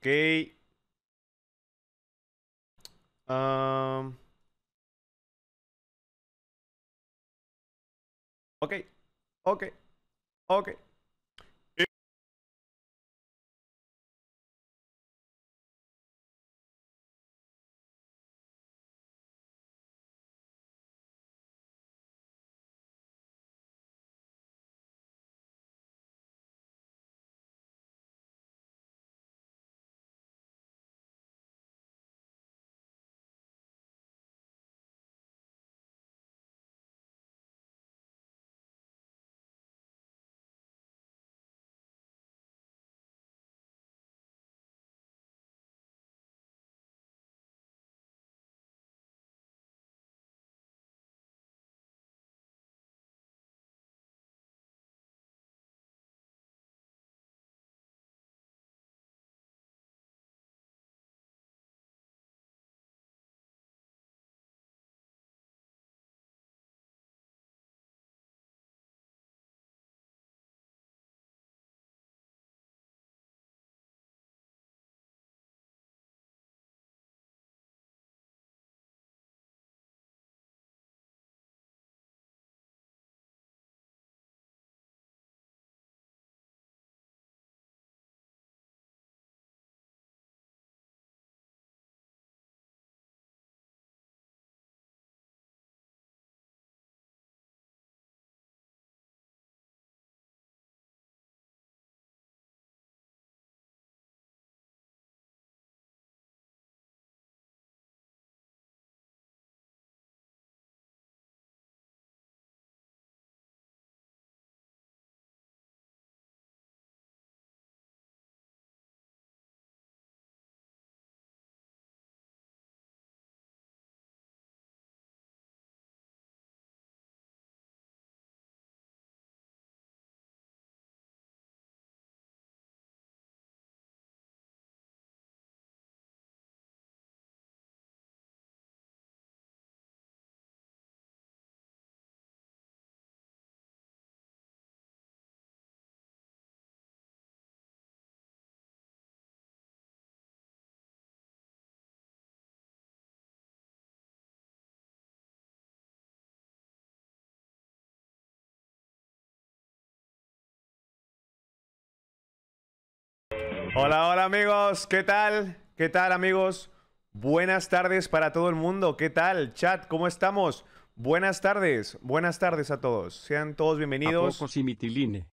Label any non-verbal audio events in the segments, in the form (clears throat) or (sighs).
Okay. Um. Okay. Okay. Okay. Hola, hola amigos, ¿qué tal? ¿Qué tal amigos? Buenas tardes para todo el mundo, ¿qué tal? Chat, ¿cómo estamos? Buenas tardes, buenas tardes a todos. Sean todos bienvenidos. A poco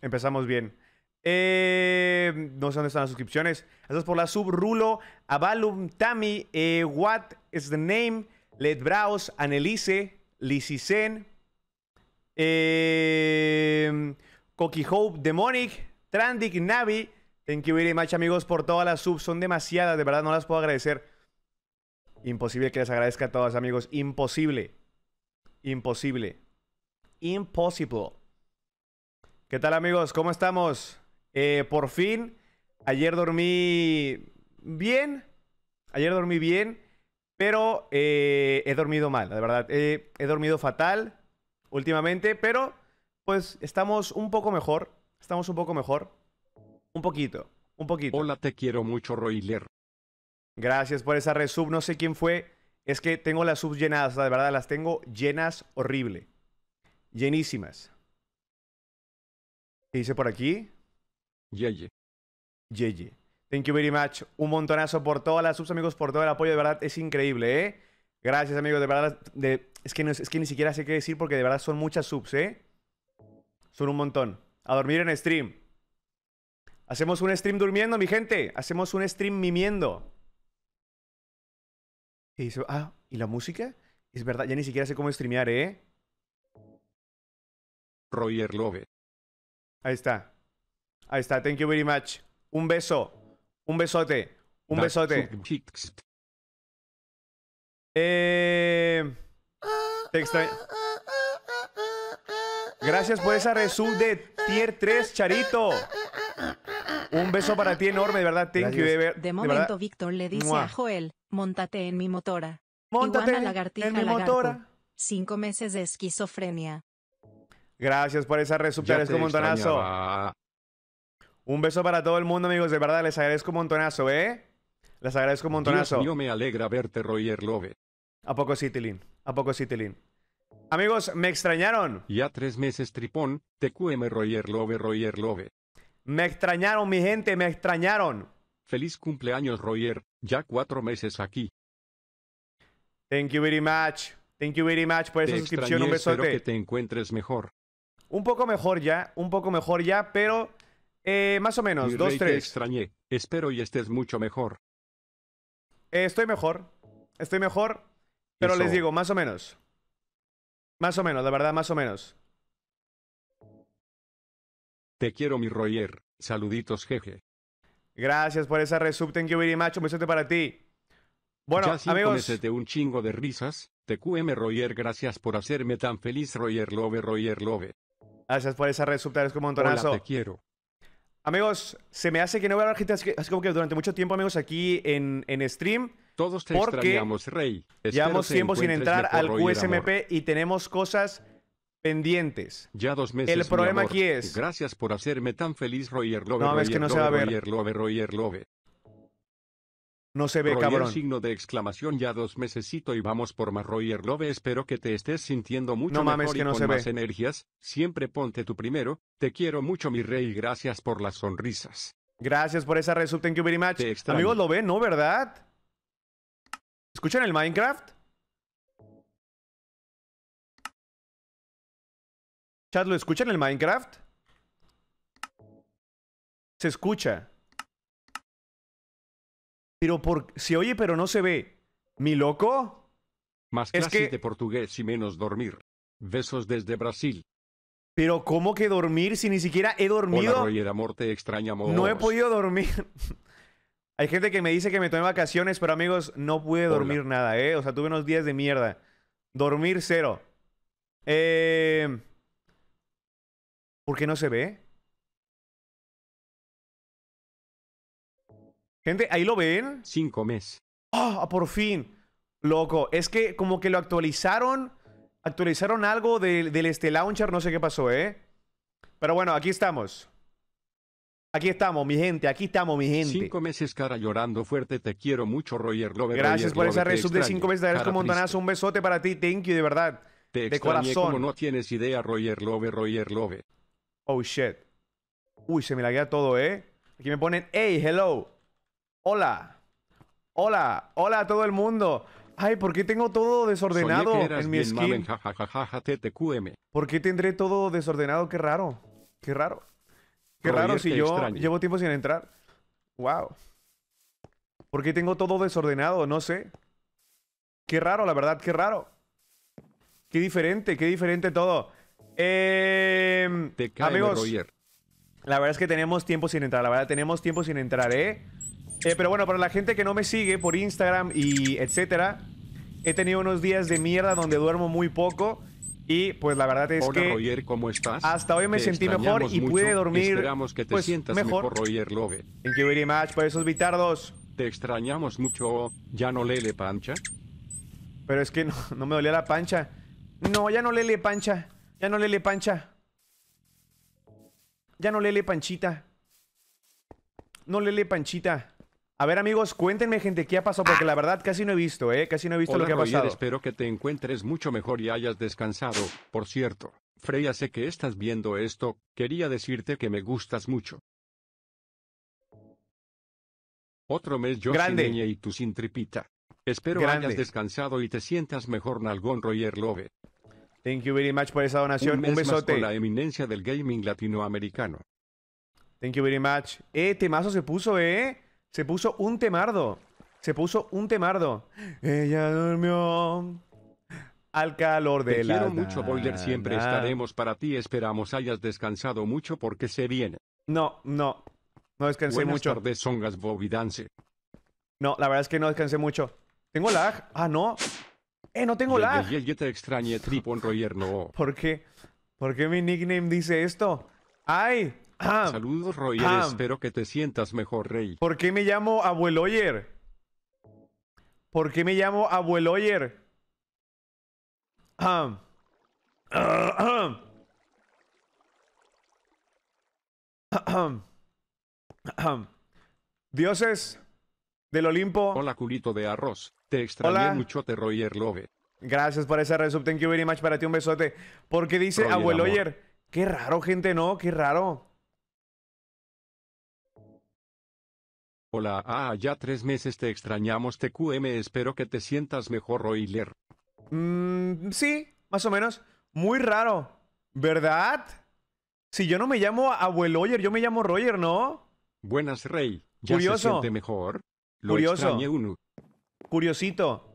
Empezamos bien. Eh, no sé dónde están las suscripciones. Gracias por la sub, Rulo, Avalum, Tami, eh, What is the name? Browse, Anelice, Lisicen, eh, Coqui Hope, Demonic, Trandic, Navi. Thank you very much, amigos, por todas las subs. Son demasiadas, de verdad, no las puedo agradecer. Imposible que les agradezca a todas, amigos. Imposible. Imposible. Imposible. ¿Qué tal, amigos? ¿Cómo estamos? Eh, por fin, ayer dormí bien. Ayer dormí bien, pero eh, he dormido mal, de verdad. Eh, he dormido fatal últimamente, pero pues estamos un poco mejor. Estamos un poco mejor. Un poquito. Un poquito. Hola, te quiero mucho, Roiler. Gracias por esa resub. No sé quién fue. Es que tengo las subs llenadas, de verdad, las tengo llenas horrible. Llenísimas. ¿Qué dice por aquí? Yeye. Yeye. Thank you very much. Un montonazo por todas las subs, amigos, por todo el apoyo. De verdad, es increíble, ¿eh? Gracias, amigos. De verdad, de... Es, que es que ni siquiera sé qué decir porque de verdad son muchas subs, ¿eh? Son un montón. A dormir en stream. Hacemos un stream durmiendo, mi gente. Hacemos un stream mimiendo. Y ah, ¿y la música? Es verdad, ya ni siquiera sé cómo streamear, ¿eh? Roger Love. Ahí está. Ahí está, thank you very much. Un beso. Un besote. Un besote. Eh... Gracias por esa resub de tier 3, Charito. Un beso para ti enorme, de verdad. Thank you, de, momento, Víctor le dice a Joel, montate en mi motora. Montate en mi motora. Cinco meses de esquizofrenia. Gracias por esa resub, te agradezco un montonazo. Un beso para todo el mundo, amigos. De verdad, les agradezco un montonazo, ¿eh? Les agradezco un montonazo. Dios mío, me alegra verte, Roger Love. ¿A poco sí, Tilín? ¿A poco sí, Tilín? Amigos, me extrañaron. Ya tres meses tripón, TQM Royer Love, Royer Love. Me extrañaron, mi gente, me extrañaron. Feliz cumpleaños, Royer. Ya cuatro meses aquí. Thank you very much. Thank you very much por suscripción. Un besote. Espero que te encuentres mejor. Un poco mejor ya, un poco mejor ya, pero eh, más o menos, dos, tres. Te extrañé. Espero y estés mucho mejor. Eh, estoy mejor. Estoy mejor, pero les digo, más o menos. Más o menos, la verdad, más o menos. Te quiero, mi Royer. Saluditos, jeje. Gracias por esa resub, thank you very much. Un besote para ti. Bueno, ya amigos. un chingo de risas. TQM Royer, gracias por hacerme tan feliz, Royer Love, Royer Love. Gracias por esa resub, te un montonazo. Hola, te quiero. Amigos, se me hace que no voy a hablar gente así, como que durante mucho tiempo, amigos, aquí en, stream. Todos te porque Rey. Llevamos tiempo sin entrar al QSMP y tenemos cosas pendientes. Ya dos meses. El problema aquí es. Gracias por hacerme tan feliz, Royer Love. No, es que no se va a ver. Royer Love, Royer Love. No se ve cabrón. cabrón. signo de exclamación ya dos mesecito y vamos por más Royer Love espero que te estés sintiendo mucho mejor que y no con se más energías, siempre ponte tu primero, te quiero mucho mi rey gracias por las sonrisas. Gracias por esa resub, thank you very much. Amigos, lo ven, ¿no? ¿Verdad? ¿Escuchan el Minecraft? Chat, ¿lo escuchan el Minecraft? Se escucha. Pero por, se oye pero no se ve. ¿Mi loco? Más es de portugués y menos dormir. Besos desde Brasil. Pero ¿cómo que dormir si ni siquiera he dormido? amor, te extraña, No he podido dormir. (laughs) Hay gente que me dice que me tomé vacaciones, pero amigos, no pude dormir nada, ¿eh? O sea, tuve unos días de mierda. Dormir cero. Eh... ¿Por qué no se ve? Gente, ahí lo ven. Cinco meses. ¡Oh, ah, por fin! Loco, es que como que lo actualizaron. Actualizaron algo del, este launcher, no sé qué pasó, ¿eh? Pero bueno, aquí estamos. Aquí estamos, mi gente, aquí estamos, mi gente. Cinco meses, cara, llorando fuerte, te quiero mucho, Roger Glover. Gracias por esa resub de cinco meses, te agradezco montonazo, un besote para ti, thank you, de verdad. de corazón. como no tienes idea, Roger Glover, Roger Glover. Oh, shit. Uy, se me laguea todo, ¿eh? Aquí me ponen, hey, hello. Hola. Hola. Hola a todo el mundo. Ay, ¿por qué tengo todo desordenado en mi skin? ¿Por qué tendré todo desordenado? Qué raro. Qué raro. Qué raro si yo llevo tiempo sin entrar. Wow. ¿Por qué tengo todo desordenado? No sé. Qué raro, la verdad, qué raro. Qué diferente, qué diferente todo. Eh, amigos, la verdad es que tenemos tiempo sin entrar, la verdad, tenemos tiempo sin entrar, ¿eh? Eh, pero bueno, para la gente que no me sigue por Instagram y etcétera, he tenido unos días de mierda donde duermo muy poco. Y pues la verdad es Hola, que estás? hasta hoy me sentí mejor y pude dormir Esperamos que te pues, mejor. Roger Love. Thank you very much por esos bitardos. Te extrañamos mucho. ¿Ya no lele pancha? Pero es que no, no me dolía la pancha. No, ya no lele pancha. Ya no lele pancha. Ya no lele panchita. No lele panchita. A ver, amigos, cuéntenme, gente, qué ha pasado, porque la verdad casi no he visto, ¿eh? Casi no he visto lo que ha pasado. espero que te encuentres mucho mejor y hayas descansado. Por cierto, Freya, sé que estás viendo esto, quería decirte que me gustas mucho. Otro mes yo Grande. y tú sin tripita. Espero que hayas descansado y te sientas mejor, Nalgón Roger Love. Thank you very much por esa donación. Un, besote. Más con la eminencia del gaming latinoamericano. Thank you very much. Eh, temazo se puso, ¿eh? Se puso un temardo. Se puso un temardo. Ella durmió al calor de Te quiero mucho, Boiler. Siempre estaremos para ti. Esperamos hayas descansado mucho porque se viene. No, no. No descansé Buenas mucho. Tardes, songas Bovidance. No, la verdad es que no descansé mucho. Tengo lag. Ah, no. Eh, no tengo lag. Yo te extrañé, Tripon Royer, no. ¿Por qué? ¿Por qué mi nickname dice esto? ¡Ay! Saludos, Royer. Espero que te sientas mejor, Rey. ¿Por qué me llamo Abueloyer? ¿Por qué me llamo Abueloyer? Dioses del Olimpo. Hola, culito de arroz. Te extrañé mucho, te Royer Love. Gracias por esa resub. Thank you very much para ti. Un besote. Porque dice Abueloyer. Qué raro, gente, ¿no? Qué raro. Hola, ah, ya tres meses te extrañamos TQM, espero que te sientas mejor, Royler. Mmm, sí, más o menos. Muy raro, ¿verdad? Si yo no me llamo Abuelo yo me llamo Roger, ¿no? Buenas, Rey. ¿Ya Curioso. mejor? Curioso. Curiosito.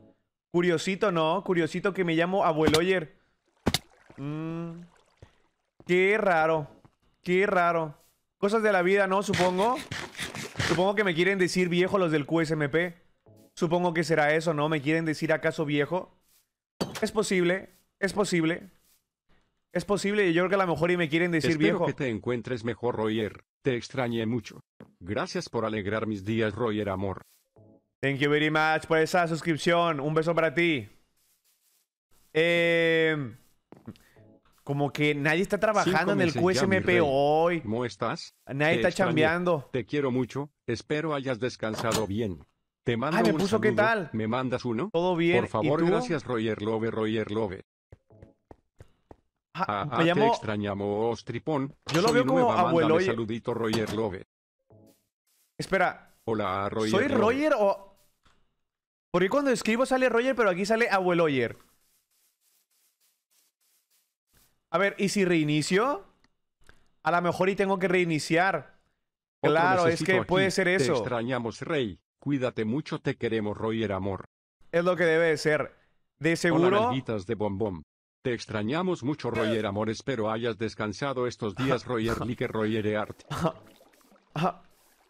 Curiosito, ¿no? Curiosito que me llamo Abuelo Mmm, qué raro. Qué raro. Cosas de la vida, ¿no? Supongo. Supongo que me quieren decir viejo los del QSMP. Supongo que será eso, ¿no? ¿Me quieren decir acaso viejo? Es posible, es posible. Es posible, yo creo que a lo mejor y me quieren decir Espero viejo. que te encuentres mejor, Royer. Te extrañé mucho. Gracias por alegrar mis días, Royer, Amor. Thank you very much por esa suscripción. Un beso para ti. Eh... Como que nadie está trabajando en el QSMP hoy. ¿Cómo estás? Nadie está cambiando. chambeando. Te quiero mucho. Espero hayas descansado bien. Te mando me un puso qué tal. ¿Me mandas uno? Todo bien. Por favor, gracias, Roger Love, Roger Love. Ah, ah, me llamo... Ah, te extrañamos, Tripón. Yo lo veo como Abueloyer. abuelo. saludito, Roger Love. Espera. Hola, ¿Soy Roger o.? o...? Porque cuando escribo sale Roger, pero aquí sale Abueloyer. A ver, ¿y si reinicio? A lo mejor y tengo que reiniciar. claro, es que puede ser eso. Te extrañamos, Rey. Cuídate mucho, te queremos, Royer Amor. Es lo que debe de ser. De seguro. Hola, de bombón. Te extrañamos mucho, Royer Amor. Espero hayas descansado estos días, (laughs) Roger Licker, Roger arte. Ah, ah,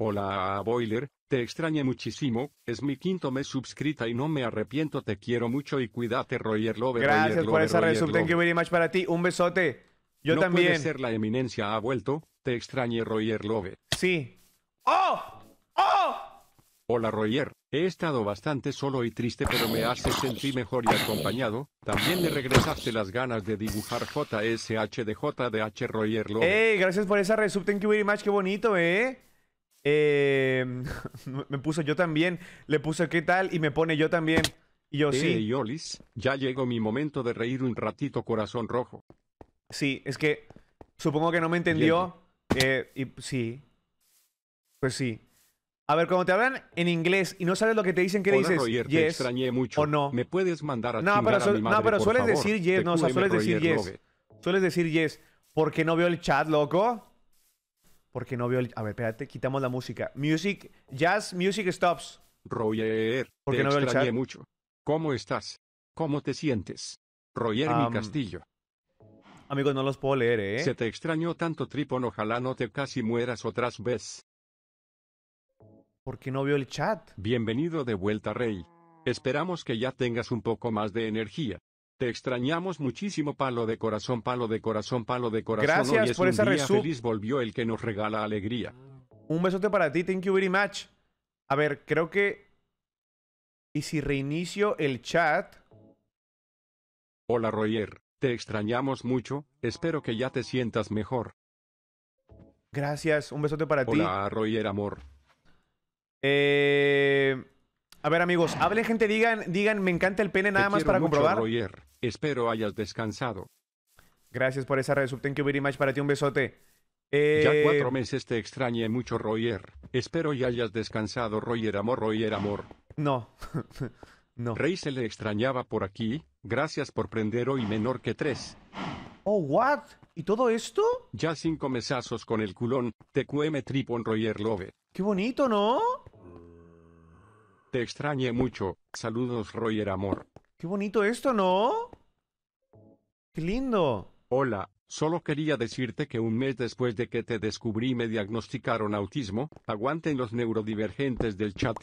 Hola Boiler, te extrañé muchísimo, es mi quinto mes suscrita y no me arrepiento, te quiero mucho y cuídate Roger Love. Gracias por esa result thank you very much para ti, un besote. Yo no también. Puede ser la eminencia ha vuelto, te extrañé Roger Love. Sí. ¡Oh! ¡Oh! Hola Roger, he estado bastante solo y triste pero me hace sentir mejor y acompañado. También me regresaste las ganas de dibujar JSH de JDH Roger Love. ¡Ey! Gracias por esa resub, thank you very much, qué bonito, eh. Eh, (laughs) me puso yo también, le puse qué tal y me pone yo también. Y yo sí sí. Yolis, ya llegó mi momento de reír un ratito, corazón rojo. Sí, es que supongo que no me entendió. Eh, y, sí. Pues sí. A ver, cuando te hablan en inglés y no sabes lo que te dicen, ¿qué dices? yes, extrañé mucho. ¿O no? ¿Me puedes mandar a no, pero sueles decir yes, no, sueles decir yes. Sueles decir yes. Porque no veo el chat, loco. Porque no veo el... A ver, espérate, quitamos la música. Music, jazz, music stops. Roger, porque no veo el chat? mucho. ¿Cómo estás? ¿Cómo te sientes? Roger mi castillo. Amigos, no los puedo leer, ¿eh? Se te extrañó tanto, Tripon. Ojalá no te casi mueras otra vez. Porque no veo el chat? Bienvenido de vuelta, Rey. Esperamos que ya tengas un poco más de energía. Te extrañamos muchísimo, palo de corazón, palo de corazón, palo de corazón. Gracias es por esa día feliz volvió el que nos regala alegría. Un besote para ti, thank you very much. A ver, creo que... ¿Y si reinicio el chat? Hola, Royer, Te extrañamos mucho, espero que ya te sientas mejor. Gracias, un besote para ti. Hola, Royer, amor. Eh... A ver, amigos, hablen gente, digan, digan, me encanta el pene nada más para mucho, comprobar. Espero hayas descansado. Gracias por esa red Thank you very much. Para ti un besote. Ya eh, cuatro meses te extrañé mucho, Roger. Espero y hayas descansado, Roger amor, Roger amor. No. (laughs) no. Rey se le extrañaba por aquí. Gracias por prender hoy menor que tres. Oh, what? ¿Y todo esto? Ya cinco mesazos con el culón. Te cueme tripon, Roger Love. Qué bonito, ¿no? Te extrañé mucho. Saludos, Roger amor. Qué bonito esto, ¿no? Qué lindo. Hola, solo quería decirte que un mes después de que te descubrí me diagnosticaron autismo. Aguanten los neurodivergentes del chat.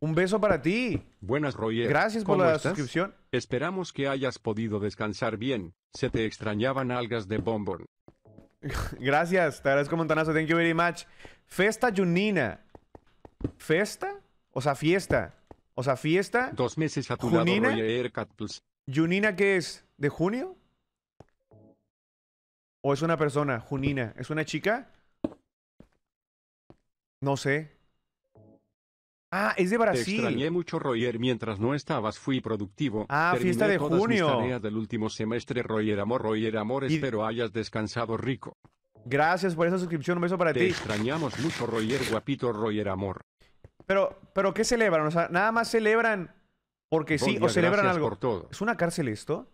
Un beso para ti. Buenas, Royer. Gracias por la suscripción. Esperamos que hayas podido descansar bien. Se te extrañaban algas de bombón. (laughs) Gracias, te agradezco Thank you very much. Festa Junina. ¿Festa? O sea, fiesta. O sea, fiesta. Dos meses a tu Junina. Eh, pues. ¿Junina qué es? ¿De junio? ¿O es una persona? Junina. ¿Es una chica? No sé. Ah, es de Brasil. Te extrañé mucho, Roger. Mientras no estabas, fui productivo. Ah, fiesta de junio. Mis del último semestre, Roger Amor, Roger Amor. Espero hayas descansado rico. Gracias por esa suscripción. Un beso para ti. Te extrañamos mucho, Roger Guapito, Roger Amor. Pero, pero ¿qué celebran? O sea, nada más celebran porque sí o celebran algo. ¿Es una cárcel esto?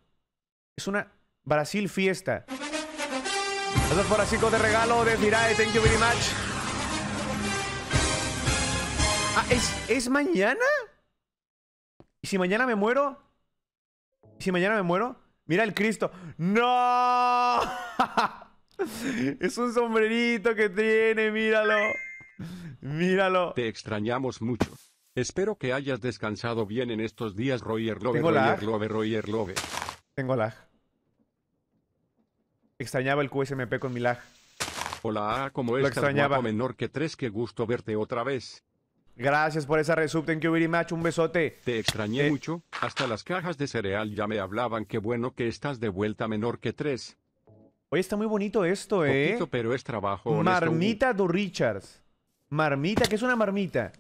Es una Brasil fiesta. Gracias por así de regalo de Mirai. Thank you very much. Ah, ¿es, ¿es mañana? ¿Y si mañana me muero? ¿Y si mañana me muero? Mira el Cristo. ¡No! (laughs) es un sombrerito que tiene, míralo. Míralo. Te extrañamos mucho. Espero que hayas descansado bien en estos días, Royer Love, Tengo la. lag. Tengo lag. Extrañaba el QSMP con mi lag. Hola, como estás, extrañaba. menor que tres, qué gusto verte otra vez. Gracias por esa resub, thank you very un besote. Te extrañé eh. mucho, hasta las cajas de cereal ya me hablaban, qué bueno que estás de vuelta menor que tres. Hoy está muy bonito esto, eh. Poquito, pero es trabajo. Marmita honesto. do Richards. Marmita, ¿qué es una marmita?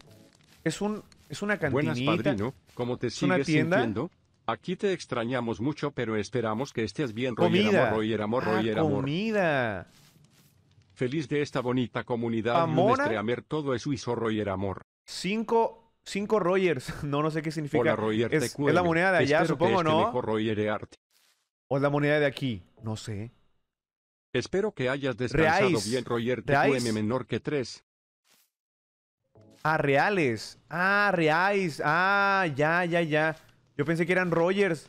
Es un es una cantinita. Buenas, padrino. ¿Cómo te sigues Sintiendo? Aquí te extrañamos mucho, pero esperamos que estés bien. Comida. amor, Royer amor, ah, Comida. Feliz de esta bonita comunidad. Amor. todo es suizo, Royer amor. Cinco cinco royers, (laughs) No, no sé qué significa. Hola, es, te es, la moneda de allá, Espero supongo, que ¿no? arte. o es la moneda de aquí. No sé. Espero que hayas descansado Reais. bien, Roger. TQM menor que 3. Ah, reales. Ah, reais. Ah, ya, ya, ya. Yo pensé que eran Rogers.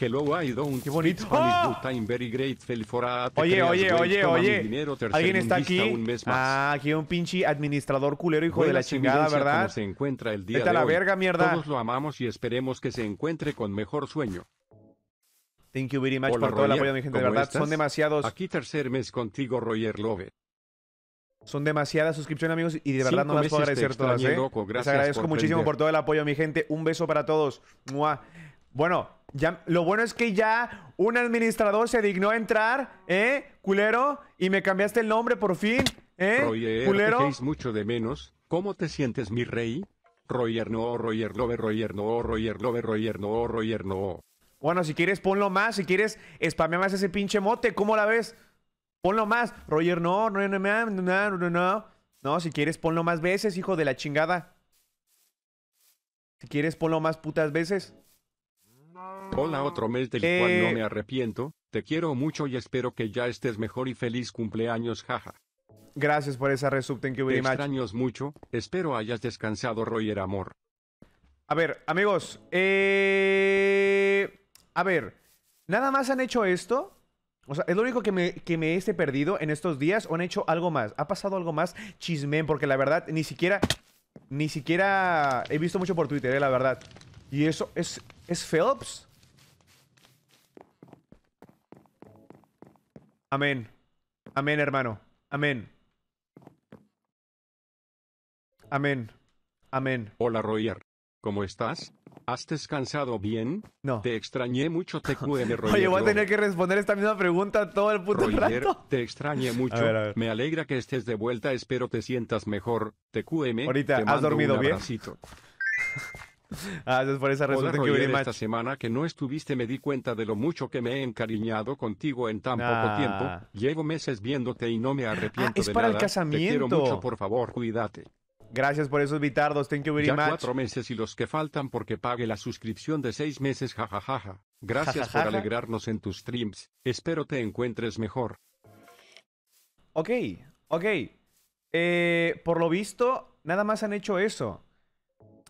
Hello, I don't Qué bonito. ¡Oh! ¡Ah! Time very grateful for a oye, oye, oye, oye. Dinero, ¿Alguien está aquí? Ah, aquí un pinche administrador culero, hijo de la chingada, ¿verdad? Se encuentra el día Vete a la hoy. verga, mierda. Todos lo amamos y esperemos que se encuentre con mejor sueño. Thank you very much Hola, por todo el apoyo, mi gente. De verdad, estás? son demasiados. Aquí tercer mes contigo, Roger Love. Son demasiadas suscripciones, amigos, y de verdad no las puedo agradecer todas. ¿eh? Gracias agradezco muchísimo por todo el apoyo, mi gente. Un beso para todos. Bueno, ya, lo bueno es que ya un administrador se dignó a entrar, ¿eh? Culero, y me cambiaste el nombre por fin, ¿eh? culero. Te mucho de menos. ¿Cómo te sientes, mi rey? Royer no, Royer Love, Royer no, Royer Love, Royer no, Royer no. Bueno, si quieres ponlo más, si quieres spamear más ese pinche mote, ¿cómo la ves? Ponlo más. Roger, no, no, no, no, no, no. No, si quieres, ponlo más veces, hijo de la chingada. Si quieres, ponlo más putas veces. Hola, otro mes del cual no eh, me arrepiento. Te quiero mucho y espero que ya estés mejor y feliz cumpleaños, jaja. Gracias por esa resub, que you very Te mucho. Espero hayas descansado, Roger Amor. A ver, amigos. Eh, a ver. Nada más han hecho esto. O sea, es lo único que me, que me he este perdido en estos días o han hecho algo más. ¿Ha pasado algo más? Chismen, porque la verdad ni siquiera... Ni siquiera he visto mucho por Twitter, eh, la verdad. ¿Y eso es, es Phelps? Amén. Amén, hermano. Amén. Amén. Amén. Hola, Royer. ¿Cómo estás? ¿Has descansado bien? No. Te extrañé mucho TQM (laughs) Roger. Oye, voy a tener que responder esta misma pregunta todo el puto rato. te extrañé (laughs) mucho. Me alegra que estés de vuelta, espero te sientas mejor. TQM, Ahorita, te ¿has dormido bien? Gracias (laughs) ah, por esa razón que esta semana que no estuviste me di cuenta de lo mucho que me he encariñado contigo en tan poco ah. tiempo. Llevo meses viéndote y no me ah, arrepiento ah, es para el casamiento. Te quiero mucho, por favor, cuídate. Gracias por esos bitardos. Thank you very ya cuatro meses y los que faltan porque pague la suscripción de seis meses. Jajajaja. Gracias por alegrarnos en tus streams. Espero te encuentres mejor. Ok, ok. Eh, por lo visto, nada más han hecho eso.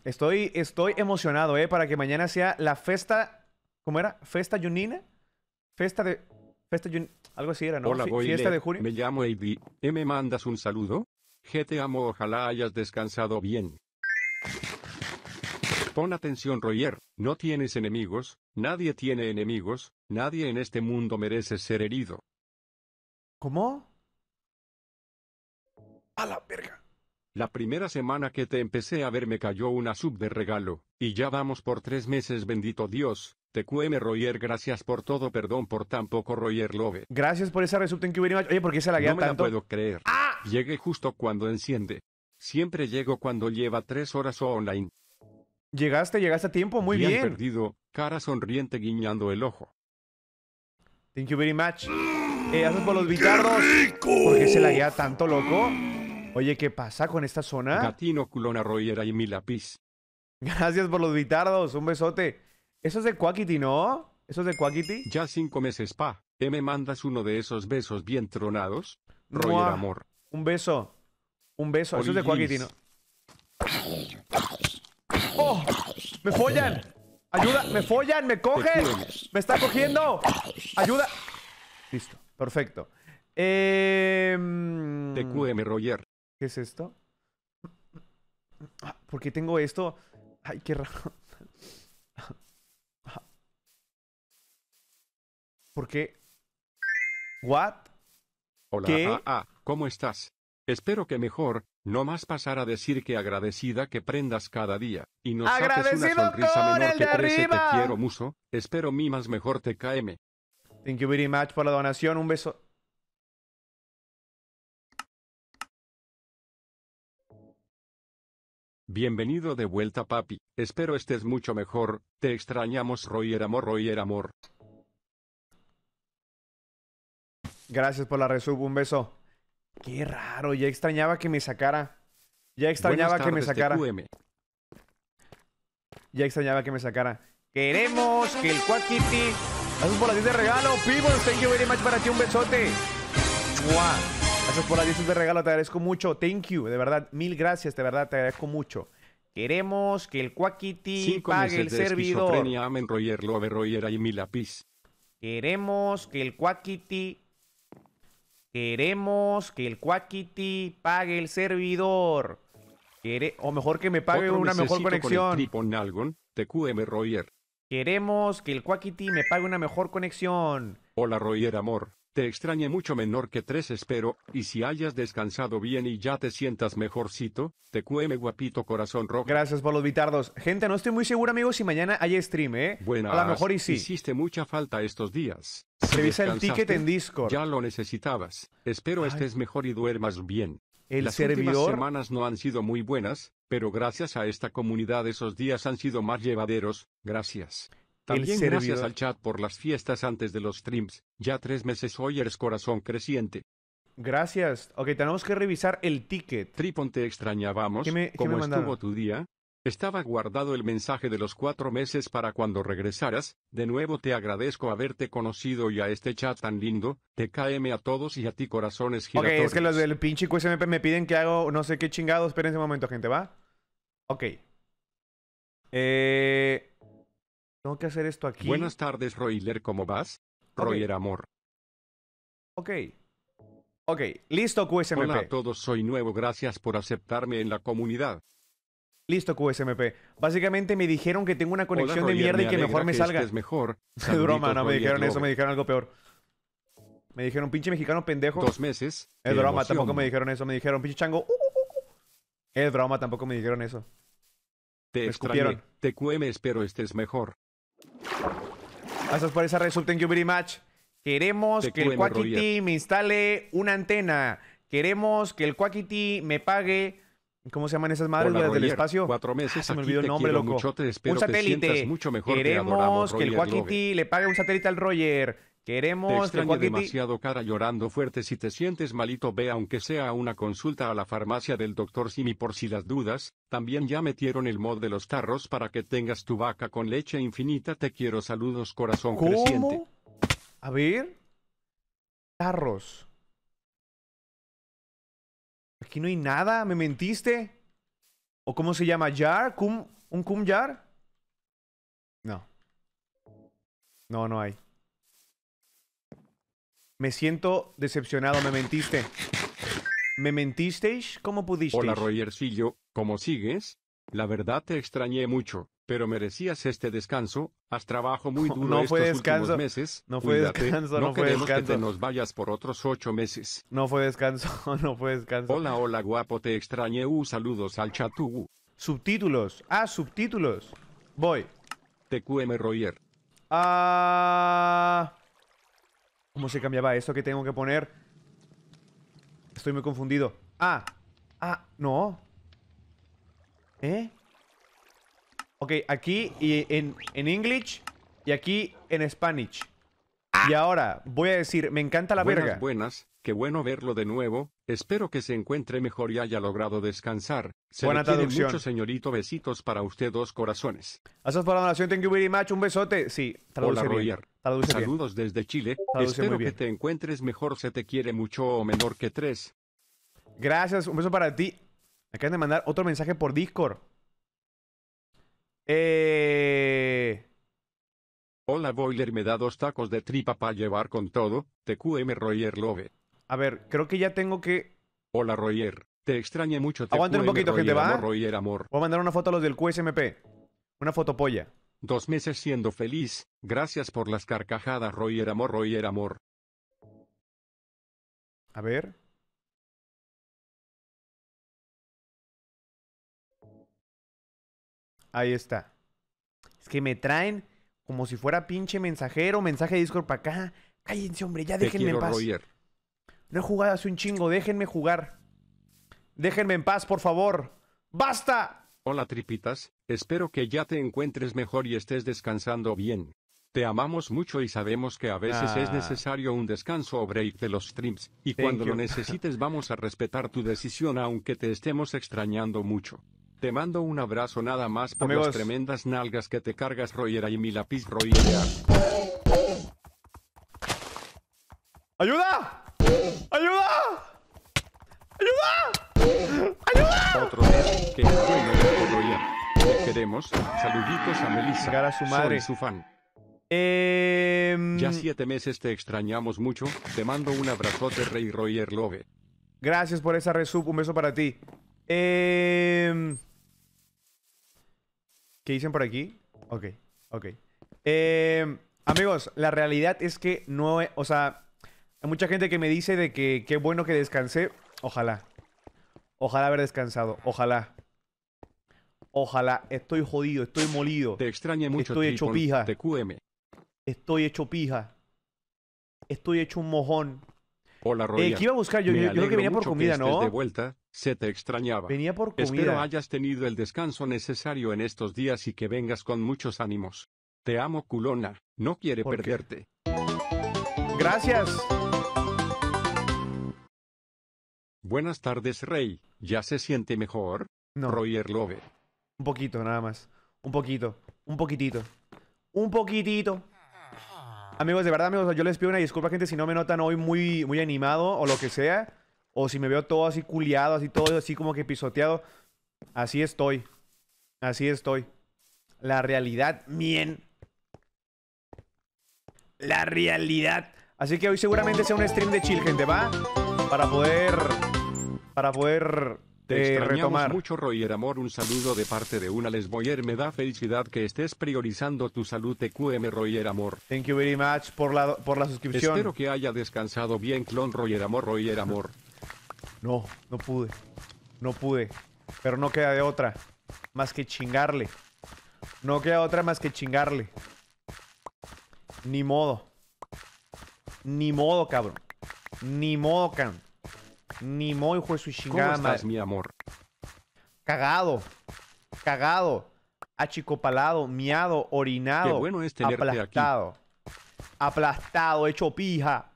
Estoy, estoy emocionado, ¿eh? Para que mañana sea la festa... ¿Cómo era? ¿Festa Junina? Festa de... Festa Junina... Algo así era, ¿no? Hola, Fiesta de junio. Me llamo AB. ¿Me mandas un saludo? Je te amo, ojalá hayas descansado bien. Pon atención, Royer no tienes enemigos, nadie tiene enemigos, nadie en este mundo merece ser herido. ¿Cómo? A la verga. La primera semana que te empecé a ver me cayó una sub de regalo, y ya vamos por tres meses, bendito Dios. Te cueme Royer gracias por todo, perdón por tan poco Roger Love. Gracias por esa resulta en que hubiera Oye, ¿por qué la guía no tanto? No puedo creer. ¡Ah! Llegué justo cuando enciende. Siempre llego cuando lleva tres horas online. Llegaste, llegaste a tiempo, muy bien. bien. perdido, cara sonriente guiñando el ojo. Thank you very much. gracias eh, por los bitardos. ¿Por qué se la guía tanto, loco? Oye, ¿qué pasa con esta zona? Gatino, culona, royera y mi lápiz. Gracias por los bitardos, un besote. Eso es de Quackity, ¿no? ¿Eso es de Quackity? Ya cinco meses, pa. ¿Qué me mandas uno de esos besos bien tronados? Roger Amor. Un beso. Un beso. Eso es de ¿no? ¡Oh! ¡Me follan! ¡Ayuda! ¡Me follan! ¡Me cogen! ¡Me está cogiendo! ¡Ayuda! Listo. Perfecto. Eh... Em, TQM ¿Qué es esto? Ah, ¿Por qué tengo esto? Ay, qué raro. ¿Por qué? ¿What? Hola. ¿Qué? Ah. ¿Cómo estás? Espero que mejor, no más pasar a decir que agradecida que prendas cada día, y nos saques una sonrisa menor que crece te quiero muso, espero mi más mejor te caeme. Thank you very much por la donación, un beso. Bienvenido de vuelta papi, espero estés mucho mejor, te extrañamos Royer amor Royer amor. Gracias por la resub, un beso. Qué raro, ya extrañaba que me sacara. Ya extrañaba que me sacara. Ya extrañaba que me sacara. Queremos que el Quackity Gracias por las 10 de regalo, Pibos. Thank you very much para ti. Un besote. Mua. Gracias por las 10 de regalo. Te agradezco mucho. Thank you. De verdad, mil gracias. De verdad, te agradezco mucho. Queremos que el Quackity pague el de servidor. mi lápiz. Queremos que el Quackity Queremos que el Quackity pague el servidor. quiere o mejor que me pague una mejor conexión. TQM Royer. Queremos que el Quackity me pague una mejor conexión. Hola Royer Amor. Te extrañe mucho menor que tres espero, y si hayas descansado bien y ya te sientas mejorcito, te cueme guapito corazón rojo. Gracias por los bitardos. Gente, no estoy muy seguro, amigos, si mañana hay stream, ¿eh? A lo mejor y sí. Hiciste mucha falta estos días. Revisa el ticket en Discord. Ya lo necesitabas. Espero estés mejor y duermas bien. El Las servidor... últimas semanas no han sido muy buenas, pero gracias a esta comunidad esos días han sido más llevaderos. Gracias. También gracias al chat por las fiestas antes de los streams. Ya tres meses hoy eres corazón creciente. Gracias. Ok, tenemos que revisar el ticket. Tripon, te extrañábamos. ¿Cómo estuvo tu día? Estaba guardado el mensaje de los cuatro meses para cuando regresaras. De nuevo te agradezco haberte conocido y a este chat tan lindo. Te KM a todos y a ti corazones giratorios. Ok, es que los del pinche QSMP me piden que hago no sé qué chingado. Esperen un momento, gente, ¿va? Ok. Eh... Tengo que hacer esto aquí. Buenas tardes, Royler, ¿cómo vas? Okay. Amor. Ok. Ok, listo QSMP. Hola a todos, soy nuevo, gracias por aceptarme en la comunidad. Listo QSMP. Básicamente me dijeron que tengo una conexión de mierda y que mejor me salga. Es mejor. (laughs) broma, no me dijeron eso, me dijeron algo peor. Me dijeron pinche mexicano pendejo. Dos meses. Es broma, tampoco me dijeron eso, me dijeron pinche chango. El uh, uh, uh, Es broma, tampoco me dijeron eso. Te me escupieron. Te cueme, espero estés mejor. Gracias por esa resub, thank you much. Queremos que el Quackity me instale una antena. Queremos que el Quackity me pague ¿Cómo se llaman esas madres del espacio? Cuatro meses. se me olvidó el nombre, loco. un satélite. Mucho Queremos que el Quackity le pague un satélite al Roger. Queremos te demasiado cara llorando fuerte si te sientes malito ve aunque sea a una consulta a la farmacia del doctor Simi por si las dudas, también ya metieron el mod de los tarros para que tengas tu vaca con leche infinita te quiero saludos corazón ¿Cómo? creciente. A ver. Tarros. Aquí no hay nada, me mentiste. ¿O cómo se llama? ¿Jar? ¿Cum? ¿Un cum jar? No. No, no hay. Me siento decepcionado, me mentiste. ¿Me mentisteis? ¿Cómo pudisteis? Hola Rogercillo, ¿cómo sigues? La verdad te extrañé mucho, pero merecías este descanso. Has trabajo muy (laughs) duro estos últimos meses. No fue descanso, no, fue queremos descanso. que nos vayas por otros ocho meses. No fue descanso, (laughs) no fue descanso. Hola, hola guapo, te extrañé. Uh, saludos al chatú. Subtítulos. Ah, subtítulos. Voy. TQM Roger. Ah... ¿Cómo se cambiaba eso que tengo que poner? Estoy muy confundido. Ah, ah, no. ¿Eh? Ok, aquí en, en English y aquí en Spanish. Ah. Y ahora voy a decir, me encanta la verga. Buenas, Qué bueno verlo de nuevo, espero que se encuentre mejor y haya logrado descansar. Se mucho, señorito. Besitos para usted, dos corazones. Gracias por la donación, thank un besote. Sí, traduce Hola, Saludos desde Chile. espero que te encuentres mejor, se te quiere mucho o menor que tres. Gracias, un beso para ti. Me acaban de mandar otro mensaje por Discord. Eh... Hola, Boiler, me da dos tacos de tripa para llevar con todo. TQM Royer Love. A ver, creo que ya tengo que. Hola, Royer. Te extrañé mucho. Te un poquito, que gente, ¿va? Amor, amor. Voy a mandar una foto a los del QSMP. Una polla. Dos meses siendo feliz. Gracias por las carcajadas, Royer. amor, Royer, amor. A ver. Ahí está. Es que me traen como si fuera pinche mensajero, mensaje de Discord para acá. Cállense, hombre, ya déjenme Te quiero, en no he jugado un chingo, déjenme jugar. Déjenme en paz, por favor. ¡Basta! Hola tripitas, espero que ya te encuentres mejor y estés descansando bien. Te amamos mucho y sabemos que a veces es ah. necesario un descanso o break de los streams, y cuando lo necesites vamos a respetar tu decisión aunque te estemos extrañando mucho. Te mando un abrazo nada más por las tremendas nalgas que te cargas, Royera, y mi lápiz, Royera. ¡Ayuda! ¡Ayuda! ¡Ayuda! ¡Ayuda! Otro día que el sueño queremos. Saluditos a Melissa. Cara a su madre. Soy su fan. Em, ya siete meses te extrañamos mucho. Te mando un abrazote, Rey Royer Love. Gracias por esa resub. Un beso para ti. Eh... ¿Qué dicen por aquí? Ok, ok. Em, amigos, la realidad es que no... O sea, hay mucha gente que me dice de que qué bueno que descansé. Ojalá. Ojalá haber descansado. Ojalá. Ojalá. Estoy jodido, estoy molido. Te extraña mucho. Estoy hecho pija. Estoy hecho pija. Estoy hecho un mojón. Hola, Roya. Eh, iba a buscar, yo, creo que venía por comida, ¿no? de vuelta, se te extrañaba. Venía por comida. Espero hayas tenido el descanso necesario en estos días y que vengas con muchos ánimos. Te amo, culona. No quiere perderte. Gracias. Buenas tardes, Rey. ¿Ya se siente mejor? No. Roger Love. Un poquito, nada más. Un poquito. Un poquitito. Un poquitito. Amigos, de verdad, amigos, yo les pido una disculpa, gente, si no me notan hoy muy, muy animado o lo que sea. O si me veo todo así culiado, así todo así como que pisoteado. Así estoy. Así estoy. La realidad, mien. La realidad Así que hoy seguramente sea un stream de chill, gente, ¿va? Para poder... Para poder... Te eh, extrañamos mucho, Roger Amor. Un saludo de parte de una lesboyer. Me da felicidad que estés priorizando tu salud TQM, Roger Amor. Thank you very much por la, por la suscripción. Espero que haya descansado bien, clon Roger Amor, Roger Amor. No, no pude. No pude. Pero no queda de otra más que chingarle. No queda otra más que chingarle. Ni modo. Ni modo, cabrón. Ni modo, can, Ni modo, hijo de su chingada ¿Cómo estás, mi amor? Cagado. Cagado. Achicopalado, miado, orinado. Qué bueno aplastado. Aplastado, hecho pija.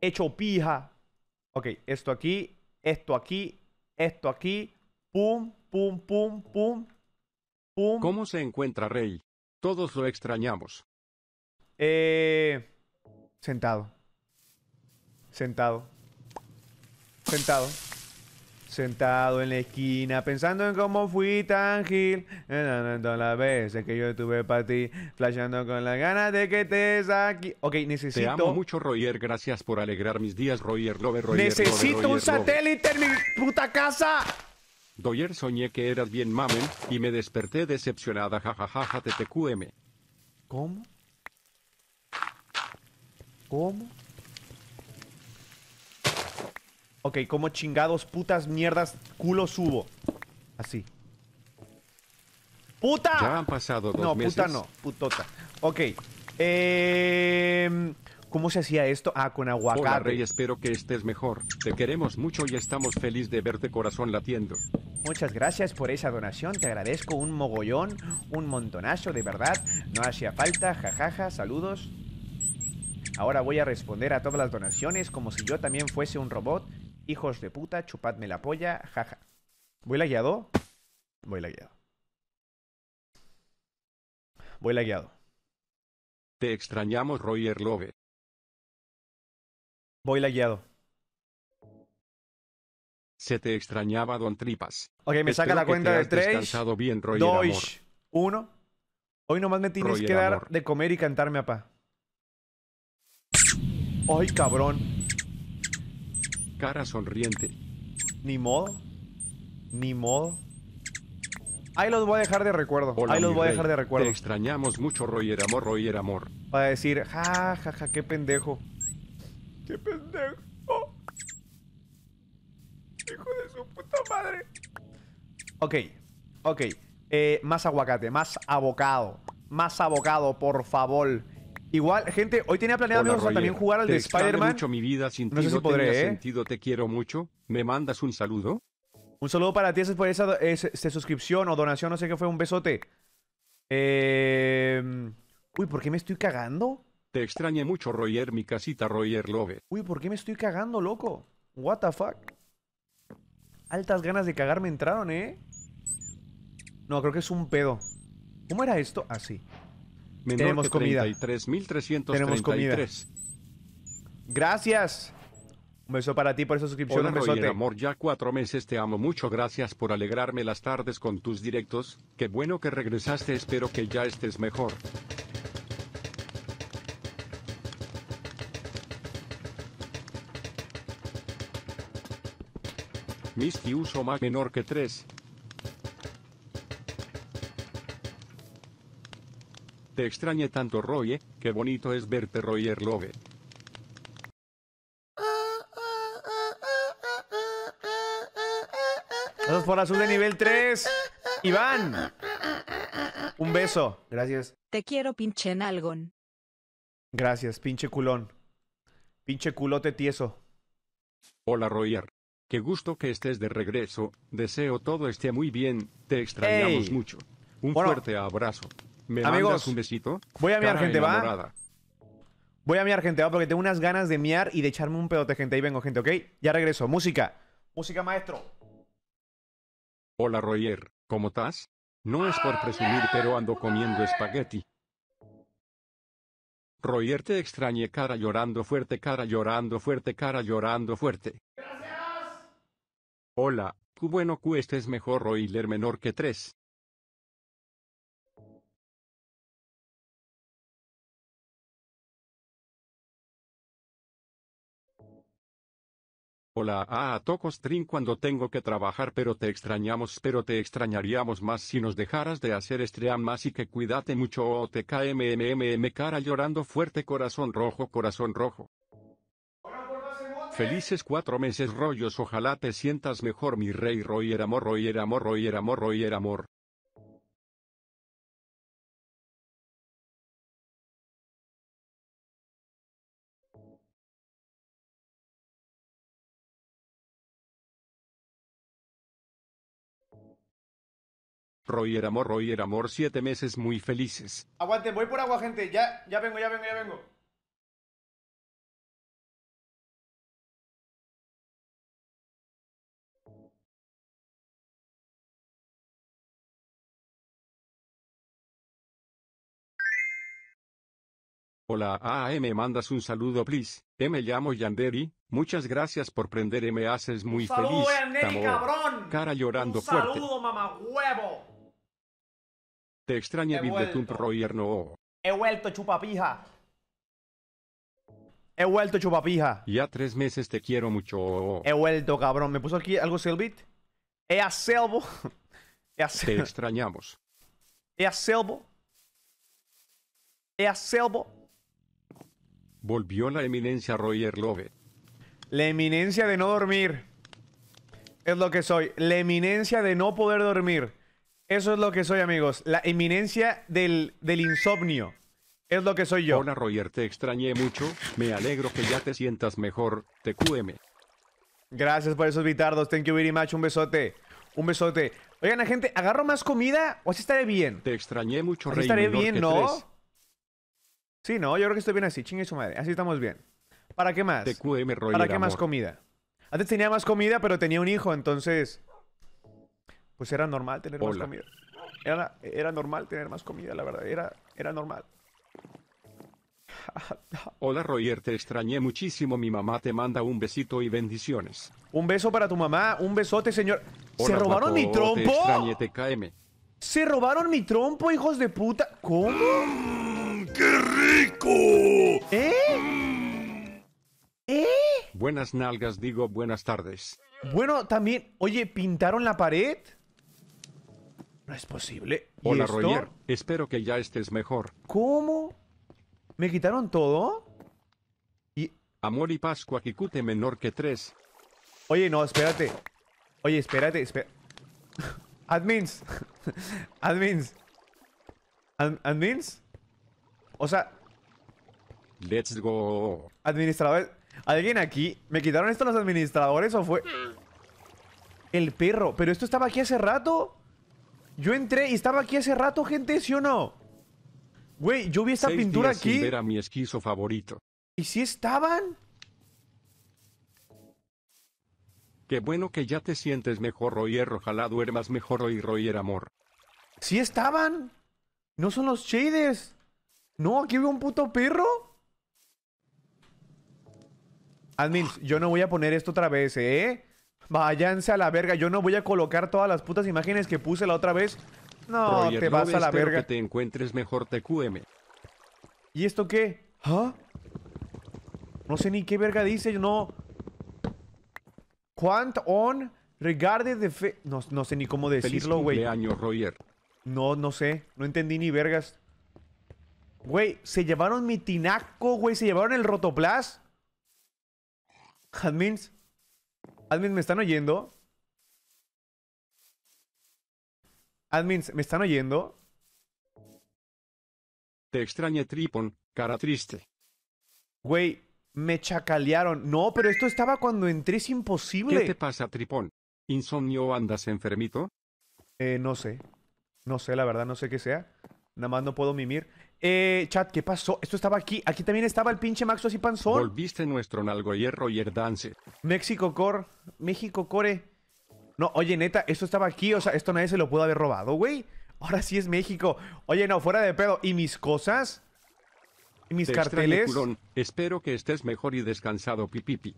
Hecho pija. Ok, esto aquí, esto aquí, esto aquí. Pum, pum, pum, pum. Pum. ¿Cómo se encuentra Rey? Todos lo extrañamos. Eh, Sentado. Sentado. Sentado. Sentado en la esquina, pensando en cómo fui tan gil. En todas las veces que yo estuve para ti, flasheando con las ganas de que te aquí. Ok, necesito. Te amo mucho, Roger. Gracias por alegrar mis días, Roger. Necesito un satélite en mi puta casa. Doyer soñé que eras bien mamen y me desperté decepcionada. Jajajaja, ¿Cómo? ¿Cómo? Ok, como chingados, putas, mierdas, culo subo? Así. ¡Puta! Ya han pasado dos no, puta no, putota. Ok. Em, ¿Cómo se hacía esto? Ah, con aguacate. Hola, Rey, espero que estés mejor. Te queremos mucho y estamos feliz de verte corazón latiendo. Muchas gracias por esa donación, te agradezco un mogollón, un montonazo, de verdad. No hacía falta, jajaja, saludos. Ahora voy a responder a todas las donaciones como si yo también fuese un robot. Hijos de puta, chupadme la polla, jaja. ¿Voy guiado. Voy guiado. Voy guiado. Te extrañamos, Roger Love. Voy la guiado. Se te extrañaba, Don Tripas. Ok, me saca la cuenta de tres. bien, Roger, uno. Hoy nomás me tienes que dar de comer y cantarme, a pa'. ¡Ay, cabrón! Cara sonriente. Ni modo. Ni modo. Ahí los voy a dejar de recuerdo. Ahí los voy a dejar de recuerdo. Te extrañamos mucho, Roger Amor, Roger Amor. Para decir, ja, ja, ja, qué pendejo. Qué pendejo. Hijo de su puta madre. Ok, ok. Eh, más aguacate, más abocado. Más abocado, por favor. Igual, gente, hoy tenía planeado también jugar al de Spider-Man. mucho mi vida sin no sé si podré, ¿eh? sentido, te quiero mucho. ¿Me mandas un saludo? Un saludo para ti, por esa, este, suscripción o donación, no sé qué fue, un besote. Eh... Uy, ¿por qué me estoy cagando? Te extrañé mucho, Roger, mi casita, Roger Love. Uy, ¿por qué me estoy cagando, loco? What the fuck? Altas ganas de cagar me entraron, ¿eh? No, creo que es un pedo. ¿Cómo era esto? Así. Ah, Menor Tenemos que comida. Tenemos Gracias. Un beso para ti por esa suscripción. un besote. Roger, amor, ya cuatro meses te amo mucho. Gracias por alegrarme las tardes con tus directos. Qué bueno que regresaste. Espero que ya estés mejor. Misty uso más menor que 3. Te extrañe tanto, Roye, qué bonito es verte, Royer Love. ¡Vamos por azul de nivel 3. Iván. Un beso. Gracias. Te quiero, pinche nalgón. Gracias, pinche culón. Pinche culote tieso. Hola, Royer. Qué gusto que estés de regreso. Deseo todo esté muy bien. Te extrañamos mucho. Un fuerte abrazo. ¿Me Amigos, un besito? Voy a mi gente, va. Voy a miar, gente, va, porque tengo unas ganas de miar y de echarme un pedote, gente. Ahí vengo, gente, ¿ok? Ya regreso. Música. Música, maestro. Hola, Royer. ¿Cómo estás? No es por presumir, pero ando comiendo espagueti. Royer, te extrañe Cara llorando fuerte, cara llorando fuerte, cara llorando fuerte. Gracias. Hola, tu bueno cuesta es mejor, Royler, menor que tres. Hola ah, toco stream cuando tengo que trabajar pero te extrañamos pero te extrañaríamos más si nos dejaras de hacer stream más y que cuídate mucho o oh, te cae mm, cara llorando fuerte corazón rojo corazón rojo. Felices cuatro meses rollos ojalá te sientas mejor mi rey era amor era amor era amor era amor. Royer Amor, Royer Amor, siete meses muy felices. Aguante, voy por agua, gente. Ya, ya vengo, ya vengo, ya vengo. Hola A.M. mandas un saludo please, me llamo Yanderi, muchas gracias por prender me haces muy feliz. Saludo Yanderi Cara llorando saludo, fuerte. Te extraña bit de Royer no. He vuelto, chupapija. He vuelto, chupapija. Ya tres meses te quiero mucho. He vuelto, cabrón. ¿Me puso aquí algo Selvit? He a Selvo. (laughs) He a Te extrañamos. He a Selvo. He a Selvo. Volvió la eminencia Royer Love. La eminencia de no dormir. Es lo que soy. La eminencia de no poder dormir. Eso es lo que soy, amigos. La eminencia del, insomnio. Es lo que soy yo. Hola, Roger. Te extrañé mucho. Me alegro que ya te sientas mejor. Te Gracias por esos bitardos. Thank you very much. Un besote. Un besote. Oigan, gente, ¿agarro más comida o así estaré bien? Te extrañé mucho, Rey. estaré bien, ¿no? Sí, no, yo creo que estoy bien así. Chingue su madre. Así estamos bien. ¿Para qué más? TQM, Roger, ¿Para qué más comida? Antes tenía más comida, pero tenía un hijo, entonces pues era normal tener más comida. Era, normal tener más comida, la verdad. Era, normal. (laughs) Hola Roger, te extrañé muchísimo. Mi mamá te manda un besito y bendiciones. Un beso para tu mamá, un besote, señor. ¿Se robaron mi trompo? ¿Se robaron mi trompo, hijos de puta? ¿Cómo? Mm, ¡Qué rico! ¿Eh? ¿Eh? Buenas nalgas, digo buenas tardes. Bueno, también. Oye, ¿pintaron la pared? No es posible. Hola, esto? Espero que ya estés mejor. ¿Cómo? ¿Me quitaron todo? Y... Amor y Pascua Kikute menor que tres. Oye, no, espérate. Oye, espérate, espérate. (laughs) Admins. (laughs) Admins. admins. O sea... Let's go. Administrador, ¿Alguien aquí? ¿Me quitaron esto los administradores o fue...? El perro. ¿Pero esto estaba aquí hace rato? Yo entré y estaba aquí hace rato, gente, ¿sí o no? Güey, yo vi esta pintura aquí. Sin mi esquizo favorito. ¿Y si estaban? Qué bueno que ya te sientes mejor, Royer, ojalá duermas mejor hoy, Royer, amor. ¿Si estaban? No son los Shades. No, aquí veo un puto perro. Admins, yo no voy a poner esto otra vez, ¿eh? Váyanse a la verga. Yo no voy a colocar todas las putas imágenes que puse la otra vez. No, te vas a la verga. te encuentres mejor TQM. ¿Y esto qué? ¿Ah? No sé ni qué verga dice. Yo no... Quant on regarde de fe... No, sé ni cómo decirlo, güey. No, no sé. No entendí ni vergas. Güey, se llevaron mi tinaco, güey. Se llevaron el rotoplas. Admins. Admins, ¿me están oyendo? Admins, ¿me están oyendo? Te extraña Tripon, cara triste. Güey, me chacalearon. No, pero esto estaba cuando entré, es imposible. ¿Qué te pasa, Tripón? ¿Insomnio o andas enfermito? Eh, no sé. No sé, la verdad, no sé qué sea. Nada más no puedo mimir. Eh, chat, ¿qué pasó? Esto estaba aquí. Aquí también estaba el pinche Maxo así panzón. Volviste nuestro nalgo hierro y herdance. México Core. México Core. No, oye, neta, esto estaba aquí. O sea, esto nadie se lo pudo haber robado, güey. Ahora sí es México. Oye, no, fuera de pedo. ¿Y mis cosas? ¿Y mis carteles? Espero que estés mejor y descansado, pipipi.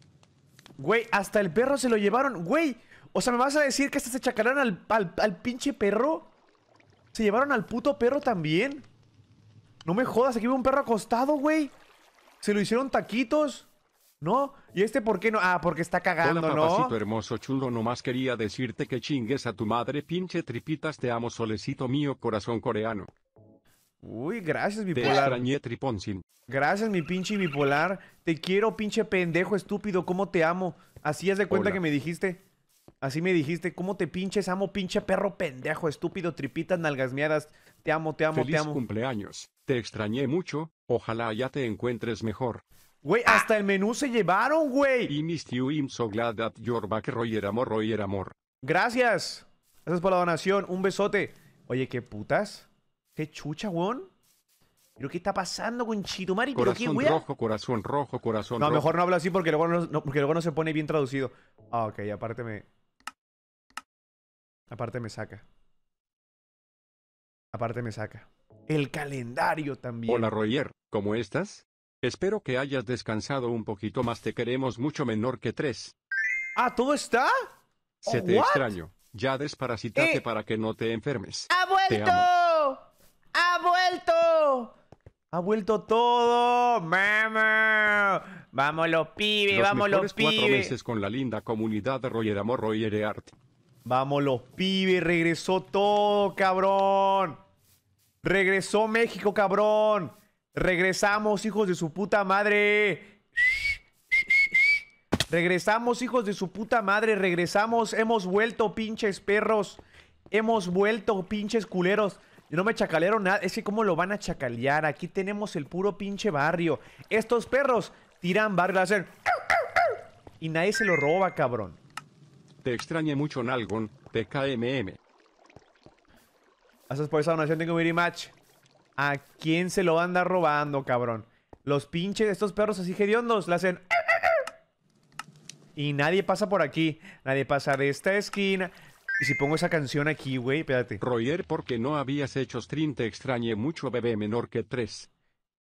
Güey, hasta el perro se lo llevaron. Güey, o sea, ¿me vas a decir que hasta se chacarán al, al, al pinche perro? ¿Se llevaron al puto perro también? No me jodas, aquí veo un perro acostado, güey. Se lo hicieron taquitos. ¿No? ¿Y este por qué no? Ah, porque está cagando, ¿no? hermoso chulo, nomás quería decirte que chingues a tu madre, pinche tripitas, te amo, solecito mío, corazón coreano. Uy, gracias, bipolar. Te extrañé, Gracias, mi pinche bipolar. Te quiero, pinche pendejo estúpido, cómo te amo. Así es de cuenta que me dijiste. Así me dijiste, ¿cómo te pinches? Amo, pinche perro pendejo, estúpido, tripitas, nalgasmeadas. Te amo, te amo, te amo. cumpleaños. Te extrañé mucho. Ojalá ya te encuentres mejor. Güey, hasta el menú se llevaron, güey. Y mis so glad that your back, Amor, Royer Amor. Gracias. Gracias por la donación. Un besote. Oye, qué putas. Qué chucha, weón. ¿Pero qué está pasando con Chitumari? ¿Pero corazón rojo, corazón rojo, corazón no, rojo. No, mejor no hablo así porque luego no, porque luego no se pone bien traducido. Ah, ok, aparte me... Aparte me saca. Aparte me saca. El calendario también. Hola Roger, ¿cómo estás? Espero que hayas descansado un poquito más. Te queremos mucho menor que tres. Ah, ¿todo está? Se oh, te extraño. Ya desparasitate eh. para que no te enfermes. ¡Ha vuelto! ¡Ha vuelto! ¡Ha vuelto todo! ¡Mamá! ¡Vamos los pibes! Los ¡Vamos los cuatro meses con la linda comunidad de Roger Amor Art. Vámonos, pibe. regresó todo, cabrón. Regresó México, cabrón. Regresamos, hijos de su puta madre. Regresamos, hijos de su puta madre. Regresamos. Hemos vuelto, pinches perros. Hemos vuelto, pinches culeros. No me chacalearon nada. Es que cómo lo van a chacalear. Aquí tenemos el puro pinche barrio. Estos perros tiran barrio, Y nadie se lo roba, cabrón. Te extrañe mucho, Nalgon, TKMM. Gracias por esa donación, tengo un match. ¿A quién se lo anda robando, cabrón? Los pinches, estos perros así hediondos, la hacen... Y nadie pasa por aquí. Nadie pasa de esta esquina. Y si pongo esa canción aquí, güey, espérate. Royer, porque no habías hecho stream, te extrañe mucho, bebé menor que tres.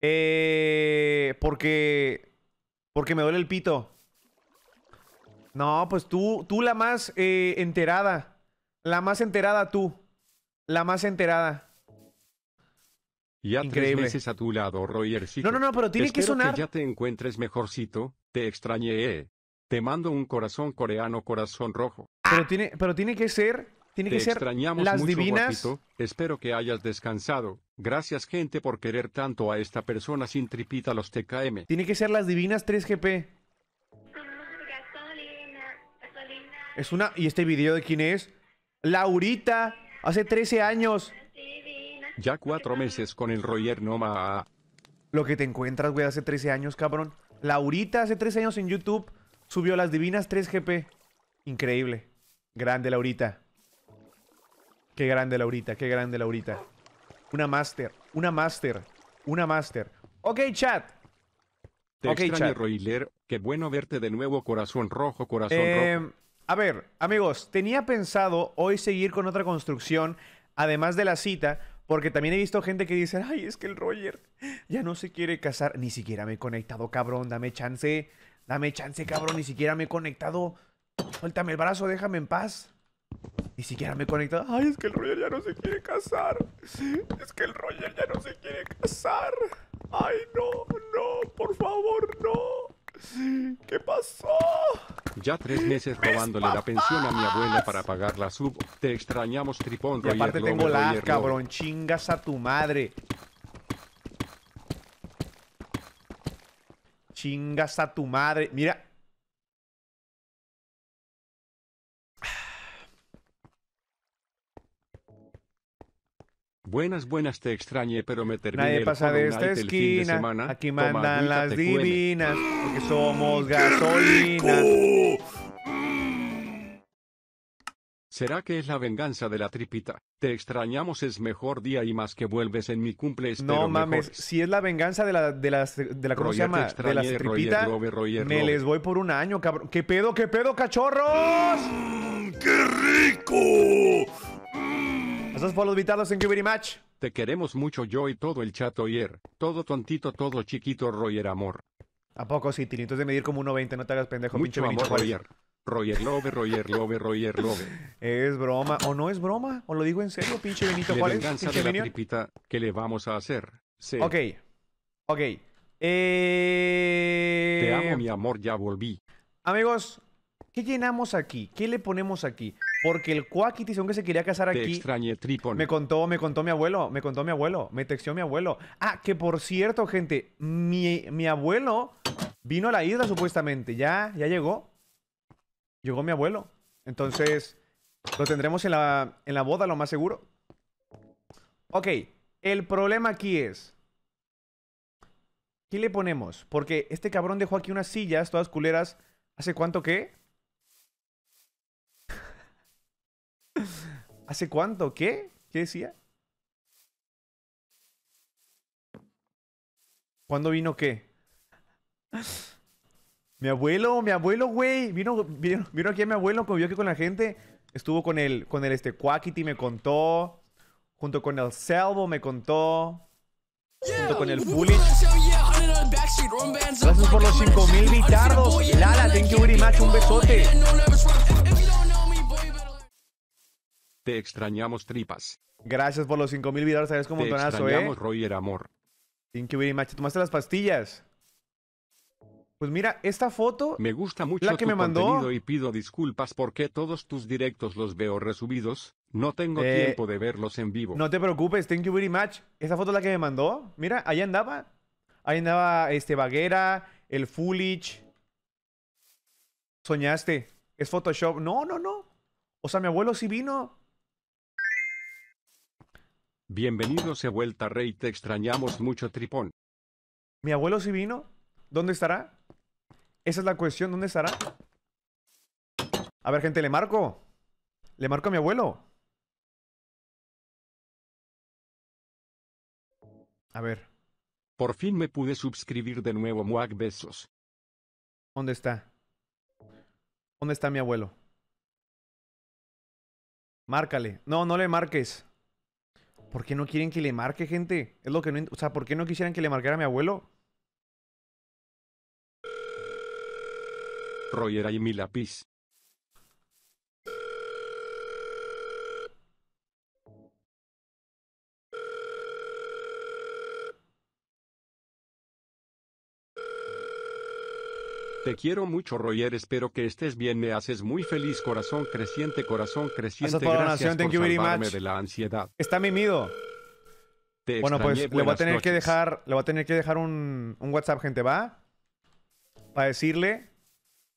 Eh. Porque. Porque me duele el pito. No, pues tú, tú la más eh, enterada. La más enterada tú. La más enterada. Ya tres meses a tu lado, Royercito. No, no, no, pero tiene que sonar. que ya te encuentres mejorcito. Te extrañé. Eh. Te mando un corazón coreano, corazón rojo. Pero tiene, pero tiene que ser, tiene que ser las divinas. Espero que hayas descansado. Gracias gente por querer tanto a esta persona sin tripita los TKM. Tiene que ser las divinas 3GP. Es una... ¿Y este video de quién es? Laurita, hace 13 años. Ya cuatro meses con el Roger Noma. Lo que te encuentras, güey, hace 13 años, cabrón. Laurita, hace 13 años en YouTube, subió las divinas 3GP. Increíble. Grande, Laurita. Qué grande, Laurita, qué grande, Laurita. Una máster, una máster, una máster. Ok, chat. Te chat. Royler. Qué bueno verte de nuevo, corazón rojo, corazón eh, rojo. A ver, amigos, tenía pensado hoy seguir con otra construcción, además de la cita, porque también he visto gente que dice, ay, es que el Roger ya no se quiere casar. Ni siquiera me he conectado, cabrón, dame chance. Dame chance, cabrón, ni siquiera me he conectado. Suéltame el brazo, déjame en paz. Ni siquiera me he conectado. Ay, es que el Roger ya no se quiere casar. Es que el Roger ya no se quiere casar. Ay, no, no, por favor, no. ¿Qué pasó? Ya tres meses robándole la pensión a mi abuela para pagar la sub. Te extrañamos, tripón. Y aparte tengo la cabrón. Chingas a tu madre. Chingas a tu madre. Mira, Buenas, buenas, te extrañe, pero me terminé Nadie pasa de esta esquina. de semana. Aquí mandan las divinas, porque somos gasolina. ¿Será que es la venganza de la tripita? Te extrañamos, es mejor día y más que vuelves en mi cumple. No mames, si es la venganza de la de las de la ¿cómo se llama? de las tripita, me les voy por un año, cabrón. ¿Qué pedo, qué pedo, cachorros? ¡Mmm, ¡Qué rico! Gracias por los en en Match. Te queremos mucho yo y todo el chat hoyer. Todo tontito, todo chiquito, Roger Amor. ¿A poco sí, Tini? Es de medir como 1.20, no te hagas pendejo, mucho pinche amor, Roger. Roger Love, Roger Love, Roger Love. (laughs) Es broma, o no es broma, o lo digo en serio, pinche Benito la Venganza de la ¿qué le vamos a hacer? Sí. Ok, ok. Eh... Te amo, mi amor, ya volví. Amigos, ¿Qué llenamos aquí? ¿Qué le ponemos aquí? Porque el Quackity, que se quería casar Te aquí. Extrañé, tripón. Me contó, me contó mi abuelo, me contó mi abuelo, me texteó mi abuelo. Ah, que por cierto, gente, mi, abuelo vino a la isla supuestamente. Ya, ya llegó. Llegó mi abuelo. Entonces, lo tendremos en la, en la boda, lo más seguro. Ok, el problema aquí es. ¿Qué le ponemos? Porque este cabrón dejó aquí unas sillas, todas culeras. ¿Hace cuánto que? ¿Hace cuánto? ¿Qué? ¿Qué decía? ¿Cuándo vino qué? Mi abuelo, mi abuelo, güey. Vino, vino, vino, aquí a mi abuelo, convivió aquí con la gente. Estuvo con el, con el este, Quackity, me contó. Junto con el Selvo, me contó. Junto con el Bully. Gracias por los 5000 bitardos. Lala, thank you very much. Un besote. Te extrañamos, tripas. Gracias por los 5000 videos, sabes cómo Te ¿eh? extrañamos, Amor. Thank you very much. ¿Tomaste las pastillas? Pues mira, esta foto. Me gusta mucho la que me mandó. Y pido disculpas porque todos tus directos los veo resubidos. No tengo eh, tiempo de verlos en vivo. No te preocupes, thank you very much. Esta foto es la que me mandó. Mira, ahí andaba. Ahí andaba este Baguera, el Foolish. Soñaste. Es Photoshop. No, no, no. O sea, mi abuelo sí vino. Bienvenidos a Vuelta Rey, te extrañamos mucho, Tripón. Mi abuelo si vino, ¿dónde estará? Esa es la cuestión, ¿dónde estará? A ver, gente, le marco. Le marco a mi abuelo. A ver. Por fin me pude suscribir de nuevo, Muag Besos. ¿Dónde está? ¿Dónde está mi abuelo? Márcale. No, no le marques. ¿Por qué no quieren que le marque, gente? Es lo que no... O sea, ¿por qué no quisieran que le marcara a mi abuelo? Roger, y mi lápiz. Te quiero mucho, Roger. Espero que estés bien. Me haces muy feliz. Corazón creciente, corazón creciente. Gracias por salvarme de la ansiedad. Está mimido. bueno, pues le voy a tener que dejar, le voy a tener que dejar un, un WhatsApp, gente, ¿va? Para decirle,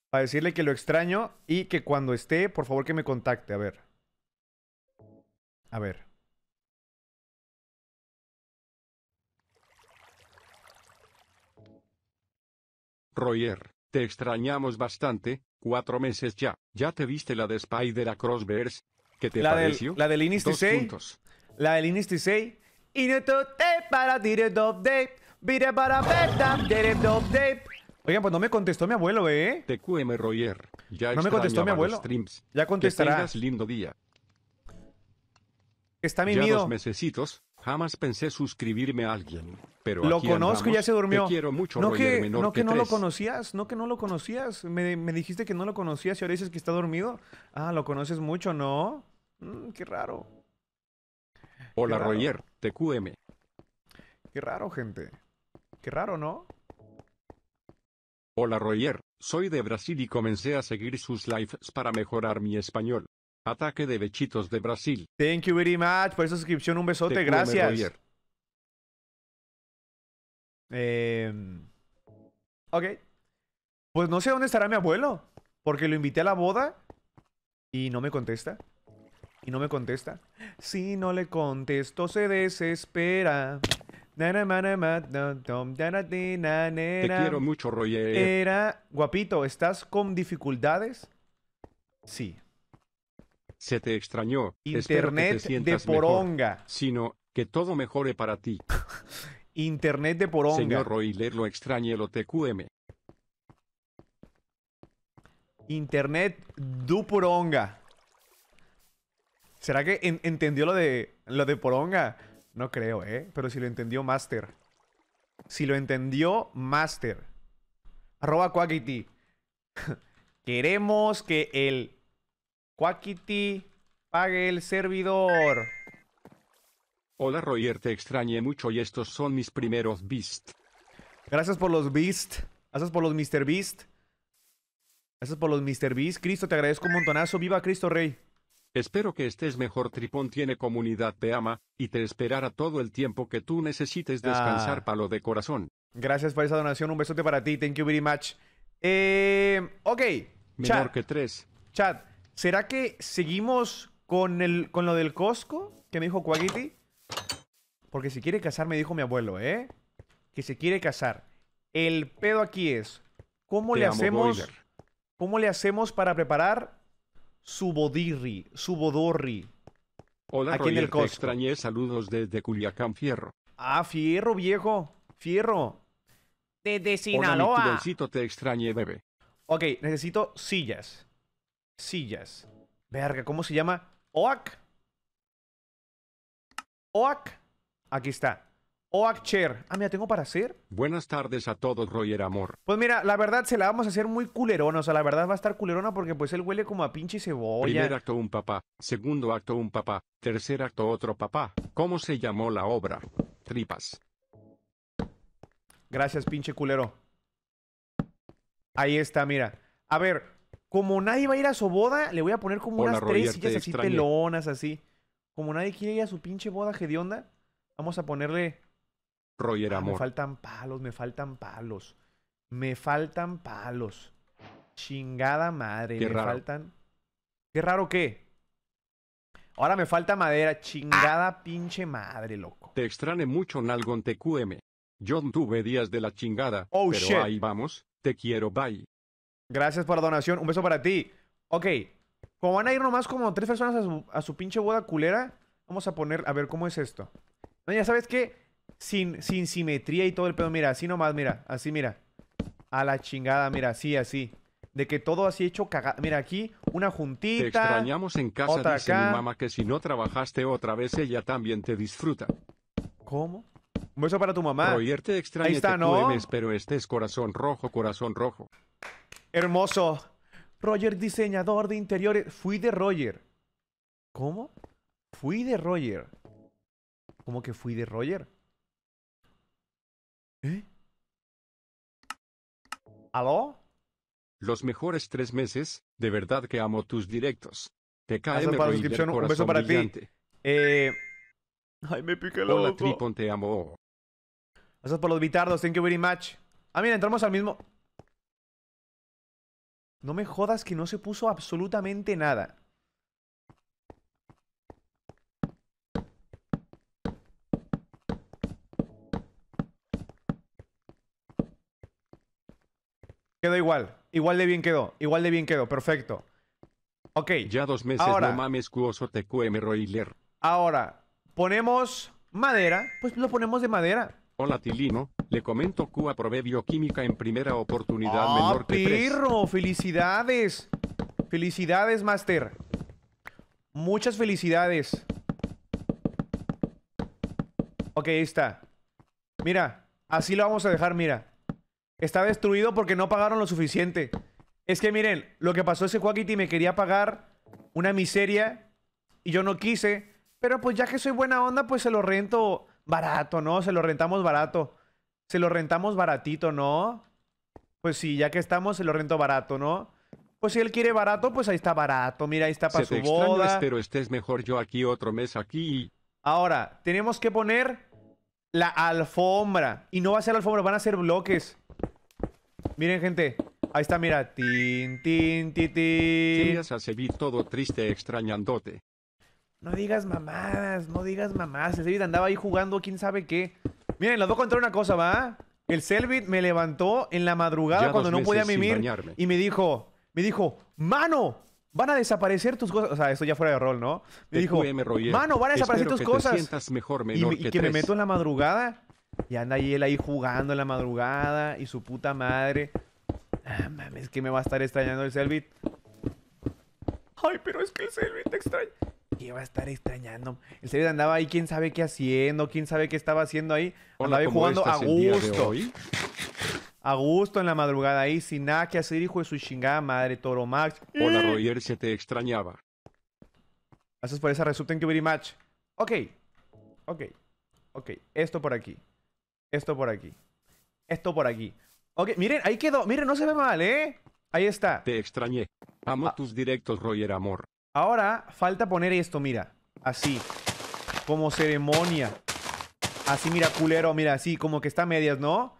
para decirle que lo extraño y que cuando esté, por favor que me contacte. A ver. A ver. Royer. Te extrañamos bastante, cuatro meses ya. ¿Ya te viste la de Spider Across Bears? ¿Qué te la pareció? la del 6. La del Inistis. 6. Y no te para update. Vire para update. Oigan, pues no me contestó mi abuelo, ¿eh? QM Royer. Ya no me contestó mi abuelo. Streams. Ya contestará. lindo día. Está mi Ya dos mesecitos, Jamás pensé suscribirme a alguien, pero lo conozco, y ya se durmió. quiero mucho, no que, no que, no lo conocías, no que no lo conocías. Me, dijiste que no lo conocías y ahora dices que está dormido. Ah, lo conoces mucho, ¿no? Mm, qué raro. Hola, Royer, Roger, TQM. Qué raro, gente. Qué raro, ¿no? Hola, Roger. Soy de Brasil y comencé a seguir sus lives para mejorar mi español. Ataque de Bechitos de Brasil. Thank you very much por esa suscripción. Un besote, Te gracias. Eh, ok. Pues no sé dónde estará mi abuelo. Porque lo invité a la boda y no me contesta. Y no me contesta. Si no le contesto, se desespera. Te quiero mucho, Roger. Era guapito, ¿estás con dificultades? Sí se te extrañó. Internet de poronga. sino que todo mejore para ti. (laughs) Internet de poronga. Señor Royler lo extrañe lo TQM. Internet du poronga. ¿Será que entendió lo de lo de poronga? No creo, ¿eh? Pero si lo entendió Master. Si lo entendió Master. Arroba Quackity. (laughs) Queremos que el Quackity, pague el servidor. Hola Roger, te extrañé mucho y estos son mis primeros Beast. Gracias por los Beast. Gracias por los Mr. Beast. Gracias por los Mr. Beast. Cristo, te agradezco un montonazo. Viva Cristo Rey. Espero que estés mejor. Tripón tiene comunidad, te ama, y te esperará todo el tiempo que tú necesites ah. descansar, palo de corazón. Gracias por esa donación. Un besote para ti. Thank you very much. Eh, ok. Menor que tres. Chat. ¿Será que seguimos con, el, con lo del Costco? Que me dijo Quagiti. Porque si quiere casar, me dijo mi abuelo, ¿eh? Que se quiere casar. El pedo aquí es, ¿cómo le hacemos... le hacemos para preparar su bodirri, su bodorri? Hola, aquí en el Costco. Te extrañé. Saludos desde Culiacán, Fierro. Ah, Fierro, viejo. Fierro. Desde Sinaloa. Hola, te extrañé, bebé. Ok, necesito sillas sillas. Verga, ¿cómo se llama? OAC. OAC. Aquí está. OAC Chair. Ah, mira, tengo para hacer. Buenas tardes a todos, Roger Amor. Pues mira, la verdad se la vamos a hacer muy culerona. O sea, la verdad va a estar culerona porque pues él huele como a pinche cebolla. Primer acto un papá. Segundo acto un papá. Tercer acto otro papá. ¿Cómo se llamó la obra? Tripas. Gracias, pinche culero. Ahí está, mira. A ver, como nadie va a ir a su boda, le voy a poner como unas tres sillas así pelonas, así. Como nadie quiere ir a su pinche boda gedionda, vamos a ponerle. Royer ah, Me faltan palos, me faltan palos. Me faltan palos. Chingada madre, me faltan. Qué raro qué. Ahora me falta madera, chingada ah. pinche madre, loco. Te extrañe mucho, Nalgon TQM. Yo tuve días de la chingada, oh, pero ahí vamos, te quiero, bye. Gracias por la donación. Un beso para ti. Ok. Como van a ir nomás como tres personas a su, pinche boda culera, vamos a poner, a ver cómo es esto. ya sabes que sin, simetría y todo el pedo, mira, así nomás, mira, así, mira. A la chingada, mira, así, así. De que todo así hecho cagada. Mira, aquí una juntita. Te extrañamos en casa, dice mi mamá, que si no trabajaste otra vez, ella también te disfruta. ¿Cómo? Un beso para tu mamá. Ahí está, ¿no? pero este es corazón rojo, corazón rojo. Hermoso. Roger, diseñador de interiores. Fui de Roger. ¿Cómo? Fui de Roger. ¿Cómo que fui de Roger? ¿Eh? ¿Aló? Los mejores tres meses. De verdad que amo tus directos. Te cae para suscripción. Un beso para ti. Eh... Ay, me pica la Hola, Tripon, te amo. Gracias por los bitardos. Thank you very much. Ah, mira, entramos al mismo... No me jodas que no se puso absolutamente nada. Quedó igual. Igual de bien quedó. Igual de bien quedó. Perfecto. Ok. Ya dos meses ahora, no mames Ahora, ponemos madera. Pues lo ponemos de madera. Hola, Tilino. Le comento Cuba probé bioquímica en primera oportunidad ah, menor que ¡Felicidades! ¡Felicidades, Master! Muchas felicidades. Ok, ahí está. Mira, así lo vamos a dejar, mira. Está destruido porque no pagaron lo suficiente. Es que miren, lo que pasó es que Quackity me quería pagar una miseria y yo no quise. Pero pues ya que soy buena onda, pues se lo rento barato, ¿no? Se lo rentamos barato se lo rentamos baratito, ¿no? Pues sí, ya que estamos, se lo rento barato, ¿no? Pues si él quiere barato, pues ahí está barato. Mira, ahí está para su boda. estés mejor yo aquí otro mes aquí. Ahora, tenemos que poner la alfombra. Y no va a ser alfombra, van a ser bloques. Miren, gente. Ahí está, mira. Tin, tin, tin, a vi todo triste extrañándote. No digas mamadas, no digas mamadas. El andaba ahí jugando quién sabe qué. Miren, voy a contar una cosa, ¿va? El Selvit me levantó en la madrugada cuando no podía mimir y me dijo, me dijo, mano, van a desaparecer tus cosas. O sea, esto ya fuera de rol, ¿no? Me dijo, mano, van a desaparecer tus cosas. y, que, me meto en la madrugada y anda ahí él ahí jugando en la madrugada y su puta madre. Ah, mames, que me va a estar extrañando el Selvit. Ay, pero es que el Selvin te extraña. ¿Qué va a estar extrañando? El servidor andaba ahí, quién sabe qué haciendo, quién sabe qué estaba haciendo ahí. Andaba ahí jugando a gusto. A gusto en la madrugada ahí, sin nada que hacer, hijo de su chingada madre, Toro Max. Hola, Roger, se te extrañaba. Gracias por esa resulta en que very match. Ok. Ok. Ok. Esto por aquí. Esto por aquí. Esto por aquí. Ok, miren, ahí quedó. Miren, no se ve mal, ¿eh? Ahí está. Te extrañé. Amo ah. tus directos, Roger Amor. Ahora falta poner esto, mira. Así. Como ceremonia. Así, mira, culero, mira, así, como que está a medias, ¿no?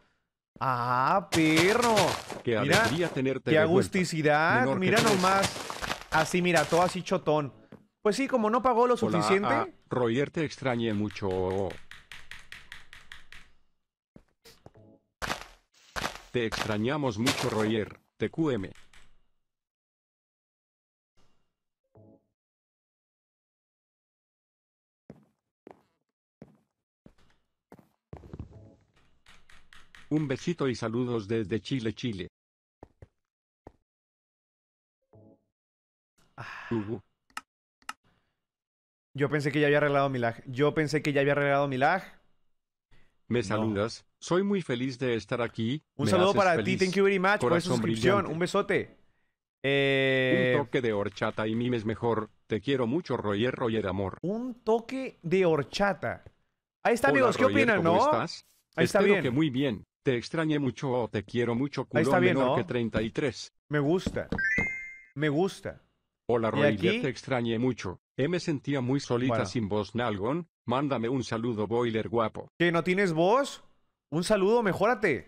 Ah, perro. Que mira, tenerte. Qué agusticidad. mira nomás. Así, mira, todo así chotón. Pues sí, como no pagó lo suficiente. Ah, Roger, te extrañé mucho. Te extrañamos mucho, Roger. Un besito y saludos desde Chile, Chile. Ah. Yo pensé que ya había arreglado mi Yo pensé que ya había arreglado mi me saludas, soy muy feliz de estar aquí. Un saludo para ti, thank you very much por la suscripción, un besote. Un eh, toque de horchata y mimes mejor. Te quiero mucho, Roger, Roger, amor. Un toque de horchata. Ahí está, amigos, ¿qué opinan, no? Estás? Ahí está bien. muy bien. Te extrañé mucho te quiero mucho, Ahí está bien, menor ¿no? que 33. Me gusta. Me gusta. Hola, Roger, te extrañé mucho. Eh, me sentía muy solita sin voz, Nalgon. Mándame un saludo, boiler guapo. ¿Que no tienes voz? Un saludo, mejórate.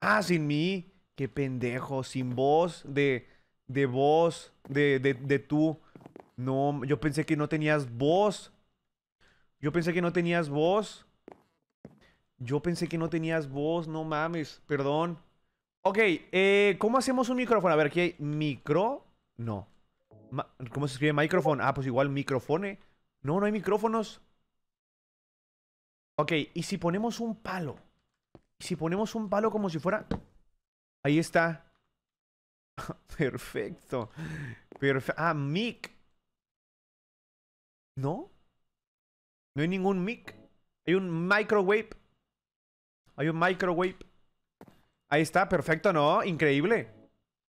Ah, sin mí. Qué pendejo. Sin voz, de, de voz, de, de, de tú. No, yo pensé que no tenías voz. Yo pensé que no tenías voz. Yo pensé que no tenías voz, no mames, perdón. Ok, eh, ¿cómo hacemos un micrófono? A ver, ¿qué? hay micro. No. ¿Cómo se escribe micrófono? Ah, pues igual microfone. No, no hay micrófonos. Ok, y si ponemos un palo. Y si ponemos un palo como si fuera. Ahí está. (laughs) Perfecto. ah, mic. ¿No? No hay ningún mic. Hay un microwave. Hay un microwave. Ahí está, perfecto, ¿no? Increíble.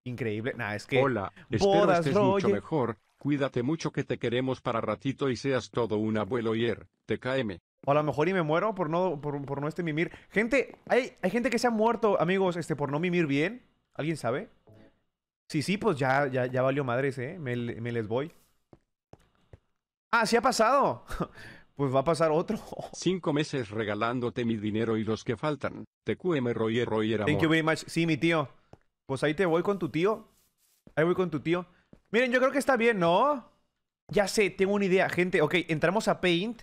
Increíble. nada, es que. Hola, espero estés mucho mejor. Cuídate mucho que te queremos para ratito y seas todo un abuelo hier. caeme O a lo mejor y me muero por no, por, no este mimir. Gente, hay, gente que se ha muerto, amigos, este, por no mimir bien. ¿Alguien sabe? Sí, sí, pues ya, ya, ya valió madres, ¿eh? Me, les voy. Ah, sí ha pasado. (laughs) pues va a pasar otro. (laughs) Cinco meses regalándote mi dinero y los que faltan. TQM Royer Royer amor. Thank you very much. Sí, mi tío. Pues ahí te voy con tu tío. Ahí voy con tu tío. Miren, yo creo que está bien, ¿no? Ya sé, tengo una idea, gente. Ok, entramos a Paint.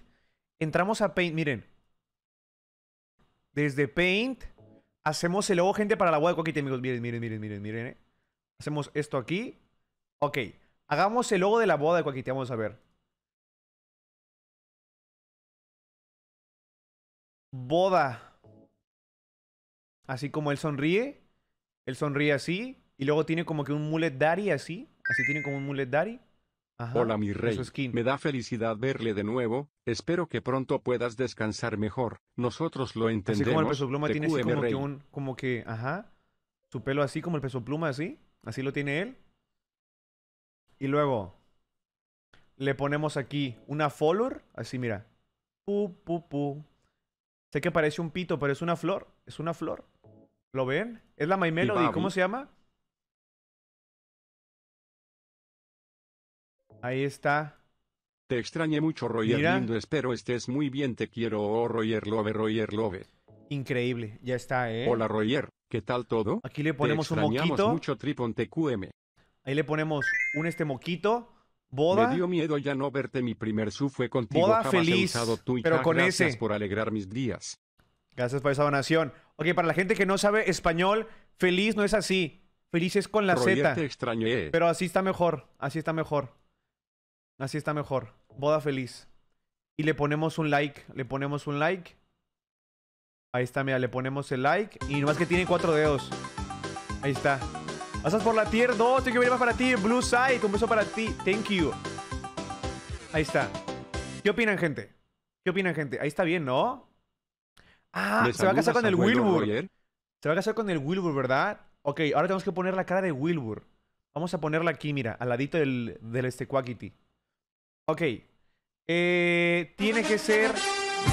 Entramos a Paint, miren. Desde Paint hacemos el logo, gente, para la boda de Coquita, amigos. Miren, miren, miren, miren, miren, ¿eh? Hacemos esto aquí. Ok, hagamos el logo de la boda de Coquita, vamos a ver. Boda. Así como él sonríe. Él sonríe así y luego tiene como que un mullet daddy así. Así tiene como un mullet daddy. Ajá, Hola mi rey, me da felicidad verle de nuevo, espero que pronto puedas descansar mejor, nosotros lo entendemos. Así como el peso pluma tiene así como que un, como que, ajá, su pelo así como el peso pluma así, así lo tiene él. Y luego le ponemos aquí una follower, así mira, pu, pu, pu. Sé que parece un pito, pero es una flor, es una flor. ¿Lo ven? Es la My Melody. ¿Cómo se llama? Ahí está. Te extrañé mucho, Roger Lindo. Espero estés muy bien. Te quiero, oh, Roger Love, Roger Love. Increíble, ya está, ¿eh? Hola, Roger. ¿Qué tal todo? Aquí le ponemos un moquito. mucho TQM. Ahí le ponemos un este moquito. Boda. Me dio miedo ya no verte. Mi primer su fue contigo. Boda He tu pero con gracias por alegrar mis días. Gracias por esa donación. Ok, para la gente que no sabe español, feliz no es así. Feliz es con la Z. Pero así está mejor. Así está mejor. Así está mejor. Boda feliz. Y le ponemos un like. Le ponemos un like. Ahí está, mira, le ponemos el like. Y nomás que tiene cuatro dedos. Ahí está. Pasas por la tier 2. Tengo que venir más para ti. Blue Side. Un beso para ti. Thank you. Ahí está. ¿Qué opinan, gente? ¿Qué opinan, gente? Ahí está bien, ¿no? Ah, se va a casar con el Wilbur. Se va a casar con el Wilbur, ¿verdad? Ok, ahora tenemos que poner la cara de Wilbur. Vamos a ponerla aquí, mira, al ladito del, del este Quackity. Ok. tiene que ser...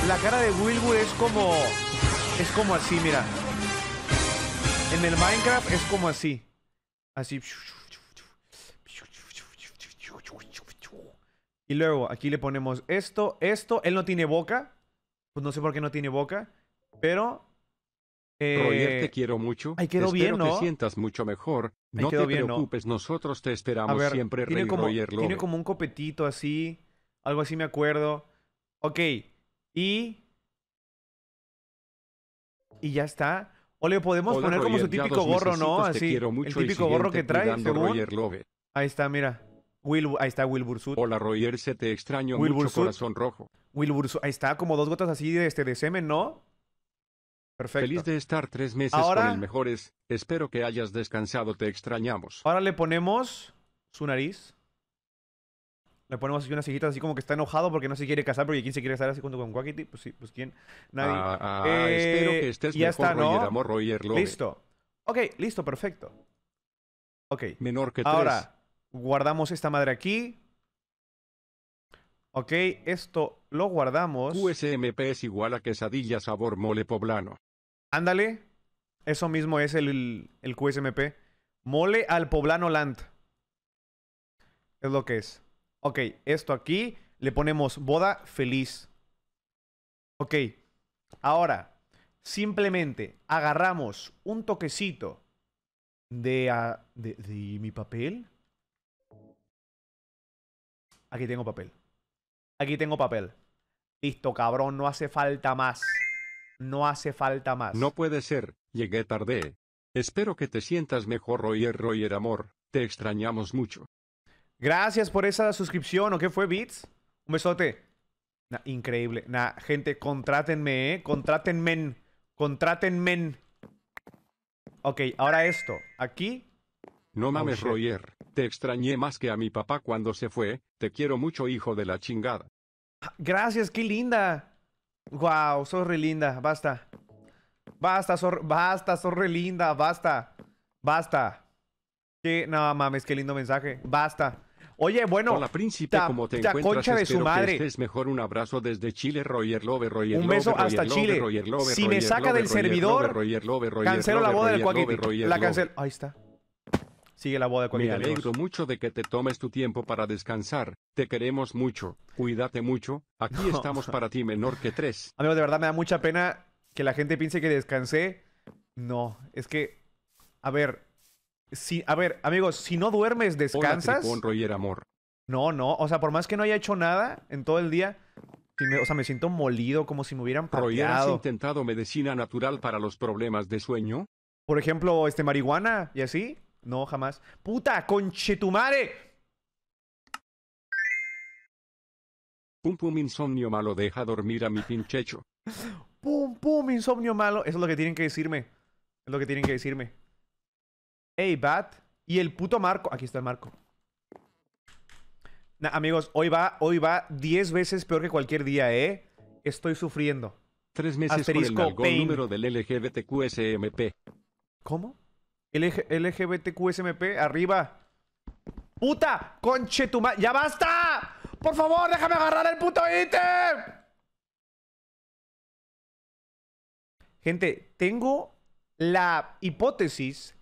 La cara de Wilbur es como... Es como así, mira. En el Minecraft es como así. Así. Y luego aquí le ponemos esto, esto. Él no tiene boca. Pues no sé por qué no tiene boca. Pero. Eh, te quiero mucho. Ay, quedó bien, ¿no? sientas mucho mejor. no te bien, preocupes, nosotros te esperamos siempre, tiene como, Tiene como un copetito así. Algo así me acuerdo. Ok. Y. Y ya está. O le podemos poner como su típico gorro, ¿no? Así. el típico gorro que trae, Ahí está, mira. Will, ahí está Wilbur Hola Roger, se te extraño mucho, corazón rojo. Wilbur ahí está, como dos gotas así de, este, de semen, ¿no? Perfecto. Feliz de estar tres meses con el mejores. Espero que hayas descansado, te extrañamos. Ahora le ponemos su nariz. Le ponemos así unas hijitas así como que está enojado porque no se quiere casar, porque quién se quiere casar así junto con Quackity, pues sí, pues quién, nadie. Ah, ah, ah, espero eh, que estés mejor, está, ¿no? listo. Ok, listo, perfecto. Ok. Menor que Ahora, guardamos esta madre aquí. Ok, esto lo guardamos. U.S.M.P. es igual a quesadilla sabor mole poblano. Ándale, eso mismo es el, el QSMP. Mole al poblano land. Es lo que es. Ok, esto aquí le ponemos boda feliz. Ok, ahora simplemente agarramos un toquecito de, ah, de, de mi papel. Aquí tengo papel. Aquí tengo papel. Listo, cabrón, no hace falta más. No hace falta más. No puede ser, llegué tarde. Espero que te sientas mejor, Royer, Roger, amor. Te extrañamos mucho. Gracias por esa suscripción, ¿o qué fue, Beats? Un besote. increíble. gente, contrátenme, ¿eh? Contrátenme. Contrátenme. Ok, ahora esto. Aquí. No oh, mames, Royer. Te extrañé más que a mi papá cuando se fue. Te quiero mucho, hijo de la chingada. Ah, gracias, qué linda. Wow, sos re linda, basta. Basta, sos, basta, sos re linda, basta. Basta. Que, no mames, qué lindo mensaje. Basta. Oye, bueno. La príncipe, como te encuentras, concha de su madre. es mejor un abrazo desde Chile, Roger Love, Roger Un beso hasta Chile. si me saca del servidor, cancelo la boda del Cuaquiti. La cancelo. Ahí está. Sigue la boda con Me alegro mucho de que te tomes tu tiempo para descansar. Te queremos mucho. Cuídate mucho. Aquí estamos para ti menor que tres. Amigo, de verdad me da mucha pena que la gente piense que descansé. No, es que... A ver... Si, a ver, amigos, si no duermes, descansas... amor. No, no. O sea, por más que no haya hecho nada en todo el día, o sea, me siento molido, como si me hubieran pateado. ¿Has intentado medicina natural para los problemas de sueño? Por ejemplo, este marihuana y así. No, jamás. ¡Puta, conchetumare! Pum pum insomnio malo, deja dormir a mi pinchecho. Pum pum insomnio malo. Eso es lo que tienen que decirme. Es lo que tienen que decirme. Ey, Bat. Y el puto Marco. Aquí está el Marco. amigos, hoy va, hoy va 10 veces peor que cualquier día, ¿eh? Estoy sufriendo. Tres meses Asterisco el número del LGBTQSMP. ¿Cómo? LGBTQSMP, arriba. ¡Puta! ¡Conche tu ¡Ya basta! ¡Por favor, déjame agarrar el puto ítem! Gente, tengo la hipótesis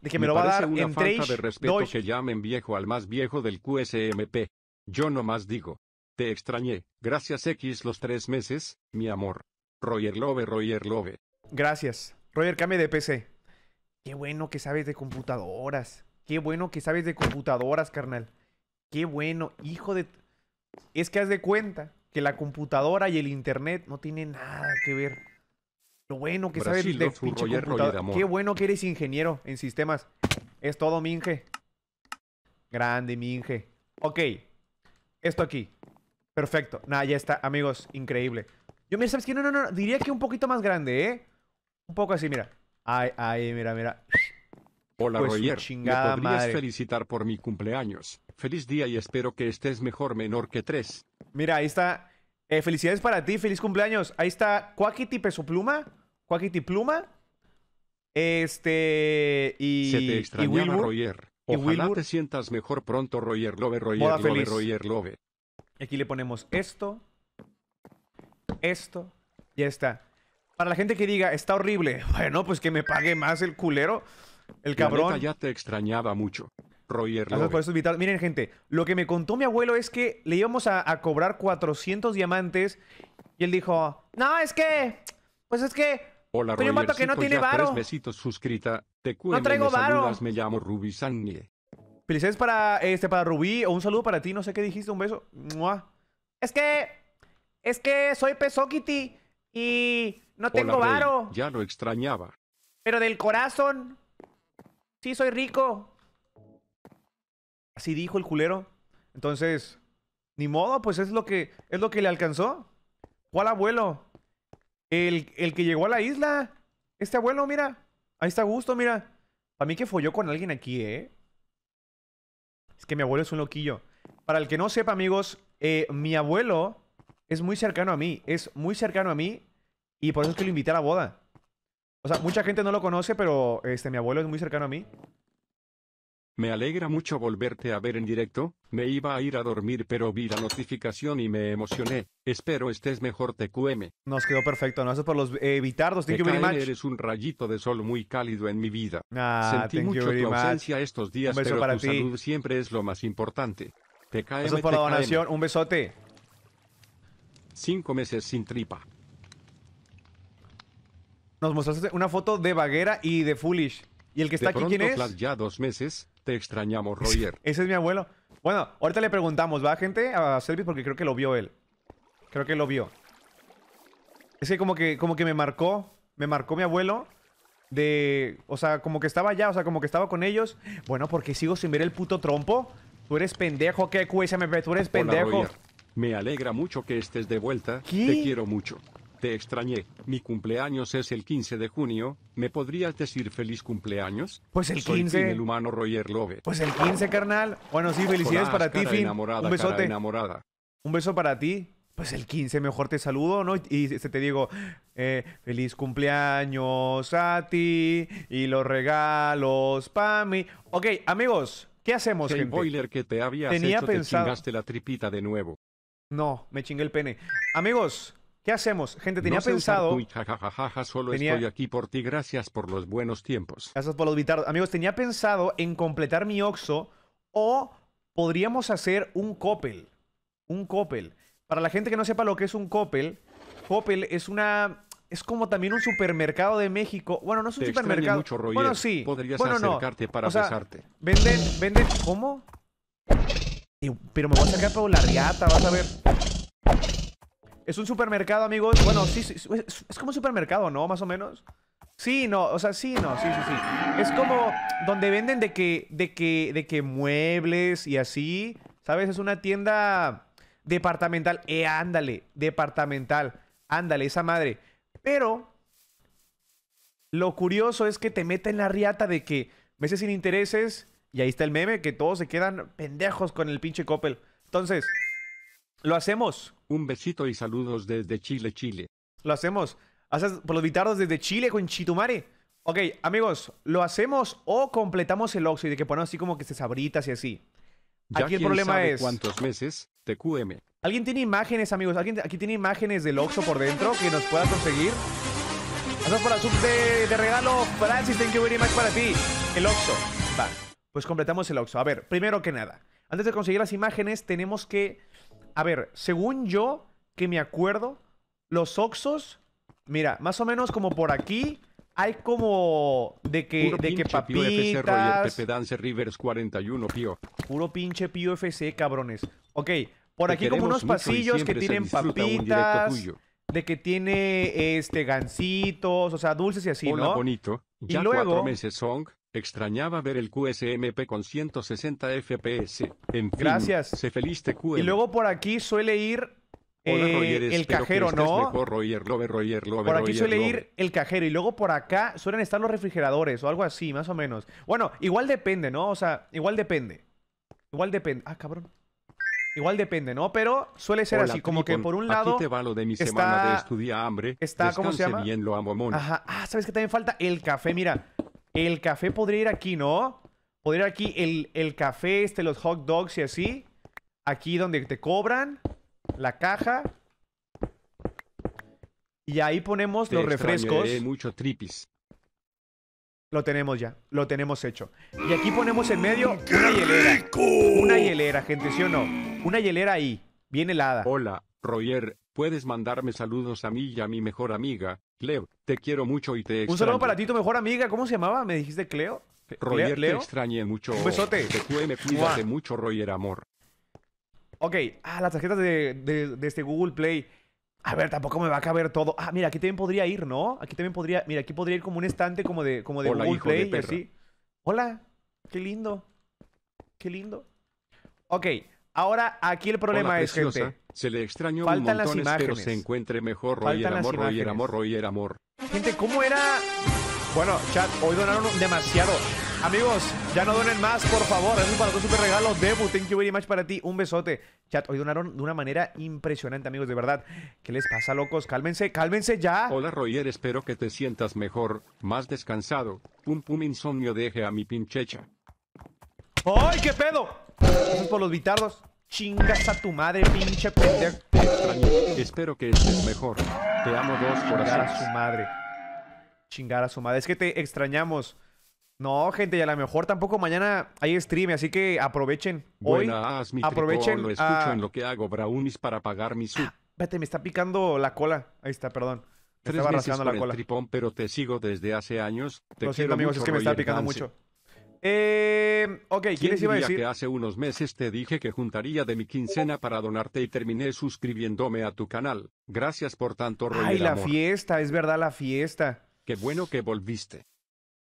de que me, lo va a dar una falta de respeto que llamen viejo al más viejo del QSMP. Yo nomás digo. Te extrañé. Gracias X los tres meses, mi amor. Roger Love, Roger Love. Gracias. Roger, came de PC. Qué bueno que sabes de computadoras. Qué bueno que sabes de computadoras, carnal. Qué bueno, hijo de... Es que haz de cuenta que la computadora y el internet no tienen nada que ver. Lo bueno que sabes de Qué bueno que eres ingeniero en sistemas. Es todo, Minge. Grande, Minge. Ok. Esto aquí. Perfecto. Nada, ya está, amigos. Increíble. Yo, mira, ¿sabes qué? No, no, no. Diría que un poquito más grande, ¿eh? Un poco así, mira. Ay, ay, mira, mira. Hola pues Roger, ¿me podrías felicitar por mi cumpleaños. Feliz día y espero que estés mejor menor que tres. Mira, ahí está. Eh, felicidades para ti, feliz cumpleaños. Ahí está Quackity Peso Pluma, Quackity Pluma, este y Se te extrañaba, Roger. Ojalá te sientas mejor pronto, Roger Love, Roger Love, Roger Aquí le ponemos esto, esto, ya está. Para la gente que diga, está horrible, (laughs) bueno, pues que me pague más el culero, el cabrón. ya te extrañaba mucho. Roger por Miren, gente, lo que me contó mi abuelo es que le íbamos a, cobrar 400 diamantes y él dijo, no, es que, pues es que Hola, Soy pues un que no tiene varo. Tres besitos suscrita. Te cuido. No traigo varo. Me llamo Felicidades para, este, para Rubí o un saludo para ti. No sé qué dijiste, un beso. Es que, es que soy Pesokiti y no tengo varo. Ya lo extrañaba. Pero del corazón. Sí, soy rico. Así dijo el culero. Entonces, ni modo, pues es lo que, es lo que le alcanzó. ¿Cuál abuelo? El, el que llegó a la isla. Este abuelo, mira. Ahí está Gusto, mira. Para mí que folló con alguien aquí, ¿eh? Es que mi abuelo es un loquillo. Para el que no sepa, amigos, eh, mi abuelo es muy cercano a mí. Es muy cercano a mí y por eso es que lo invité a la boda. O sea, mucha gente no lo conoce, pero este, mi abuelo es muy cercano a mí. Me alegra mucho volverte a ver en directo, me iba a ir a dormir pero vi la notificación y me emocioné, espero estés mejor TQM. Nos quedó perfecto, no, por los eh, bitardos, thank eres un rayito de sol muy cálido en mi vida. Ah, Sentí mucho tu ausencia estos días pero tu salud siempre es lo más importante. TKM, Eso por la donación, un besote. Cinco meses sin tripa nos mostraste una foto de Baguera y de Foolish. ¿Y el que está aquí quién es? ya dos meses, te extrañamos, Roger. Ese es mi abuelo. Bueno, ahorita le preguntamos, ¿va, gente? A Service porque creo que lo vio él. Creo que lo vio. Es que como que, como que me marcó, me marcó mi abuelo de... O sea, como que estaba allá, o sea, como que estaba con ellos. Bueno, porque sigo sin ver el puto trompo. Tú eres pendejo, ¿qué Tú eres pendejo. Me alegra mucho que estés de vuelta. Te quiero mucho. Te extrañé, mi cumpleaños es el 15 de junio, ¿me podrías decir feliz cumpleaños? Pues el 15. Soy el humano Roger Love. Pues el 15, carnal. Bueno, sí, felicidades para ti, fin. Un besote. Enamorada. Un beso para ti. Pues el 15 mejor te saludo, ¿no? Y este te digo, eh, feliz cumpleaños a ti y los regalos para mí. Ok, amigos, ¿qué hacemos, gente? boiler que te había Tenía hecho, pensado... te chingaste la tripita de nuevo. No, me chingué el pene. Amigos, ¿Qué hacemos? Gente, tenía pensado. solo estoy aquí por ti. Gracias por los buenos tiempos. Gracias por los bitardos. Amigos, tenía pensado en completar mi Oxo o podríamos hacer un Coppel. Un Coppel. Para la gente que no sepa lo que es un Coppel, Coppel es una. Es como también un supermercado de México. Bueno, no es un supermercado. Mucho, Bueno, sí. Podrías bueno, no. para o Venden, venden. ¿Cómo? Eh, pero me voy a sacar por la riata, vas a ver. Es un supermercado, amigos. Bueno, sí, sí es, como un supermercado, ¿no? Más o menos. Sí, no, o sea, sí, no, sí, sí, sí. Es como donde venden de que, de que, de que muebles y así, ¿sabes? Es una tienda departamental. Eh, ándale, departamental. Ándale, esa madre. Pero lo curioso es que te meten en la riata de que meses sin intereses y ahí está el meme que todos se quedan pendejos con el pinche Coppel. Entonces, lo hacemos. Un besito y saludos desde Chile, Chile. Lo hacemos. Haces por los guitarros desde Chile con Chitumare. Ok, amigos, ¿lo hacemos o completamos el y de que ponemos así como que se sabritas y así? aquí el problema es. ¿Cuántos meses? TQM. ¿Alguien tiene imágenes, amigos? ¿Alguien aquí tiene imágenes del Oxxo por dentro que nos pueda conseguir? ¿Hacemos por la sub de, de, regalo, Francis. Thank que very much para ti. El Oxxo. Va. Pues completamos el Oxxo. A ver, primero que nada, antes de conseguir las imágenes, tenemos que a ver, según yo, que me acuerdo, los Oxos, mira, más o menos como por aquí, hay como de que, de que papitas... Puro pinche pío FC, cabrones. Ok, por aquí como unos pasillos que tienen papitas... De que tiene este gancitos, o sea, dulces y así, ¿no? bonito. y luego, meses song, Extrañaba ver el QSMP con 160 FPS. En Gracias. Se feliz TQM. Y luego por aquí suele ir eh, el cajero, ¿no? por aquí suele ir el cajero y luego por acá suelen estar los refrigeradores o algo así, más o menos. Bueno, igual depende, ¿no? O sea, igual depende. Igual depende. Ah, cabrón. Igual depende, ¿no? Pero suele ser así, como que por un lado. te va lo de mi está, estudia hambre. Está, ¿cómo se llama? lo amo, Ajá. Ah, ¿sabes qué también falta? El café, mira. El café podría ir aquí, ¿no? Podría ir aquí el, café, este, los hot dogs y así. Aquí donde te cobran la caja. Y ahí ponemos los refrescos. mucho tripis. Lo tenemos ya, lo tenemos hecho. Y aquí ponemos en medio una hielera. Una hielera, gente, ¿sí o no? Una hielera ahí, bien helada. Hola, Roger, Puedes mandarme saludos a mí y a mi mejor amiga, Cleo. Te quiero mucho y te extraño. Un saludo para ti, tu mejor amiga. ¿Cómo se llamaba? ¿Me dijiste Cleo? Roger, te extrañé mucho. Un besote. Te (laughs) mucho, Roger, amor. Ok, ah, las tarjetas de, este Google Play. A ver, tampoco me va a caber todo. Ah, mira, aquí también podría ir, ¿no? Aquí también podría. Mira, aquí podría ir como un estante como de, como de Google Play y así. Hola, qué lindo. Qué lindo. Ok, ahora aquí el problema es, se le extrañó un montón, se encuentre mejor Roger Amor, Roger Amor, Roger Amor. Gente, ¿cómo era? Bueno, chat, hoy donaron demasiado. Amigos, ya no donen más, por favor. es un para tu super regalo. Debu, thank you very much para ti. Un besote. Chat, hoy donaron de una manera impresionante, amigos, de verdad. ¿Qué les pasa, locos? Cálmense, cálmense ya. Hola Roger, espero que te sientas mejor, más descansado. Pum pum insomnio deje a mi pinchecha. ¡Ay, qué pedo! Eso por los bitardos. Chingas a tu madre, pinche pendejo. Espero que estés mejor. Te amo dos por Chingar a su madre. Chingar a su madre. Es que te extrañamos. No, gente, y a lo mejor tampoco mañana hay stream, así que aprovechen. Hoy aprovechen. lo lo que hago, Braunis para pagar mi sub. Ah, vete, me está picando la cola. Ahí está, perdón. estaba rascando la cola. pero te sigo desde hace años. lo siento, amigos, es que me está picando mucho. Eh, ok, ¿quién, a decir? que hace unos meses te dije que juntaría de mi quincena para donarte y terminé suscribiéndome a tu canal. Gracias por tanto rollo. Ay, la fiesta, es verdad la fiesta. Qué bueno que volviste.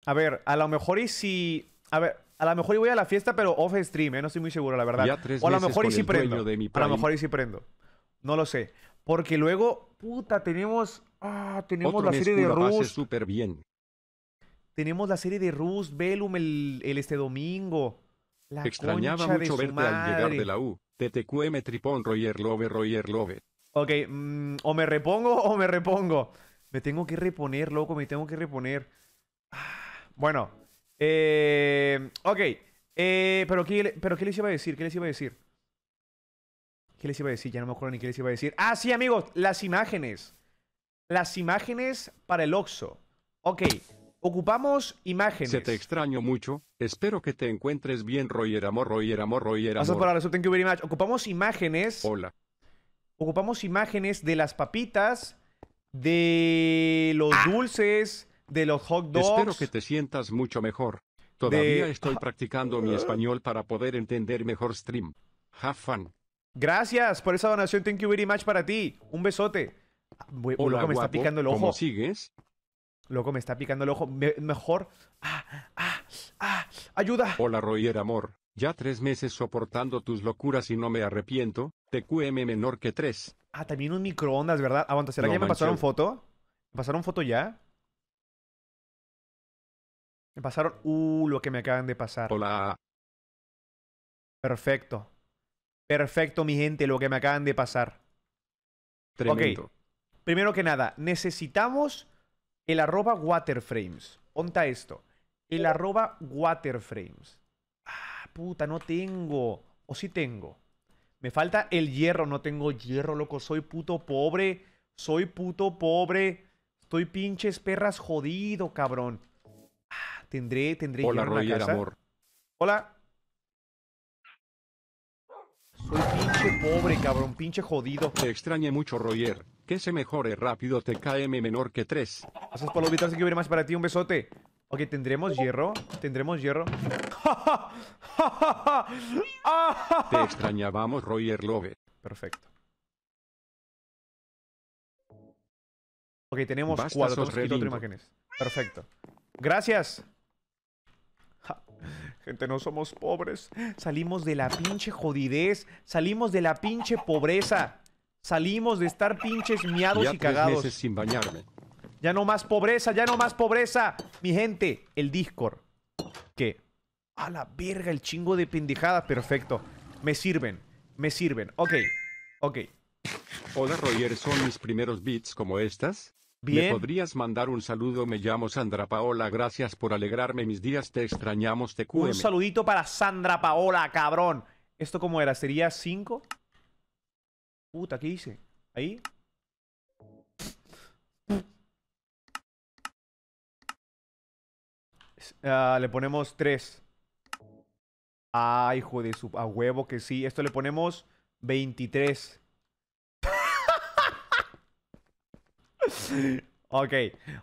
A ver, a lo mejor y si... A ver, a lo mejor y voy a la fiesta, pero off stream, ¿eh? no estoy muy seguro, la verdad. o a lo mejor y si prendo. A lo mejor y si prendo. No lo sé. Porque luego, puta, tenemos... Ah, tenemos la serie de Rus. súper bien. Tenemos la serie de Rus, Velum el, este domingo. La Extrañaba mucho verte al llegar de la U. TTQM Tripón, Roger Love, Roger Love. Ok, mm, o me repongo o me repongo. Me tengo que reponer, loco, me tengo que reponer. (sighs) Bueno, eh, ok. Eh, pero, ¿qué, pero ¿qué les iba a decir? ¿Qué les iba a decir? ¿Qué les iba a decir? Ya no me acuerdo ni qué les iba a decir. Ah, sí, amigos, las imágenes. Las imágenes para el OXO. Ok, Ocupamos imágenes. Se te extraño mucho. Espero que te encuentres bien, Royer Amor, Roger Amor, Roger Amor. por la thank you very much. Ocupamos imágenes. Hola. Ocupamos imágenes de las papitas, de los ah. dulces, de los hot dogs. Espero que te sientas mucho mejor. Todavía estoy practicando mi español para poder entender mejor stream. Have fun. Gracias por esa donación, thank you very much para ti. Un besote. Ah, voy, Hola, loco, me está picando el ojo. ¿Cómo sigues? Loco, me está picando el ojo. mejor. ¡Ah! ¡Ah! ¡Ah! ¡Ayuda! Hola, Royer amor. Ya tres meses soportando tus locuras y no me arrepiento. TQM menor que tres. Ah, también un microondas, ¿verdad? Aguanta, ¿será que ya me pasaron foto? ¿Me pasaron foto ya? Me pasaron. Uh, lo que me acaban de pasar. Hola. Perfecto. Perfecto, mi gente, lo que me acaban de pasar. Tremendo. Primero que nada, necesitamos el arroba waterframes. ponta esto. El arroba waterframes. Ah, puta, no tengo. O sí tengo. Me falta el hierro. No tengo hierro, loco. Soy puto pobre. Soy puto pobre. Estoy pinches perras jodido, cabrón. Ah, tendré, tendré Hola, hierro casa. Amor. Hola. Soy pinche pobre, cabrón. Pinche jodido. Te extrañé mucho, Roger. Que se mejore rápido TKM menor que 3. Gracias, así que hubiera más para ti. Un besote. Ok, ¿tendremos hierro? ¿Tendremos hierro? (laughs) Te extrañábamos, Roger Love. Perfecto. Ok, tenemos cuatro. imágenes. Perfecto. Gracias. (laughs) Gente, no somos pobres. Salimos de la pinche jodidez. Salimos de la pinche pobreza. Salimos de estar pinches miados y cagados. Tres meses sin bañarme. Ya no más pobreza, ya no más pobreza. Mi gente, el Discord. ¿Qué? A la verga, el chingo de pendejadas. Perfecto. Me sirven, me sirven. Ok, ok. Hola Roger, son mis primeros beats como estas. Bien. ¿Me podrías mandar un saludo? Me llamo Sandra Paola, gracias por alegrarme mis días, te extrañamos, te cuento. Un saludito para Sandra Paola, cabrón. ¿Esto cómo era? ¿Sería 5? Puta, ¿qué hice? ¿Ahí? Ah, le ponemos 3. Ay, hijo de su... A huevo que sí. Esto le ponemos 23. (laughs) ok,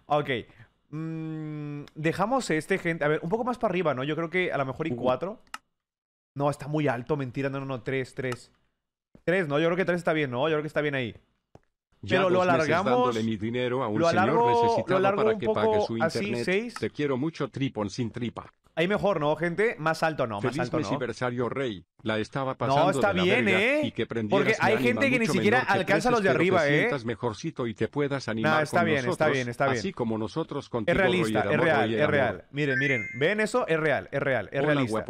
ok. Mm, dejamos este, gente. A ver, un poco más para arriba, ¿no? Yo creo que a lo mejor y 4. No, está muy alto, mentira. No, no, no, 3, 3. Tres, no, yo creo que tres está bien, ¿no? Yo creo que está bien ahí. Pero lo alargamos. Mi dinero a un lo alargo, lo alargo para un que poco pague su internet. así, seis. Te quiero mucho, tripón sin tripa. Ahí mejor, ¿no, gente? Más alto no, más alto no. Feliz aniversario, rey la estaba pasando. No, está bien, ¿eh? Y que Porque hay gente que ni siquiera alcanza los de arriba, ¿eh? mejorcito y te puedas animar. No, está bien, nosotros, está bien, está bien. Así como nosotros con Es realista, es real, es real. Amor. Miren, miren, ven eso, es real, es real, es Hola, realista.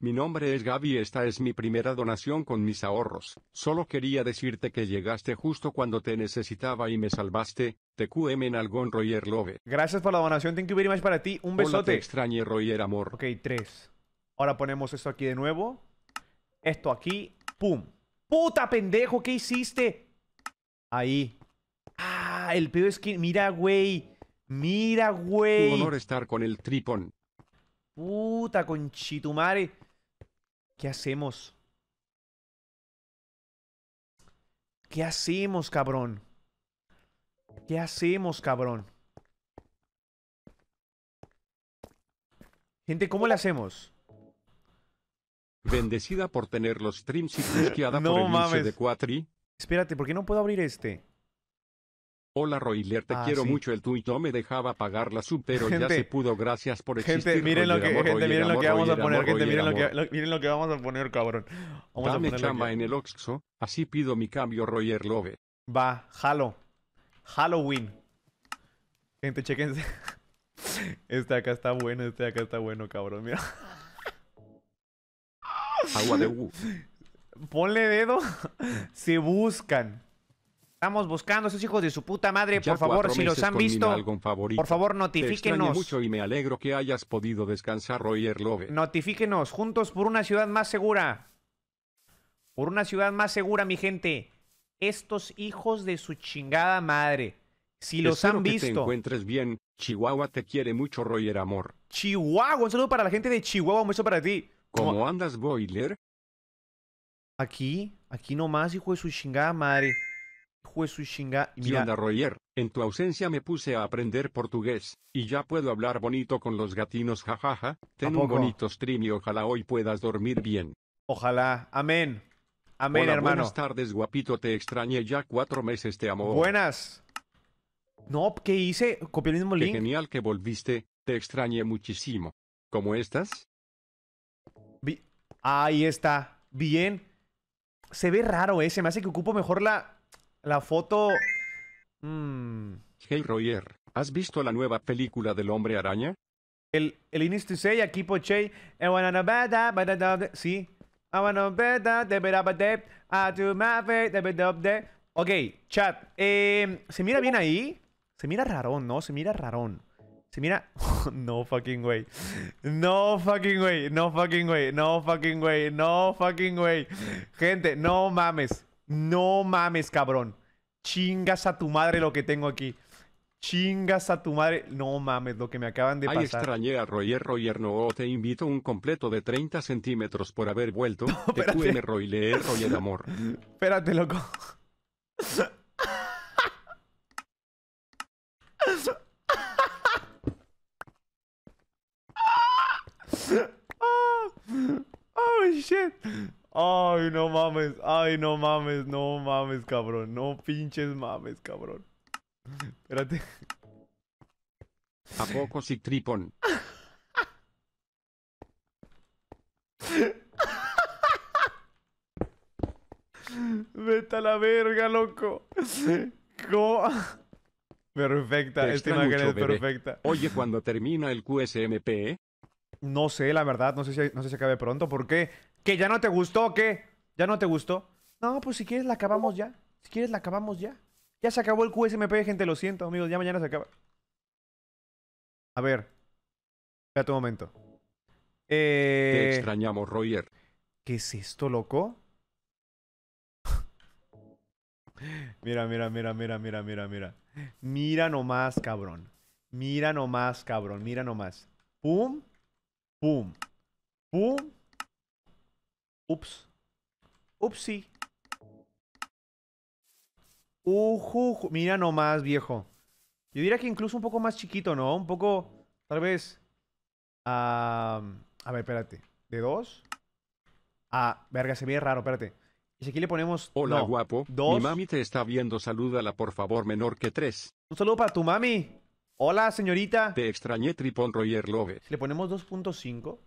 Mi nombre es Gaby esta es mi primera donación con mis ahorros. Solo quería decirte que llegaste justo cuando te necesitaba y me salvaste. TQM en algún Roger Love. Gracias por la donación, thank you very much para ti. Un besote. Hola, te extrañe, Roger Amor. Ok, tres. Ahora ponemos esto aquí de nuevo. Esto aquí. ¡Pum! ¡Puta pendejo! ¿Qué hiciste? Ahí. ¡Ah! El pedo es que... Mira, güey. Mira, güey. Un honor estar con el tripón. Puta conchitumare. ¿Qué hacemos? ¿Qué hacemos, cabrón? ¿Qué hacemos, cabrón? Gente, ¿cómo le hacemos? Bendecida por tener los streams y (laughs) por el mames. de cuatri. Espérate, ¿por qué no puedo abrir este? Hola Royler, te ah, quiero mucho. El tuit no me dejaba pagar la sub, pero ya se pudo. Gracias por existir. Gente, miren lo que, gente, miren lo que vamos a poner. gente, miren lo, que, vamos a poner, cabrón. Dame chamba en el Oxxo, así pido mi cambio, Royer Love. Va, jalo. Halloween. Gente, chequense. (laughs) Este acá está bueno, este acá está bueno, cabrón. Mira. Agua de Ponle dedo. Se (laughs) buscan. Estamos buscando a esos hijos de su puta madre. por favor, si los han visto, por favor, notifíquenos. mucho y me alegro que hayas podido descansar, Royer Love. Notifíquenos, juntos por una ciudad más segura. Por una ciudad más segura, mi gente. Estos hijos de su chingada madre. Si los han visto. encuentres bien. Chihuahua te quiere mucho, Royer, Amor. Chihuahua, un saludo para la gente de Chihuahua, un beso para ti. ¿Cómo andas, Boiler? Aquí, aquí nomás, hijo de su chingada madre. Hijo de su chingada. ¿Qué onda, Royer? En tu ausencia me puse a aprender portugués, y ya puedo hablar bonito con los gatinos, jajaja. Tengo un bonito stream y ojalá hoy puedas dormir bien. Ojalá. Amén. Amén, hermano. Buenas tardes, guapito. Te extrañé ya cuatro meses, te amo. Buenas. No, ¿qué hice? Copié el mismo Qué Genial que volviste. Te extrañé muchísimo. ¿Cómo estás? Ahí está. Bien. Se ve raro, ese. Eh. me hace que ocupo mejor la, la foto... Mm. Hey, Roger. ¿Has visto la nueva película del Hombre Araña? El, el Inis to Say, aquí Poche. Sí. Ok, chat. Eh, ¿Se mira bien ahí? Se mira rarón, ¿no? Se mira rarón mira... (laughs) no fucking way. No fucking way. No fucking way. No fucking way. No fucking way. Gente, no mames. No mames, cabrón. Chingas a tu madre lo que tengo aquí. Chingas a tu madre. No mames, lo que me acaban de pasar. Ay, extrañé a Royer Royer no. Te invito un completo de 30 centímetros por haber vuelto. (laughs) No, TQM Royer Amor. Espérate, loco. (laughs) Ay, no mames. Ay, no mames. No mames, cabrón. No pinches mames, cabrón. Espérate. ¿A poco si tripón? Vete a la verga, loco. ¿Cómo? Perfecta, esta imagen es perfecta. Oye, cuando termina el QSMP, no sé, la verdad, no sé si, no sé si acabe pronto. ¿Por qué? ¿Que ya no te gustó o qué? ¿Ya no te gustó? No, pues si quieres la acabamos ya. Si quieres la acabamos ya. Ya se acabó el QSMP, gente, lo siento, amigos. Ya mañana se acaba. A ver. Espérate un momento. Eh... Te extrañamos, Roger. ¿Qué es esto, loco? mira, mira, mira, mira, mira, mira, mira. Mira nomás, cabrón. Mira nomás, cabrón. Mira nomás. Pum. Boom, boom, Ups. Upsi. ojo, Mira nomás, viejo. Yo diría que incluso un poco más chiquito, ¿no? Un poco, tal vez... a ver, espérate. ¿De dos? Ah, verga, se ve raro, espérate. Y si aquí le ponemos... Hola, guapo. Dos. Mi mami te está viendo, salúdala por favor, menor que tres. Un saludo para tu mami. Hola, señorita. Te extrañé, Tripon Roger Love. le ponemos 2.5.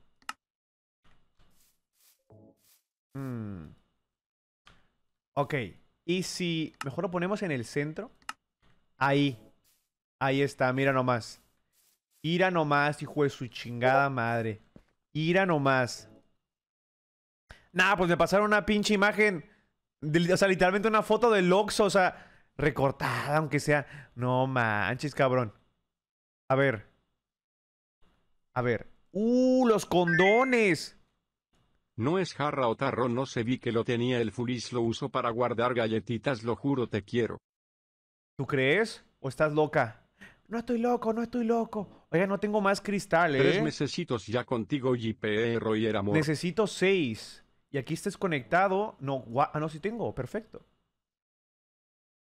Hmm. Ok. Y si mejor lo ponemos en el centro. Ahí. Ahí está, mira nomás. Ira nomás, hijo de su chingada madre. Ira nomás. Nah, pues me pasaron una pinche imagen. o sea, literalmente una foto de Oxxo, o sea, recortada, aunque sea. No manches, cabrón. A ver. A ver. ¡Uh, los condones! No es jarra o tarro, no se vi que lo tenía el fulis, lo uso para guardar galletitas, lo juro, te quiero. ¿Tú crees? ¿O estás loca? No estoy loco, no estoy loco. Oiga, no tengo más cristales. ¿eh? Tres necesitos ya contigo, JPR y era amor. Necesito seis. Y aquí estés conectado. No, ah, no, sí tengo. Perfecto.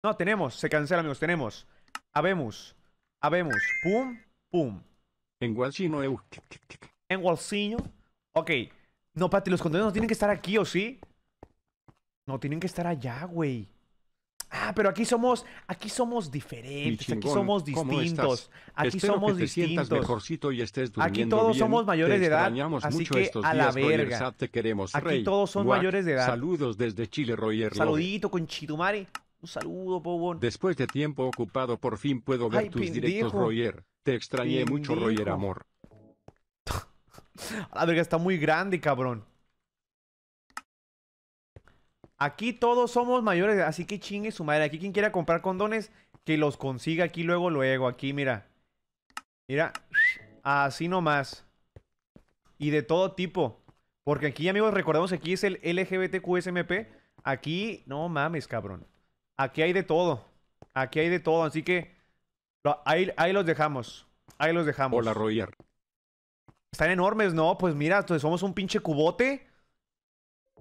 No, tenemos. Se cancela, amigos. Tenemos. Habemos. Habemos pum, pum. En walcino En walcino Ok. No, Pati, los contenidos no tienen que estar aquí, ¿o sí? No, tienen que estar allá, güey. Ah, pero aquí somos, aquí somos diferentes, aquí somos distintos, aquí somos distintos. y aquí todos somos mayores de edad, así que a la verga. aquí todos son mayores de edad. Saludos desde Chile, Roger. Saludito con Chitumari. Un saludo, Powon. Después de tiempo ocupado, por fin puedo ver tus directos, Roger. Te extrañé mucho, Roger, amor. (laughs) la verga, está muy grande, cabrón. Aquí todos somos mayores, así que chingue su madre. Aquí quien quiera comprar condones, que los consiga aquí luego, luego. Aquí, mira. Mira, así nomás. Y de todo tipo. Porque aquí, amigos, recordemos que aquí es el LGBTQSMP. Aquí, no mames, cabrón. Aquí hay de todo. Aquí hay de todo, así que ahí, los dejamos. Ahí los dejamos. Hola, Royer. Están enormes, ¿no? Pues mira, entonces somos un pinche cubote.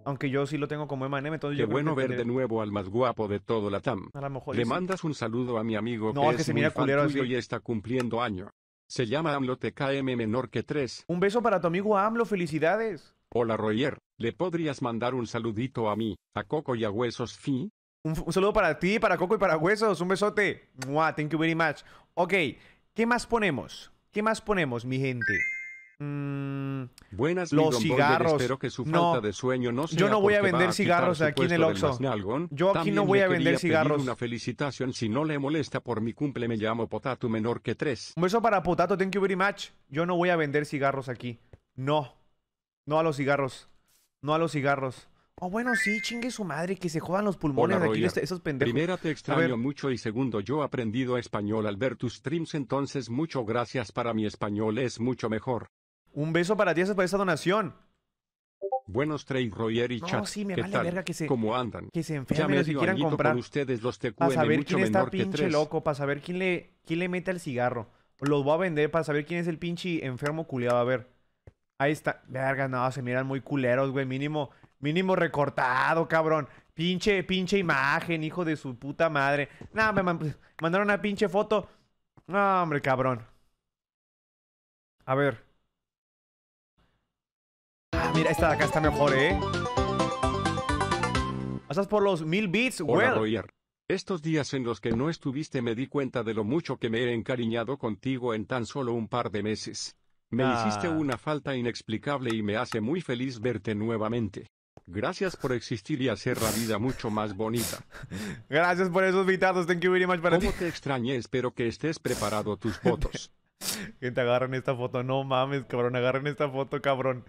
Aunque yo sí lo tengo como M&M, entonces Qué bueno ver de nuevo al más guapo de todo la TAM. A lo mejor Le mandas un saludo a mi amigo que, es se y está cumpliendo año. Se llama AMLO TKM menor que 3. Un beso para tu amigo AMLO, felicidades. Hola Royer. ¿le podrías mandar un saludito a mí, a Coco y a Huesos Fi? Un, saludo para ti, para Coco y para Huesos. Un besote. Mua, thank you very much. Ok, ¿qué más ponemos? ¿Qué más ponemos, mi gente? Mm, Buenas, los cigarros. que su de sueño no yo no voy a vender cigarros aquí en el Oxxo. Yo aquí no voy a vender cigarros. Una felicitación si no le molesta por mi cumple me llamo Potato menor que 3. Un beso para Potato, thank you very much. Yo no voy a vender cigarros aquí. No. No a los cigarros. No a los cigarros. Oh, bueno, sí, chingue su madre, que se jodan los pulmones de aquí este, esos pendejos. Primera, te extraño mucho y segundo, yo he aprendido español al ver tus streams, entonces mucho gracias para mi español, es mucho mejor. Un beso para ti, gracias por esa donación. Buenos Trey Royer y no, chat. Sí, me ¿Qué vale tal? Verga que se, ¿Cómo andan? Que se enfermen si quieran comprar. ustedes los para saber quién está pinche loco, para saber quién le, quién le mete el cigarro. Los voy a vender para saber quién es el pinche enfermo culiado. A ver. Ahí está. Verga, no, se miran muy culeros, güey. Mínimo, Mínimo recortado, cabrón. Pinche, pinche imagen, hijo de su puta madre. No, me mandaron una pinche foto. No, hombre, cabrón. A ver. Ah, mira, esta de acá está mejor, ¿eh? Pasas por los mil bits, güey. Well. Estos días en los que no estuviste me di cuenta de lo mucho que me he encariñado contigo en tan solo un par de meses. Me ah. hiciste una falta inexplicable y me hace muy feliz verte nuevamente. Gracias por existir y hacer la vida mucho más bonita. Gracias por esos invitados. Thank you very much para ¿Cómo te extrañé? Espero que estés preparado tus (laughs) fotos. que te agarren esta foto. No mames, cabrón. Agarren esta foto, cabrón.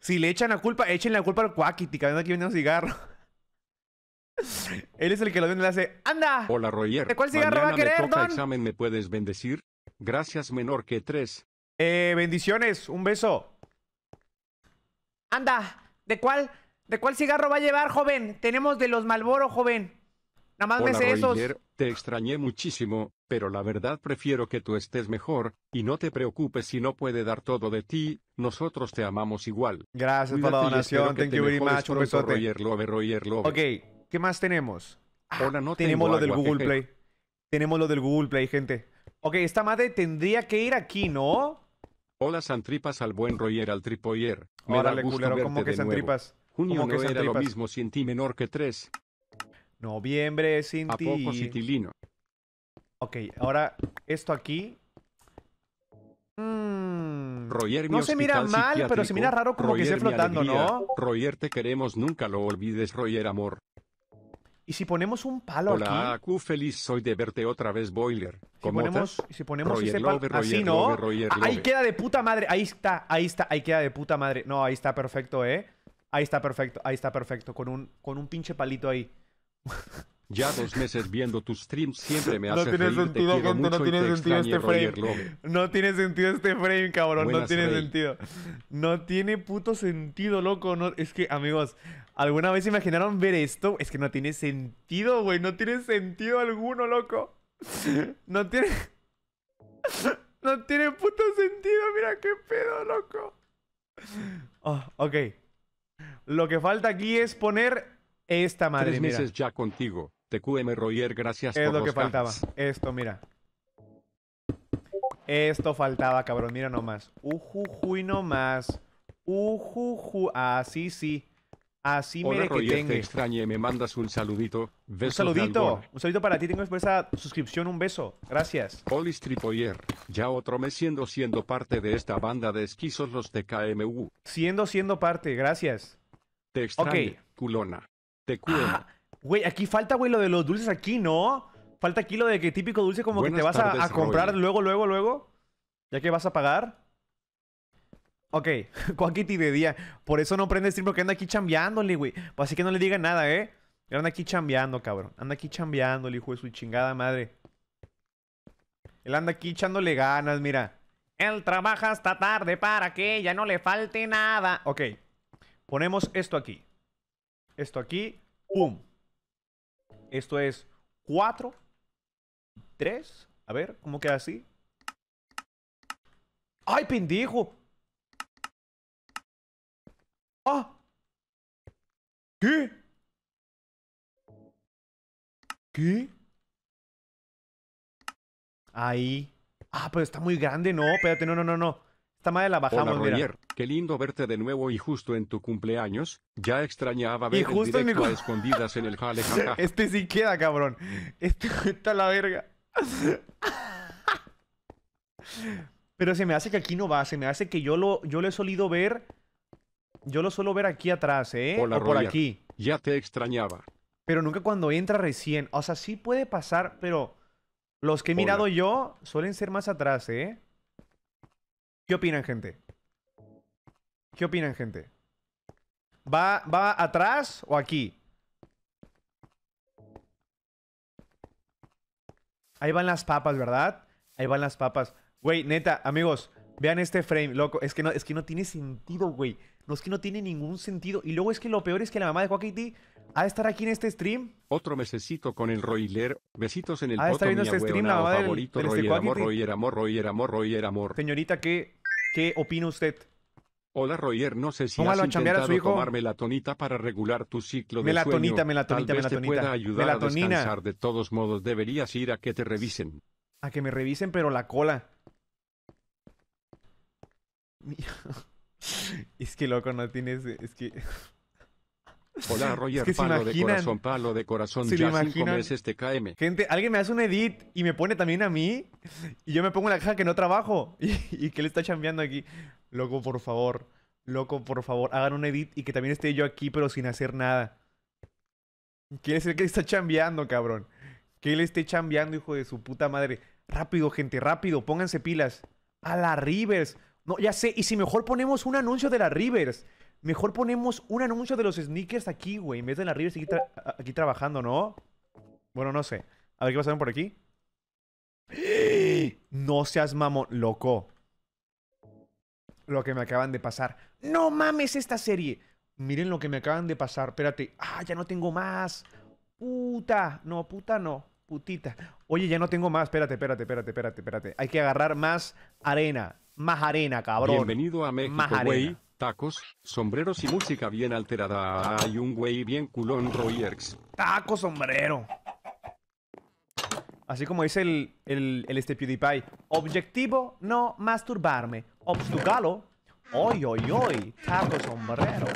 Si le echan la culpa, echen la culpa al Quackity, cabrón. Aquí viene un cigarro. Él es el que lo viene y le hace, ¡anda! Hola, Roger. ¿De cuál cigarro va a querer, me examen, ¿me puedes bendecir? Gracias, menor que tres. Eh, bendiciones. Un beso. ¡Anda! ¿De cuál ¿De cuál cigarro va a llevar, joven? Tenemos de los Malboro, joven. Nada más Hola, me sé esos. te extrañé muchísimo, pero la verdad prefiero que tú estés mejor, y no te preocupes si no puede dar todo de ti, nosotros te amamos igual. Gracias por la donación, thank you very much, un Ok, ¿qué más tenemos? Ah, Hola, no tenemos lo del Google Play. Tenemos lo del Google Play, gente. Ok, esta madre tendría que ir aquí, ¿no? Hola, Santripas al buen Roger, al Tripoyer. Me da gusto verte ¿cómo que Santripas? Junio no era lo mismo sin ti menor que 3. Noviembre sin ti. A poco citilino. Ok, ahora esto aquí. Mm. no se mira mal, pero se mira raro como que esté flotando, ¿no? Royer, te queremos, nunca lo olvides, Royer, amor. ¿Y si ponemos un palo aquí? Hola, Q, feliz soy de verte otra vez, Boiler. Si ponemos, si ponemos ese palo... así, ¿no? ahí queda de puta madre. Ahí está, ahí está, ahí queda de puta madre. No, ahí está perfecto, ¿eh? Ahí está perfecto, ahí está perfecto, con un, con un pinche palito ahí. Ya dos meses viendo tus streams siempre me no tiene sentido, gente, no tiene sentido este frame. No tiene sentido este frame, cabrón. no tiene sentido. No tiene puto sentido, loco. es que, amigos, ¿alguna vez imaginaron ver esto? Es que no tiene sentido, güey. No tiene sentido alguno, loco. No tiene. (laughs) No tiene puto sentido. Mira qué pedo, loco. Oh, ok. Lo que falta aquí es poner esta madre. Tres meses ya contigo. TQM Royer, gracias es lo que faltaba. Esto, mira. Esto faltaba, cabrón. Mira nomás. Ujujuy nomás. Ujuju. Así ah, sí. Así me que tengo. te extrañe, me mandas un saludito. un saludito. Un saludito para ti. Tengo por esa suscripción un beso. Gracias. Olis Tripoyer. Ya otro mes siendo siendo parte de esta banda de esquizos los TKMU. Siendo siendo parte. Gracias. Te extraño, culona. Te ah, culona. Güey, aquí falta, güey, lo de los dulces aquí, ¿no? Falta aquí lo de que típico dulce como que te vas a, comprar luego, luego, luego. Ya que vas a pagar. Ok, (laughs) Quackity de día. Por eso no prende stream porque anda aquí chambeándole, güey. Pues así que no le diga nada, ¿eh? Anda aquí chambeando, cabrón. Anda aquí chambeándole, hijo de su chingada madre. Él anda aquí echándole ganas, mira. Él trabaja hasta tarde para que ya no le falte nada. Ok. Ponemos esto aquí. Esto aquí. ¡Pum! Esto es cuatro. Tres. A ver, ¿cómo queda así? ¡Ay, pendejo! ¡Ah! ¿Qué? ¿Qué? Ahí. Ah, pero está muy grande, no, espérate, no, no, no, no. Esta madre la bajamos, Hola, Qué lindo verte de nuevo y justo en tu cumpleaños. Ya extrañaba ver y escondidas en el jale. (laughs) Este sí queda, cabrón. Este (laughs) está la verga. Pero se me hace que aquí no va, se me hace que yo lo, yo he solido ver. Yo lo suelo ver aquí atrás, ¿eh? o por aquí. Ya te extrañaba. Pero nunca cuando entra recién. O sea, sí puede pasar, pero los que he mirado yo suelen ser más atrás, ¿eh? ¿Qué opinan, gente? ¿Qué opinan, gente? ¿Va, va atrás o aquí? Ahí van las papas, ¿verdad? Ahí van las papas. Güey, neta, amigos, vean este frame, loco. Es que no, es que no tiene sentido, güey. No es que no tiene ningún sentido. Y luego es que lo peor es que la mamá de Joaquín a estar aquí en este stream. Otro mesecito con el Royler. Besitos en el a estar viendo este stream, la favorito, del, este Royer, amor, Royer, amor, Royer, amor, Royer, amor. Señorita, ¿qué, qué opina usted? Hola Royer, no sé si Póngalo has intentado a tomar melatonita para regular tu ciclo de melatonita, sueño. Melatonita, Tal vez melatonita, te pueda ayudar melatonina. a descansar. De todos modos, deberías ir a que te revisen. A que me revisen, pero la cola. (laughs) es que loco, no tienes... Es que... Hola Roger, palo de corazón, palo de corazón, ya cinco es te KM. Gente, alguien me hace un edit y me pone también a mí y yo me pongo en la caja que no trabajo y, que le está chambeando aquí. Loco, por favor, loco, por favor, hagan un edit y que también esté yo aquí pero sin hacer nada. Quiere decir que está chambeando, cabrón. Que le esté chambeando, hijo de su puta madre. Rápido, gente, rápido, pónganse pilas. A la Rivers. No, ya sé, y si mejor ponemos un anuncio de la Rivers. Mejor ponemos un anuncio de los sneakers aquí, güey. En vez de la River seguir aquí trabajando, ¿no? Bueno, no sé. A ver qué pasa por aquí. (gasps) No seas mamón, loco. Lo que me acaban de pasar. No mames esta serie. Miren lo que me acaban de pasar. Espérate. Ah, ya no tengo más. Puta. No, puta no. Putita. Oye, ya no tengo más. Espérate, espérate, espérate, espérate, espérate. Hay que agarrar más arena. Más arena, cabrón. Bienvenido a México, güey tacos, sombreros y música bien alterada. Hay un güey bien culón, Royers. Taco, sombrero. Así como dice el, el, este PewDiePie. Objetivo, no masturbarme. Obstugalo. Oy, oy, oy. Taco, sombrero.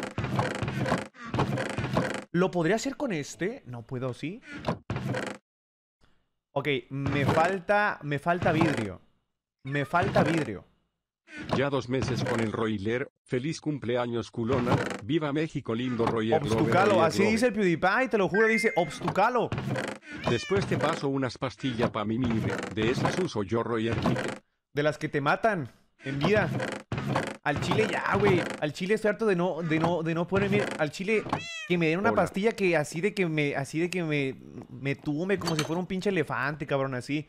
¿Lo podría hacer con este? No puedo, ¿sí? Ok, me falta... Me falta vidrio. Me falta vidrio. Ya dos meses con el Roiler. Feliz cumpleaños, culona. Viva México, lindo Roiler. Obstucalo, así dice el PewDiePie, te lo juro, dice obstucalo. Después te paso unas pastillas para mimir. De esas uso yo, Royer. De las que te matan en vida. Al chile ya, güey. Al chile estoy harto de no, de no, de no ponerme. Al chile que me den una pastilla que así de que me, así de que me, me tume como si fuera un pinche elefante, cabrón, así.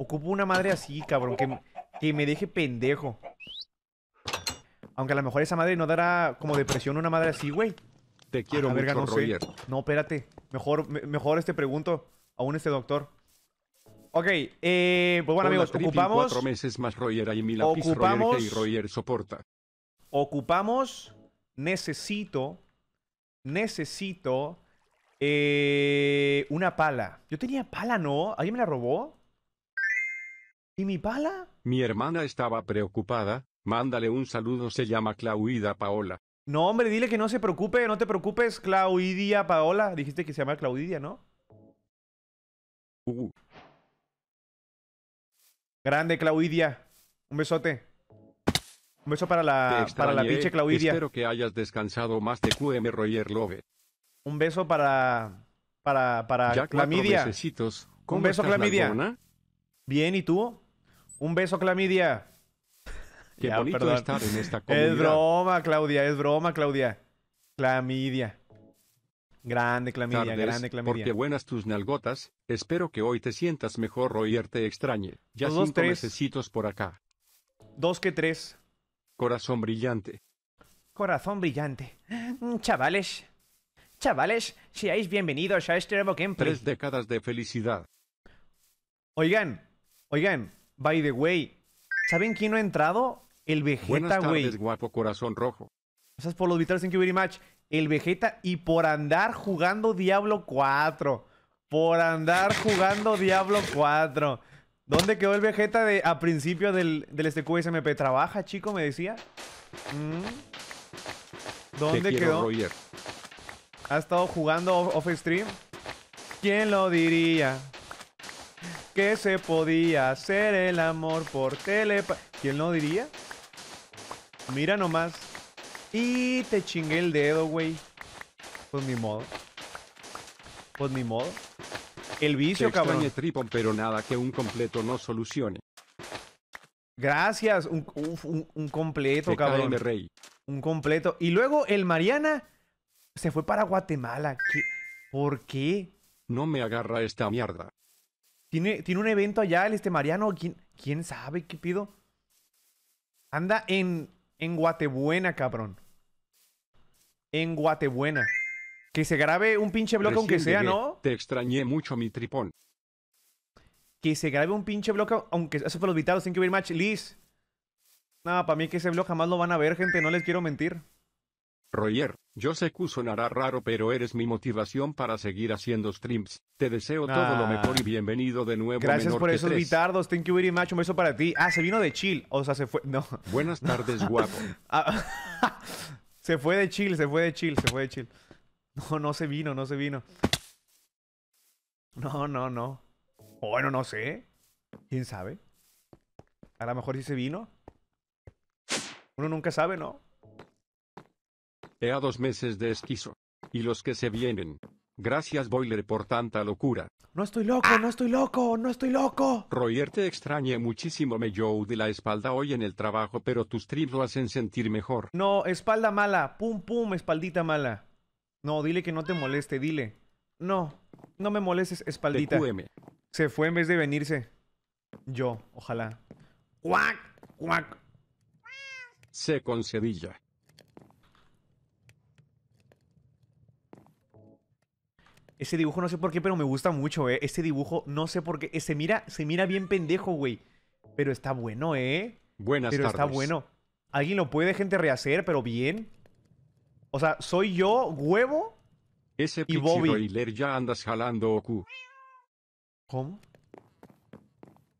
Ocupo una madre así, cabrón, que, que me deje pendejo. Aunque a lo mejor esa madre no dará como depresión una madre así, güey. Te quiero, no No, espérate. Mejor, mejor este pregunto aún este doctor. Ok, eh, pues bueno, amigos, ocupamos. Cuatro meses más Roger ocupamos, soporta. Ocupamos. Necesito. Necesito. Eh, una pala. Yo tenía pala, ¿no? ¿Alguien me la robó? ¿Y mi pala? Mi hermana estaba preocupada. Mándale un saludo, se llama Claudia Paola. No, hombre, dile que no se preocupe, no te preocupes, Claudia Paola. Dijiste que se llama Claudidia, ¿no? Uh. Grande, Claudia. Un besote. Un beso para la, para la pinche Claudia. Espero que hayas descansado más de QM Roger Love. Un beso para. Para. Para. Ya Un beso, Clamidia. Bien, ¿y tú? Un beso, clamidia. Qué bonito estar en esta comunidad. Es broma, Claudia, es broma, Claudia. Clamidia. Grande clamidia, grande clamidia. Porque buenas tus nalgotas, espero que hoy te sientas mejor o te extrañe. Ya son cinco necesitos por acá. Dos que tres. Corazón brillante. Corazón brillante. Mm, chavales. Chavales, seáis bienvenidos a este nuevo Tres décadas de felicidad. Oigan, oigan, By the way, ¿saben quién no ha entrado? El Vegeta, güey. guapo corazón rojo. Gracias por los vitales, en you very much. El Vegeta y por andar jugando Diablo 4. Por andar jugando Diablo 4. ¿Dónde quedó el Vegeta de, a principio del, del este QSMP? ¿Trabaja, chico? Me decía. Mm. ¿Dónde quedó? ¿Ha estado jugando off, off stream? ¿Quién lo diría? que se podía hacer el amor por telepa... ¿Quién no diría? Mira nomás. Y te chingué el dedo, güey. Pues mi modo. Pues mi modo. El vicio, te cabrón. Tripon, pero nada que un completo no solucione. Gracias, un, completo, te cabrón. Rey. Un completo. Y luego el Mariana se fue para Guatemala. ¿Por qué? No me agarra esta mierda. ¿Tiene, un evento allá el este Mariano. ¿Quién, quién sabe qué pido? Anda en, en Guatebuena, cabrón. En Guatebuena. Que se grabe un pinche bloque aunque sea, ¿no? Te extrañé mucho, mi tripón. Que se grabe un pinche bloque aunque... Eso fue los vitados, thank que very much. Liz. No, para mí que ese bloque jamás lo van a ver, gente. No les quiero mentir. Roger, yo sé que sonará raro pero eres mi motivación para seguir haciendo streams. Te deseo todo lo mejor y ah. bienvenido de nuevo. Gracias por esos bitardos, thank you very much, un beso para ti. Ah, se vino de chill. o sea, se fue, no. Buenas tardes, guapo. (laughs) Ah, (laughs) se fue de chill, se fue de chill, se fue de chill. No, no se vino, no se vino. No, no, no. Bueno, no sé. ¿Quién sabe? A lo mejor sí se vino. Uno nunca sabe, ¿no? He a dos meses de esquizo. Y los que se vienen. Gracias Boiler por tanta locura. No estoy loco, no estoy loco, no estoy loco. Royer te extrañé muchísimo me yo de la espalda hoy en el trabajo, pero tus trips lo hacen sentir mejor. No, espalda mala, pum pum, espaldita mala. No, dile que no te moleste, dile. No, no me molestes, espaldita. Se fue en vez de venirse. Yo, ojalá. Cuac, guac. Se concedilla. Ese dibujo no sé por qué, pero me gusta mucho, eh. Ese dibujo no sé por qué. Se mira, se mira bien pendejo, güey. Pero está bueno, eh. Buenas Pero está bueno. Alguien lo puede, gente, rehacer, pero bien. O sea, soy yo, huevo Ese y Bobby. ya andas jalando, ¿Cómo?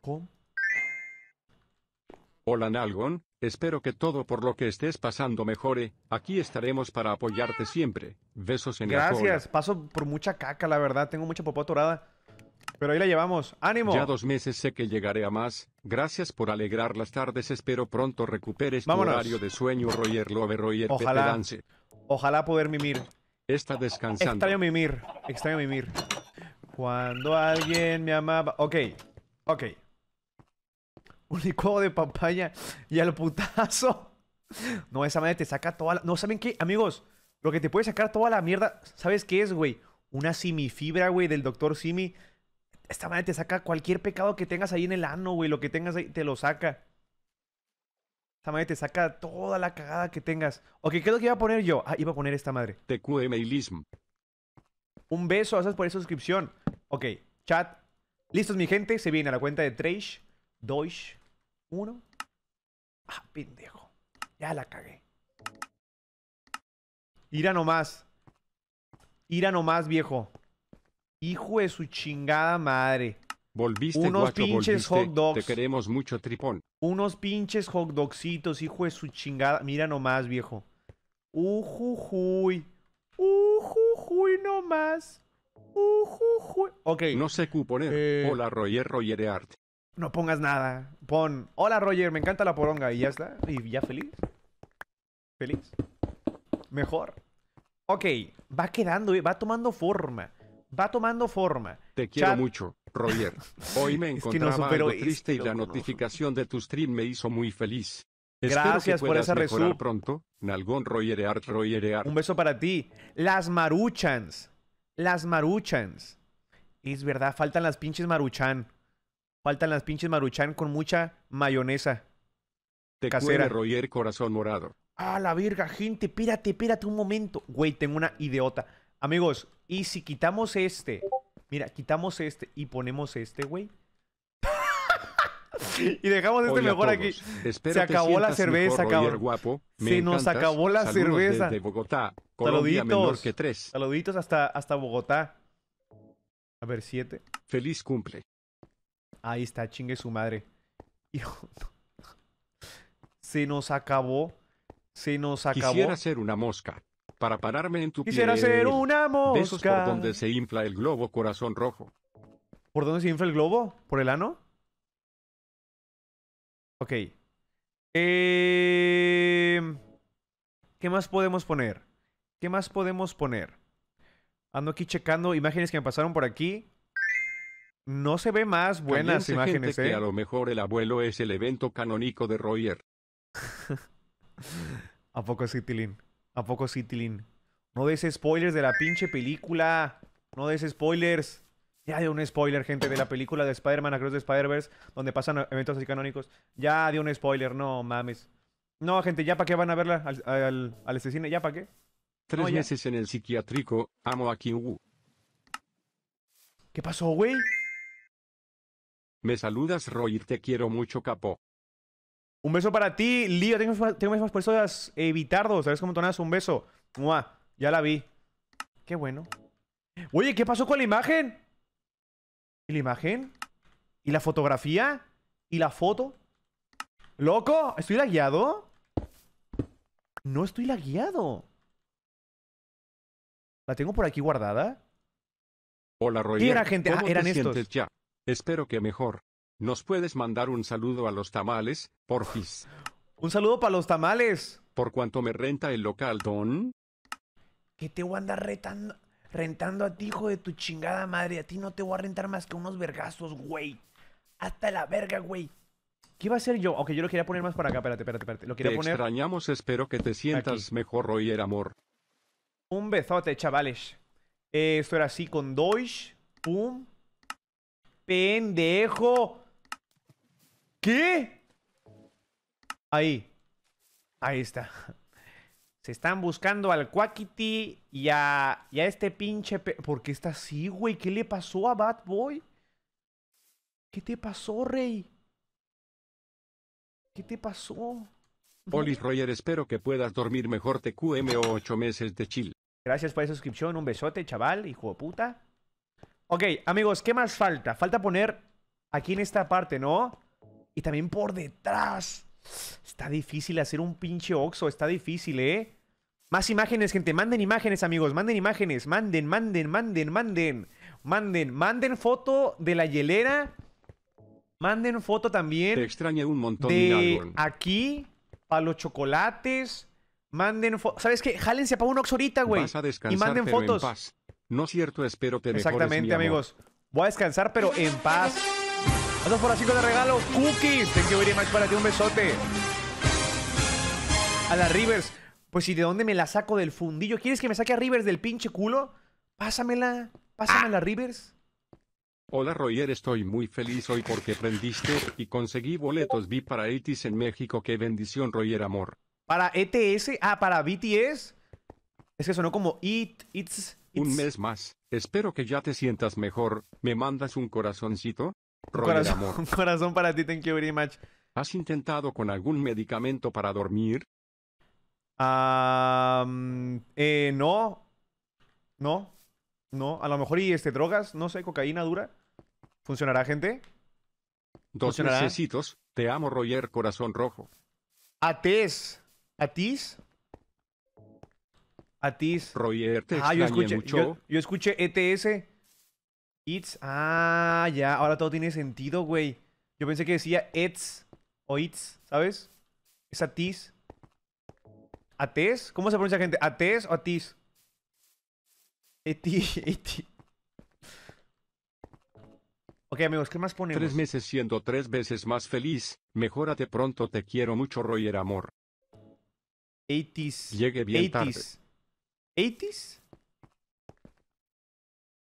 ¿Cómo? Hola, Nalgon. Espero que todo por lo que estés pasando mejore. Aquí estaremos para apoyarte siempre. Besos en Gracias. Gracias. Paso por mucha caca, la verdad. Tengo mucha popó atorada. Pero ahí la llevamos. ¡Ánimo! Ya dos meses sé que llegaré a más. Gracias por alegrar las tardes. Espero pronto recuperes tu horario de sueño, Roger Love, Ojalá. Ojalá poder mimir. Está descansando. Extraño mimir. Extraño mimir. Cuando alguien me amaba... Ok. Ok. (laughs) un licuado de pampaña y al putazo. (laughs) No, esa madre te saca toda la... No, ¿saben qué? Amigos, lo que te puede sacar toda la mierda, ¿sabes qué es, güey? Una simifibra, güey, del doctor Simi. Esta madre te saca cualquier pecado que tengas ahí en el ano, güey. Lo que tengas ahí, te lo saca. Esta madre te saca toda la cagada que tengas. Ok, ¿qué es lo que iba a poner yo? Ah, iba a poner esta madre. TQMILISM. Un beso, gracias por esa suscripción. Ok, chat. Listos, mi gente. Se viene a la cuenta de Trace. Deutsch, uno. Ah, pendejo. Ya la cagué. Ira nomás. Ira nomás, viejo. Hijo de su chingada madre. Volviste, Unos guacho, pinches dogs. Te queremos mucho, tripón. Unos pinches hot dogsitos, hijo de su chingada. Mira nomás, viejo. Ujujuy. Ujujuy nomás. Ujujuy. Ok. No sé cuponer. Eh, Hola, Roger Roger Art no pongas nada. Pon, hola Roger, me encanta la poronga. Y ya está. Y ya feliz. Feliz. Mejor. Ok, va quedando, va tomando forma. Va tomando forma. Te quiero mucho, Roger. (laughs) Hoy me encontraba triste y la notificación de tu stream me hizo muy feliz. Gracias por esa respuesta. pronto. Nalgón Roger Art, Roger Un beso para ti. Las maruchans. Las maruchans. Es verdad, faltan las pinches maruchan. Faltan las pinches maruchan con mucha mayonesa. Te casera. Roger Corazón Morado. Ah, la virga, gente, pírate, pírate un momento. Güey, tengo una idiota. Amigos, y si quitamos este, mira, quitamos este y ponemos este, güey. (laughs) y dejamos este mejor aquí. se acabó la cerveza, cabrón. se nos acabó la cerveza. Saluditos. Saluditos hasta, hasta Bogotá. A ver, siete. Feliz cumple. Ahí está, chingue su madre. (laughs) Se nos acabó. Se nos acabó. Quisiera ser una mosca. Para pararme en tu Quisiera piel. Quisiera ser una mosca. por donde se infla el globo, corazón rojo. ¿Por dónde se infla el globo? ¿Por el ano? Ok. Em, ¿Qué más podemos poner? ¿Qué más podemos poner? Ando aquí checando imágenes que me pasaron por aquí. No se ve más buenas imágenes. Gente ¿eh? a lo mejor el abuelo es el evento canónico de Royer. (laughs) ¿A poco sí, ¿A poco sí, No des spoilers de la pinche película. No des spoilers. Ya dio un spoiler, gente, de la película de Spider-Man Across the Spider-Verse, donde pasan eventos así canónicos. Ya dio un spoiler, no mames. No, gente, ¿ya para qué van a verla al, al, cine? ¿Ya para qué? Tres meses en el psiquiátrico, amo a King Wu. ¿Qué pasó, güey? Me saludas Roy, te quiero mucho capo. Un beso para ti, Lío. Tengo, mis más personas evitardos. Eh, ¿Sabes cómo tonadas? Un beso. ya la vi. Qué bueno. Oye, ¿qué pasó con la imagen? ¿Y la imagen? ¿Y la fotografía? ¿Y la foto? ¿Loco? ¿Estoy lagueado? No estoy lagueado. ¿La tengo por aquí guardada? Hola, Roy. ¿Qué era, gente? Ah, eran estos. Espero que mejor. ¿Nos puedes mandar un saludo a los tamales, porfis? Un saludo para los tamales. ¿Por cuanto me renta el local, don? Que te voy a andar rentando a ti, hijo de tu chingada madre? A ti no te voy a rentar más que unos vergazos, güey. Hasta la verga, güey. ¿Qué iba a hacer yo? Aunque yo lo quería poner más para acá. Espérate, espérate, espérate. Lo quería te extrañamos. Espero que te sientas mejor hoy, amor. Un besote, chavales. Eh, esto era así con Deutsch. Pum pendejo. ¿Qué? Ahí. Ahí está. Se están buscando al Quackity y a, este pinche... porque ¿Por qué está así, güey? ¿Qué le pasó a Bad Boy? ¿Qué te pasó, Rey? ¿Qué te pasó? Polis Roger, espero que puedas dormir mejor TQM o 8 meses de chill. Gracias por la suscripción, un besote, chaval, hijo de puta. Ok, amigos, ¿qué más falta? Falta poner aquí en esta parte, ¿no? Y también por detrás. Está difícil hacer un pinche oxo, está difícil, ¿eh? Más imágenes, gente. Manden imágenes, amigos. Manden imágenes. Manden, manden, manden, manden. Manden, manden foto de la hielera. Manden foto también. Te extraña un montón de aquí, para los chocolates. Manden foto. ¿Sabes qué? Jálense para un oxo ahorita, güey. Y manden fotos. No es cierto, espero que Exactamente, mejores, amigos. Voy a descansar, pero en paz. Vamos por así con regalo. Cookies. Tengo you very más para ti. Un besote. A la Rivers. Pues, ¿y de dónde me la saco del fundillo? ¿Quieres que me saque a Rivers del pinche culo? Pásamela. Pásamela, ah. Rivers. Hola Roger, estoy muy feliz hoy porque prendiste y conseguí boletos VIP para ETS en México. Qué bendición, Roger, amor. ¿Para ETS? Ah, ¿para BTS? Es que sonó como It, It's, un mes más. Espero que ya te sientas mejor. ¿Me mandas un corazoncito? corazón, (laughs) corazón para ti, thank you very much. ¿Has intentado con algún medicamento para dormir? Ah, eh, no. No. No. A lo mejor y este drogas, no sé, cocaína dura. ¿Funcionará, gente? Dos necesitos. Te amo, Roger, corazón rojo. ¿A ¿Atis? Atis. Roger, te ah, yo escuché, mucho. Yo, escuché ETS. It's. Ah, ya. Ahora todo tiene sentido, güey. Yo pensé que decía ETS o ITS, ¿sabes? Es Atis. ¿Ates? ¿Cómo se pronuncia, gente? ¿Ates o Atis? Eti, eti. Ok, amigos, ¿qué más ponemos? Tres meses siendo tres veces más feliz. Mejórate pronto, te quiero mucho, Roger Amor. Atis, Llegue bien 80s.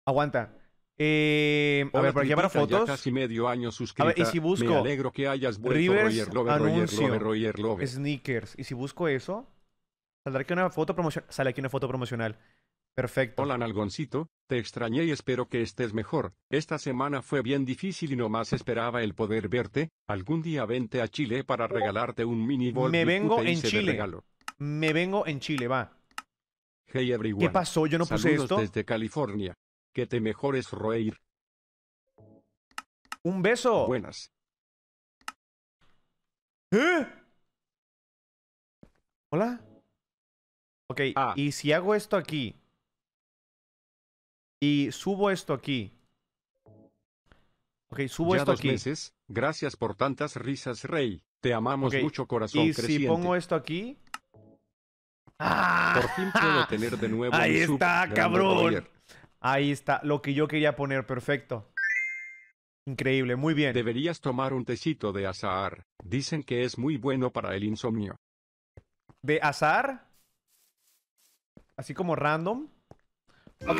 Aguanta. Eh, a ver, por aquí fotos. casi medio año suscrita. A y si busco. que Rivers, anuncio, Sneakers. Y si busco eso, saldrá aquí una foto promocional. Sale aquí una foto promocional. Perfecto. Hola, Nalgoncito. Te extrañé y espero que estés mejor. Esta semana fue bien difícil y nomás esperaba el poder verte. Algún día vente a Chile para regalarte un mini Me vengo en Chile. Me vengo en Chile, va. ¿Qué pasó? Yo no puse esto. desde California. Que te mejores reír. Un beso. Buenas. ¿Eh? ¿Hola? Ok, ah. y si hago esto aquí y subo esto aquí. Ok, subo ya esto dos aquí. Meses. Gracias por tantas risas, Rey. Te amamos mucho, corazón. Y si pongo esto aquí, Ah. Por fin puedo (laughs) tener de nuevo. Ahí está, cabrón. Ahí está, lo que yo quería poner, perfecto. Increíble, muy bien. Deberías tomar un tecito de azahar. Dicen que es muy bueno para el insomnio. ¿De azahar? Así como random. Ok.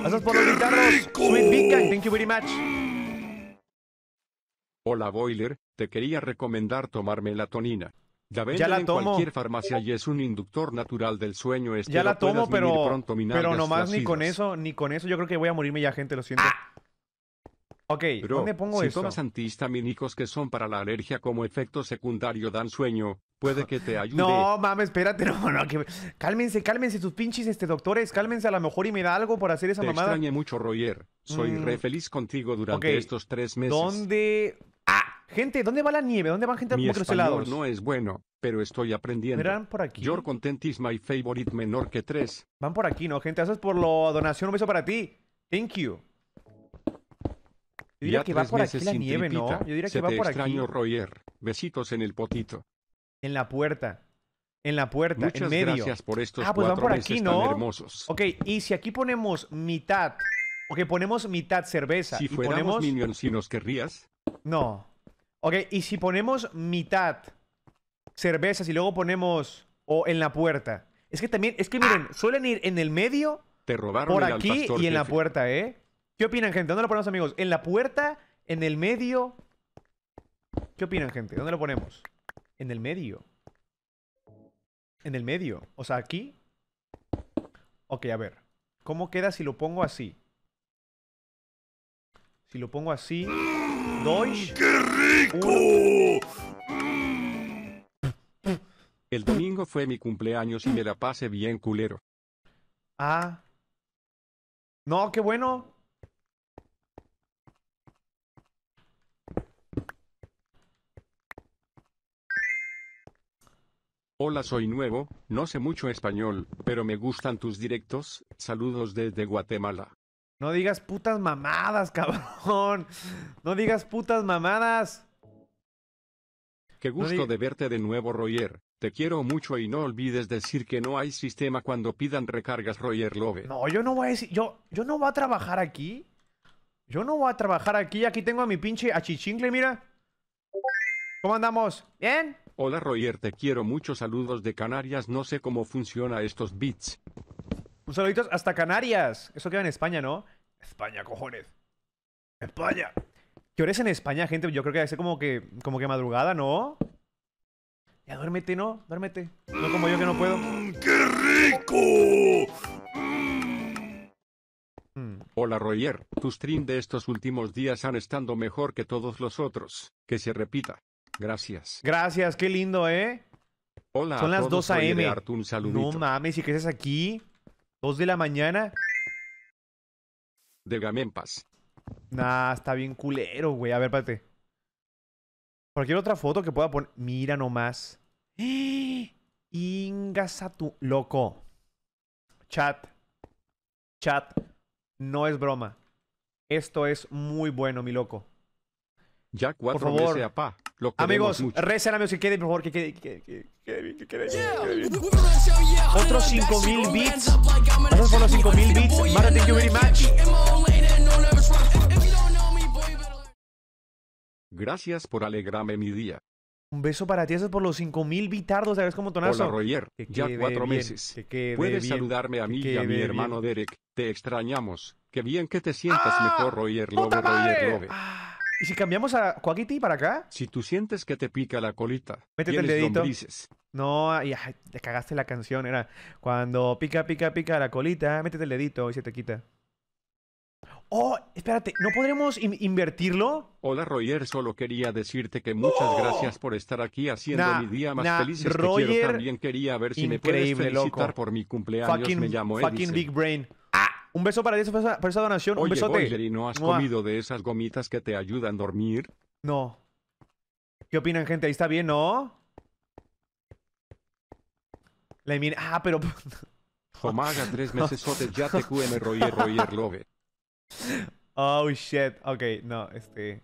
Gracias por invitarnos. Sweet thank you very much. Hola, Boiler. Te quería recomendar tomar melatonina ya la tomo. en cualquier farmacia y es un inductor natural del sueño. este. ya la tomo, pero, pronto, pero nomás ni con eso, ni con eso. Yo creo que voy a morirme ya, gente, lo siento. ¡Ah! Ok, ¿dónde pongo si tomas antihistamínicos que son para la alergia como efecto secundario dan sueño, puede que te ayude. no, mames, espérate, (laughs) no, no, que... Cálmense, cálmense sus pinches este, doctores, cálmense a lo mejor y me da algo por hacer esa mamada. Te extrañé mucho, Roger. Soy mm. re feliz contigo durante estos tres meses. ¿Dónde...? ¡Ah! Gente, ¿dónde va la nieve? ¿Dónde van gente Mi español no es bueno, pero estoy aprendiendo. Verán por aquí. Your content is my favorite menor que tres. Van por aquí, ¿no, gente? Gracias por la donación. Un beso para ti. Thank you. Yo diría que va por aquí la nieve, ¿no? Yo diría que va por aquí. te extraño, aquí. Royer. Besitos en el potito. En la puerta. En la puerta, Muchas en medio. gracias por estos ah, pues cuatro van por aquí, ¿no? tan hermosos. Ok, y si aquí ponemos mitad... Ok, ponemos mitad cerveza Si y fuéramos ponemos... minions, si nos querrías... No. Ok, y si ponemos mitad cervezas y luego ponemos o en la puerta. Es que también, es que miren, ah. suelen ir en el medio, Te robaron por aquí y en la puerta, ¿eh? ¿Qué opinan, gente? ¿Dónde lo ponemos, amigos? ¿En la puerta? ¿En el medio? ¿Qué opinan, gente? ¿Dónde lo ponemos? En el medio. En el medio. O sea, aquí. Ok, a ver. ¿Cómo queda si lo pongo así? Si lo pongo así... Doy... Mm. El domingo fue mi cumpleaños y me la pasé bien culero. Ah. No, qué bueno. Hola, soy nuevo, no sé mucho español, pero me gustan tus directos. Saludos desde Guatemala. No digas putas mamadas, (laughs) cabrón. No digas putas mamadas. Qué gusto de verte de nuevo, Roger. Te quiero mucho y no olvides decir que no hay sistema cuando pidan recargas, Roger Love. No, yo no voy a decir. Yo, yo no voy a trabajar aquí. Yo no voy a trabajar aquí. Aquí tengo a mi pinche achichingle, mira. ¿Cómo andamos? ¿Bien? Hola, Roger. Te quiero mucho. Saludos de Canarias. No sé cómo funciona estos bits. Un saludito hasta Canarias. Eso queda en España, ¿no? España, cojones. España. ¿Qué hora en España, gente? Yo creo que hace como que, como que madrugada, ¿no? Ya duérmete, ¿no? Duérmete. No como yo que no puedo. Mm, ¡Qué rico! Mm. Mm. Hola Roger, Tus stream de estos últimos días han estado mejor que todos los otros. Que se repita. Gracias. Gracias, qué lindo, ¿eh? Hola. Son las 2 a.m. No mames, ¿y qué haces aquí? Dos de la mañana. De Gamempas. Nah, está bien culero, güey. A ver, espérate. Cualquier otra foto que pueda poner. Mira nomás. (gasps) tu Loco. Chat. Chat. No es broma. Esto es muy bueno, mi loco. Ya cuatro favor. meses, apá amigos, recen amigos que quede, por favor, que quede, que quede, que quede, Otros 5000 bits. Vamos por los 5000 bits. Mara, thank you very much. Gracias por alegrarme mi día. Un beso para ti, eso es por los 5000 bitardos, ¿sabes cómo tonazo? Hola Roger, ya cuatro meses. Que Puedes bien, saludarme a mí y a mi hermano Derek, te extrañamos. Que bien que te sientas ¡Ah! mejor Roger Lobo, Roger Lobo. ¡Ah! ¿Y si cambiamos a Quackity para acá? Si tú sientes que te pica la colita, métete el dedito. No, te cagaste la canción. Era cuando pica, pica, pica la colita, métete el dedito y se te quita. Oh, espérate, ¿no podremos invertirlo? Hola Roger, solo quería decirte que muchas ¡Oh! gracias por estar aquí haciendo mi día más feliz. Roger, también quería ver si me puedes felicitar por mi cumpleaños. me llamo Fucking Big Brain. Un beso para esa donación. un besote. ¿y no has comido de esas gomitas que te ayudan a dormir? No. ¿Qué opinan, gente? Ahí está bien, ¿no? La Ah, pero... (laughs) tres meses ya te QM (laughs) Royer Royer Love. Oh, shit. Ok, no, este...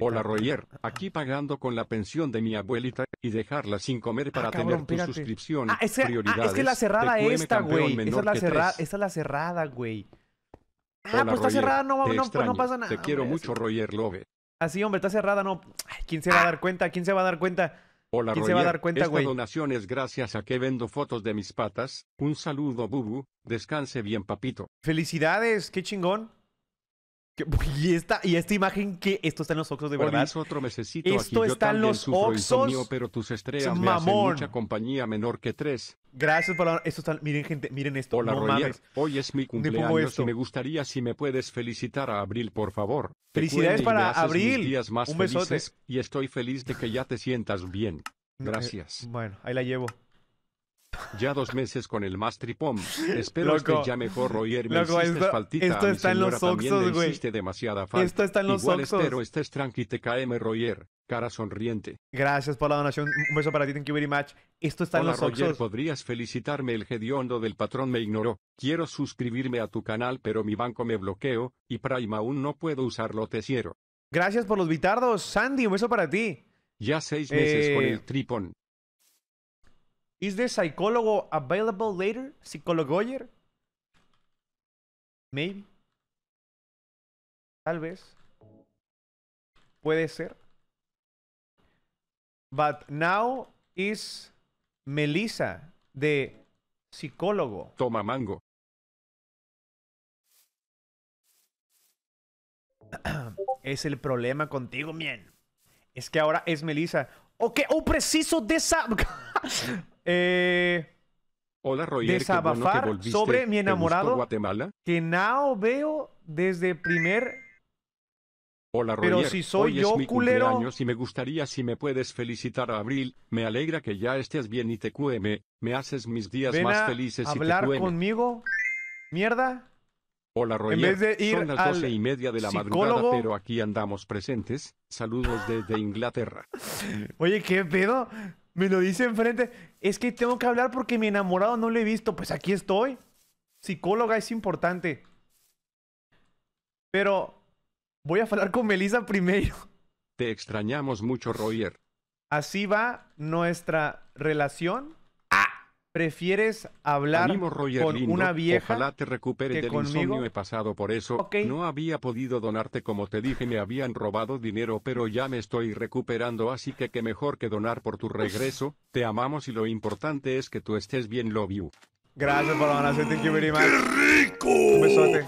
Hola Roger, aquí pagando con la pensión de mi abuelita y dejarla sin comer ah, para tener tu suscripción. es, ah, es que ah, la cerrada esta, güey. es la cerrada, güey. Ah, pues está cerrada, no, no, pues pasa nada. Te quiero mucho, Royer Roger Love. Así, hombre, está cerrada, no. ¿Quién se va a dar cuenta? ¿Quién se va a dar cuenta? Hola, ¿Quién Roger, se dar gracias a que vendo fotos de mis patas. Un saludo, Bubu. Descanse bien, papito. Felicidades, qué chingón. (laughs) y, esta, y esta imagen que esto está en los Oxos de verdad. otro mesecito esto está en los Oxos. pero tus estrellas me hacen mucha compañía menor que tres. Gracias por la, esto está, miren gente, miren esto. Hola, hoy es mi cumpleaños y me gustaría si me puedes felicitar a Abril, por favor. Felicidades para Abril. Días más Un besote. y estoy feliz de que ya te sientas bien. Eh, Gracias. bueno, ahí la llevo. Ya dos meses con el Mastripom. (laughs) Espero que ya mejor, Royer. Me loco, esto, Esto está en los Oxos, güey. Esto está en los Igual espero estés tranqui, te KM, Royer. Cara sonriente. Gracias por la donación. Un beso para ti, thank you very Esto está en los Roger, podrías felicitarme. El hediondo del patrón me ignoró. Quiero suscribirme a tu canal, pero mi banco me bloqueó y Prime aún no puedo usarlo. Te cierro. Gracias por los bitardos. Sandy, un beso para ti. Ya seis meses con el eh, tripón. Is there psychologo available later? ayer Maybe. Tal vez. Puede ser. But now is Melissa de psicólogo. Toma mango. (clears throat) Es el problema contigo, mien. Es que ahora es Melissa. Ok, oh, preciso de esa. (laughs) Eh, Hola Roger, desabafar bueno sobre mi enamorado Guatemala. que no veo desde primer Hola Roger, si soy hoy yo es mi culero. cumpleaños y me gustaría si me puedes felicitar Abril, me alegra que ya estés bien y te cueme, me haces mis días más felices hablar y hablar conmigo, mierda. Hola Roger, en vez de ir son las doce y media de la madrugada, pero aquí andamos presentes. Saludos desde Inglaterra. (laughs) Oye, ¿qué pedo? Me lo dice enfrente es que tengo que hablar porque mi enamorado no lo he visto. Pues aquí estoy. Psicóloga es importante. Pero voy a hablar con Melissa primero. Te extrañamos mucho, Roger. Así va nuestra relación ¿Prefieres hablar con una vieja? Ojalá te recupere del insomnio he pasado por eso. No había podido donarte como te dije, me habían robado dinero, pero ya me estoy recuperando, así que qué mejor que donar por tu regreso. Te amamos y lo importante es que tú estés bien, love you. Gracias por la donación, thank you very much. ¡Qué rico! Un besote.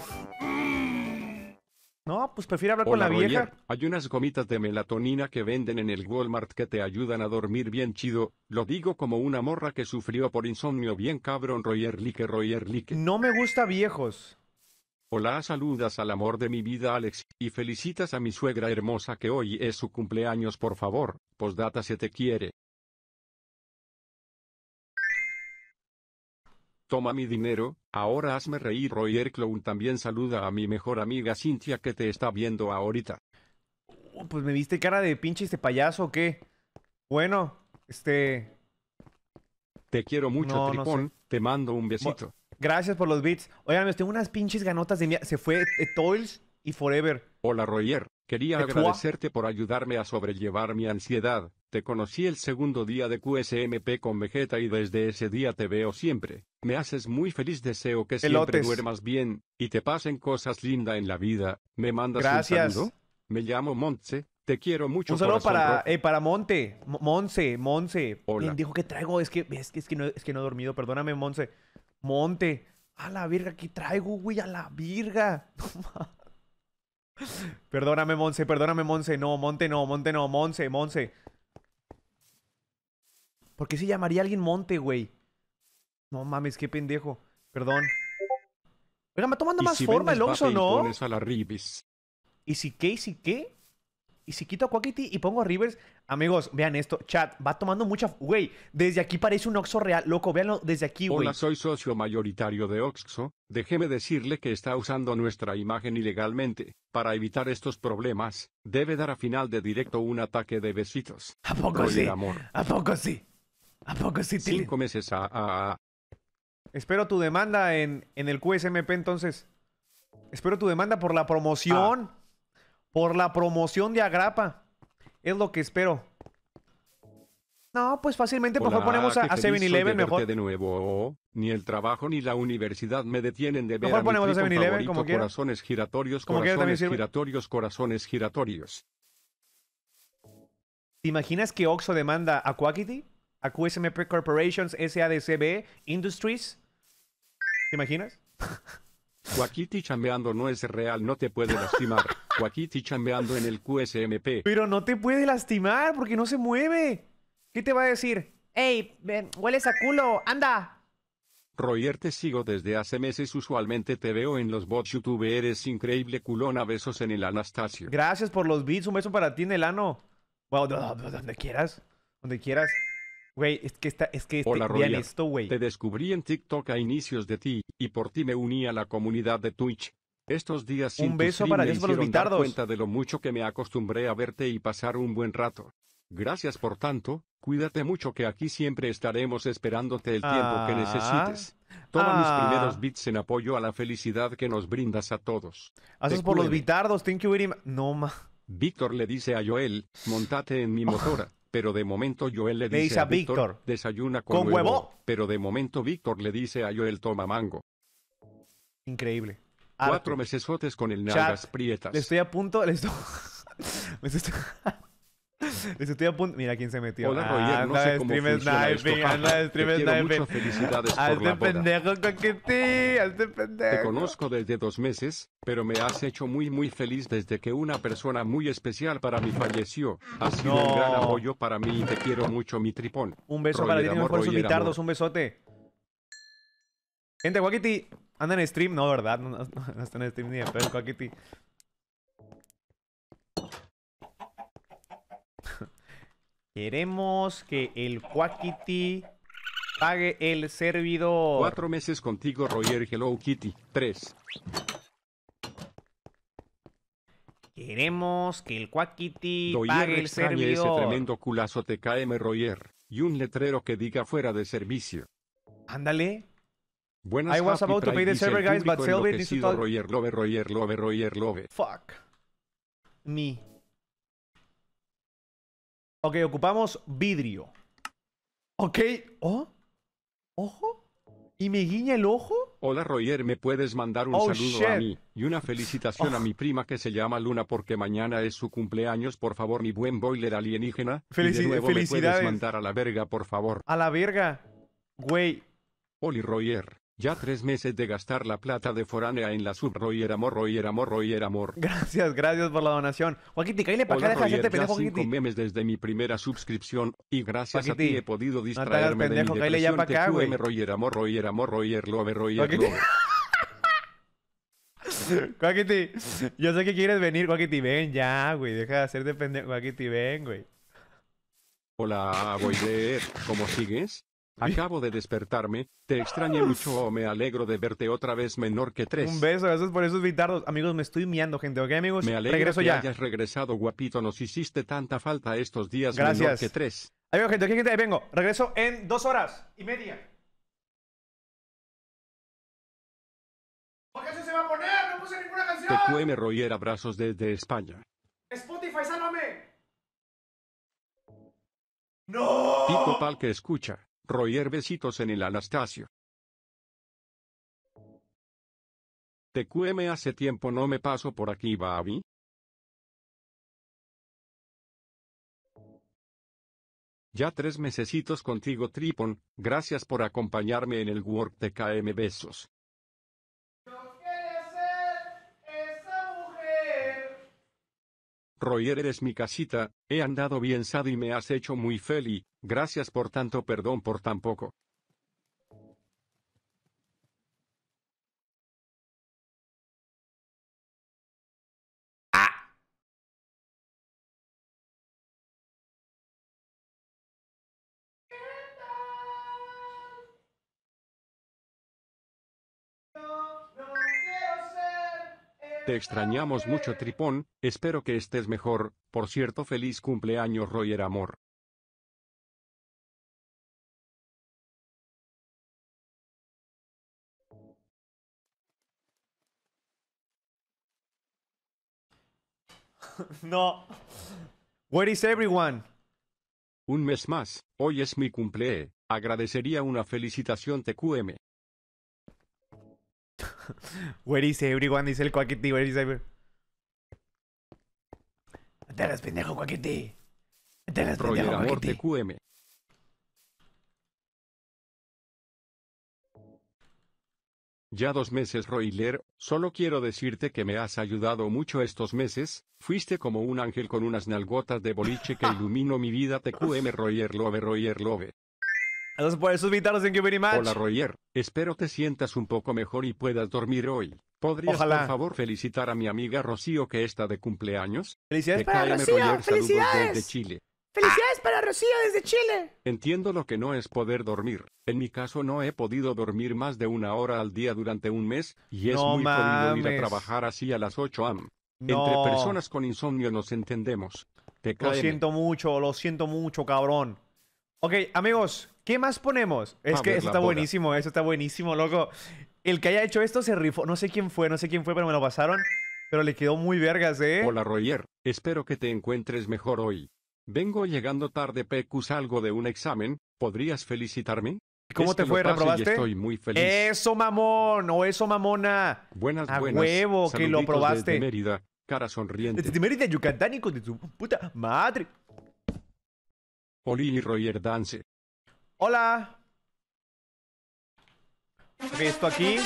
No, pues prefiero hablar con la vieja. Hay unas gomitas de melatonina que venden en el Walmart que te ayudan a dormir bien chido. Lo digo como una morra que sufrió por insomnio bien cabrón, Roger Lique, No me gusta viejos. Hola, saludas al amor de mi vida, Alex, y felicitas a mi suegra hermosa que hoy es su cumpleaños, por favor. Postdata se te quiere. Toma mi dinero, ahora hazme reír. Royer Clown también saluda a mi mejor amiga Cintia que te está viendo ahorita. Oh, pues me viste cara de pinche este payaso, ¿o ¿qué? Bueno, este... Te quiero mucho, Tripón. Te mando un besito. Gracias por los beats. Oigan, me tengo unas pinches ganotas de mía. Se fue eh, Toils y Forever. Hola, Royer. Quería agradecerte por ayudarme a sobrellevar mi ansiedad. Te conocí el segundo día de QSMP con Vegeta y desde ese día te veo siempre. Me haces muy feliz, deseo que siempre duermas bien y te pasen cosas lindas en la vida. Me mandas un saludo. Me llamo Montse. Te quiero mucho. Un saludo para, eh, para Monte. Monse, dijo que traigo. Es que, es, que, no, he dormido. Perdóname, Monse. Monte. A la virga, ¿qué traigo, güey? A la virga. (laughs) perdóname, Monse. Perdóname, Monse. No, Monte no, Monte no, Monse, Monse. ¿Por qué se llamaría alguien Monte, güey? No mames, qué pendejo. Perdón. me va tomando más forma el Oxxo, ¿no? ¿Y si qué? ¿Y si qué? Y si quito a Quackity y pongo a Rivers, amigos, vean esto. Chat, va tomando mucha. Güey, desde aquí parece un Oxo real. Loco, véanlo desde aquí, güey. Hola, soy socio mayoritario de Oxxo. Déjeme decirle que está usando nuestra imagen ilegalmente. Para evitar estos problemas, debe dar a final de directo un ataque de besitos. ¿A poco sí? ¿A poco sí? ¿A poco sí tiene...? Cinco meses a, Espero tu demanda en, en el QSMP entonces. Espero tu demanda por la promoción. Ah. Por la promoción de Agrapa. Es lo que espero. No, pues fácilmente mejor ponemos a, 7-Eleven mejor. de nuevo. Ni el trabajo ni la universidad me detienen de ver mejor a ponemos mi a 7 como Corazones giratorios, como corazones giratorios, corazones giratorios. ¿Te imaginas que Oxo demanda a Quackity? a QSMP Corporations, SADCB, Industries. ¿Te imaginas? Wakiti (laughs) chambeando no es real, no te puede lastimar. Wakiti chambeando en el QSMP. Pero no te puede lastimar porque no se mueve. ¿Qué te va a decir? ¡Ey, ven, hueles a culo! ¡Anda! Royer, te sigo desde hace meses. Usualmente te veo en los bots YouTube. Eres increíble culón. besos en el Anastasio. Gracias por los bits. Un beso para ti en el ano. donde quieras. Donde quieras. Güey, es que está, es que te, este, esto, güey. Te descubrí en TikTok a inicios de ti, y por ti me uní a la comunidad de Twitch. Estos días sin un beso para dar cuenta de lo mucho que me acostumbré a verte y pasar un buen rato. Gracias por tanto, cuídate mucho que aquí siempre estaremos esperándote el tiempo que necesites. Ah, Toma mis ah. primeros bits en apoyo a la felicidad que nos brindas a todos. Haces ah, por los bitardos, thank you very much. No ma. Víctor le dice a Joel, montate en mi motora. Pero de momento Joel le, dice, a Víctor, desayuna con, huevo. Pero de momento Víctor le dice a Joel toma mango. Increíble. Cuatro mesesotes con el nalgas prietas. Le estoy a punto, le estoy... (laughs) Estoy (laughs) a Mira quién se metió. Hola, ah, no sé cómo stream sniping, anda de stream (laughs) sniping. felicidades por hazte la boda. pendejo, coquetí, hazte pendejo. Te conozco desde dos meses, pero me has hecho muy muy feliz desde que una persona muy especial para mí falleció. Has sido un gran apoyo para mí y te quiero mucho, mi tripón. Un beso para ti, amor, por mitardos, un besote. Gente, Wakiti, anda en stream, no, ¿verdad? No, no, está en stream ni de pedo, Queremos que el Quackity pague el servidor. Cuatro meses contigo, Roger Hello Kitty. Tres. Queremos que el Quackity Doyer pague el servidor. ese tremendo culazo TKM Roger. Y un letrero que diga fuera de servicio. Ándale. Buenas I was about to pay the server, guys, but Roger Love, Roger Love, Roger Love. Fuck. Me. Ok, ocupamos vidrio. Ok. Oh. Ojo. ¿Y me guiña el ojo? Hola Royer. ¿me puedes mandar un oh, saludo a mí? Y una felicitación a mi oh. prima que se llama Luna porque mañana es su cumpleaños, por favor, mi buen boiler alienígena. Felici de nuevo, felicidades. ¿me puedes mandar a la verga, por favor? A la verga. Güey. Oli Royer. Ya tres meses de gastar la plata de foránea en la sub. y Amor, royer Amor, royer Amor. Gracias, gracias por la donación. Joaquiti, caíle para acá, deja gente pendejo, cinco memes desde mi primera suscripción y gracias a ti he podido distraerme de mi depresión. ya para royer Amor, royer Amor, royer lobe, royer Joaquiti. Love. (laughs) yo sé que quieres venir, Joaquiti, ven ya, güey. Deja de hacerte pendejo, Joaquiti, ven, güey. Hola, Boiler, ¿cómo sigues? Acabo de despertarme, te extrañé mucho o me alegro de verte otra vez menor que tres. Un beso, gracias por esos bitardos. Amigos, me estoy miando, gente, ¿ok, amigos? Me alegro Regreso que ya. hayas regresado, guapito, nos hiciste tanta falta estos días menor que tres. Amigos, gente, aquí vengo. Regreso en dos horas y media. ¿Por qué se va a poner? ¡No puse ninguna canción! Royer, abrazos desde España. ¡Spotify, sálvame! ¡No! Pico Pal que escucha. Royer besitos en el Anastasio. TQM hace tiempo no me paso por aquí, Babi. Ya tres mesecitos contigo, Tripon, gracias por acompañarme en el Work KM. Besos. Royer eres mi casita, he andado bien sad y me has hecho muy feliz, gracias por tanto perdón por tan poco. Te extrañamos mucho Tripón, espero que estés mejor, por cierto feliz cumpleaños Roger Amor. (laughs) No. Where is everyone? Un mes más, hoy es mi cumple. Agradecería una felicitación TQM. Where is everyone? Dice el Quackity. Where is everyone? te las pendejo, Quackity. te las pendejo, Quackity. QM. Ya dos meses, Royler, solo quiero decirte que me has ayudado mucho estos meses, fuiste como un ángel con unas nalgotas de boliche que (laughs) iluminó mi vida TQM Royer Love Royer Love. Entonces por Hola Roger, espero te sientas un poco mejor y puedas dormir hoy. ¿Podrías por favor felicitar a mi amiga Rocío que está de cumpleaños? Felicidades para Rocío, felicidades. Desde Chile. Felicidades para Rocío desde Chile. Entiendo lo que no es poder dormir. En mi caso no he podido dormir más de una hora al día durante un mes y es muy jodido ir a trabajar así a las 8 am. Entre personas con insomnio nos entendemos. Te lo siento mucho, lo siento mucho, cabrón. Ok, amigos, ¿qué más ponemos? Es que eso está buenísimo, eso está buenísimo, loco. El que haya hecho esto se rifó. No sé quién fue, no sé quién fue, pero me lo pasaron. Pero le quedó muy vergas, ¿eh? Hola, Royer, Espero que te encuentres mejor hoy. Vengo llegando tarde, pecus, algo de un examen. ¿Podrías felicitarme? ¿Cómo te fue? ¿Reprobaste? Estoy muy feliz. Eso, mamón, o eso, mamona. Buenas, A huevo que lo probaste. Mérida, cara sonriente. De Mérida, yucatánico de tu puta madre. Oli y Roger Dance. Hola. Visto esto aquí.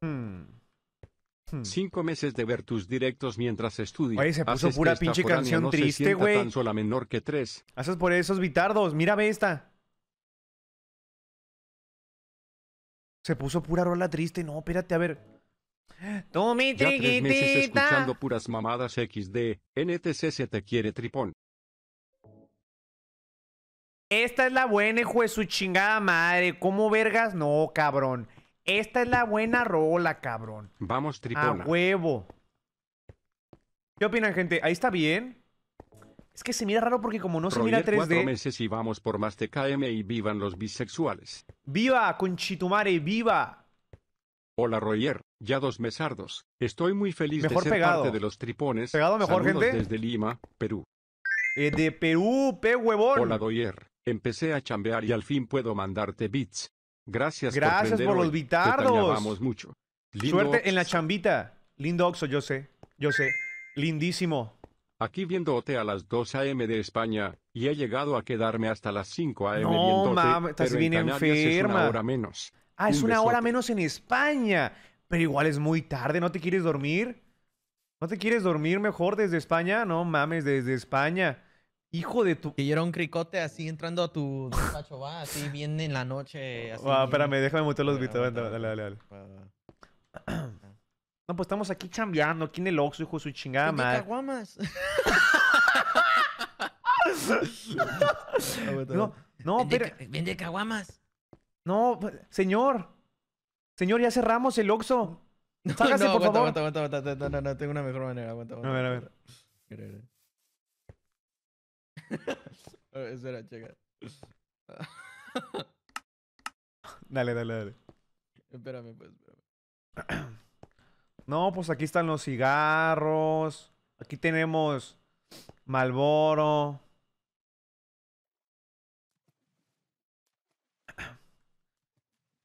Hmm. Hmm. Cinco meses de ver tus directos mientras estudias. Oye, se puso pura pinche canción no triste, güey. tan sola menor que tres. Haces por esos bitardos. Mírame esta. Se puso pura rola triste. No, espérate, a ver. (gasps) Tú, mi ya tres escuchando puras mamadas XD. NTC se te quiere tripón. Esta es la buena, hijo de su chingada madre. ¿Cómo vergas? No, cabrón. Esta es la buena rola, cabrón. Vamos, tripón. A huevo. ¿Qué opinan, gente? Ahí está bien. Es que se mira raro porque como no se mira 3D... Cuatro meses y vamos por más TKM y vivan los bisexuales. ¡Viva, conchitumare, viva! Hola Royer, ya dos mesardos. Estoy muy feliz de ser parte de los tripones. Pegado mejor, Saludos gente. desde Lima, Perú. Eh, de Perú, pe huevón. Hola Doyer. empecé a chambear y al fin puedo mandarte bits. Gracias, Gracias por, los bitardos. Te mucho. Suerte en la chambita. Lindo Oxo, yo sé, yo sé. Lindísimo aquí viéndote a las 2 a.m. de España, y he llegado a quedarme hasta las 5 a.m. No, viéndote, No estás pero bien enferma. Es una hora menos. Ah, es una hora menos en España. Pero igual es muy tarde, ¿no te quieres dormir? ¿No te quieres dormir mejor desde España? No mames, desde España. Hijo de tu. Que un cricote así entrando a tu despacho, va, así bien en la noche. Así, ah, espérame, déjame meter los bits. Dale, dale, dale. (clears throat) No, pues estamos aquí chambeando, aquí en el Oxxo, hijo de su chingada madre. caguamas? (laughs) no, no, pero... Vende caguamas. No, pues, señor. Señor, ya cerramos el Oxxo. (laughs) Sácase, no, por aguanta, favor. Aguanta, aguanta, aguanta, No, no, tengo una mejor manera. Aguanta, aguanta. A ver, a ver. (laughs) a ver, espera, dale, dale, dale. Espérame, pues, espérame. (clears throat) No, pues aquí están los cigarros. Aquí tenemos Malboro.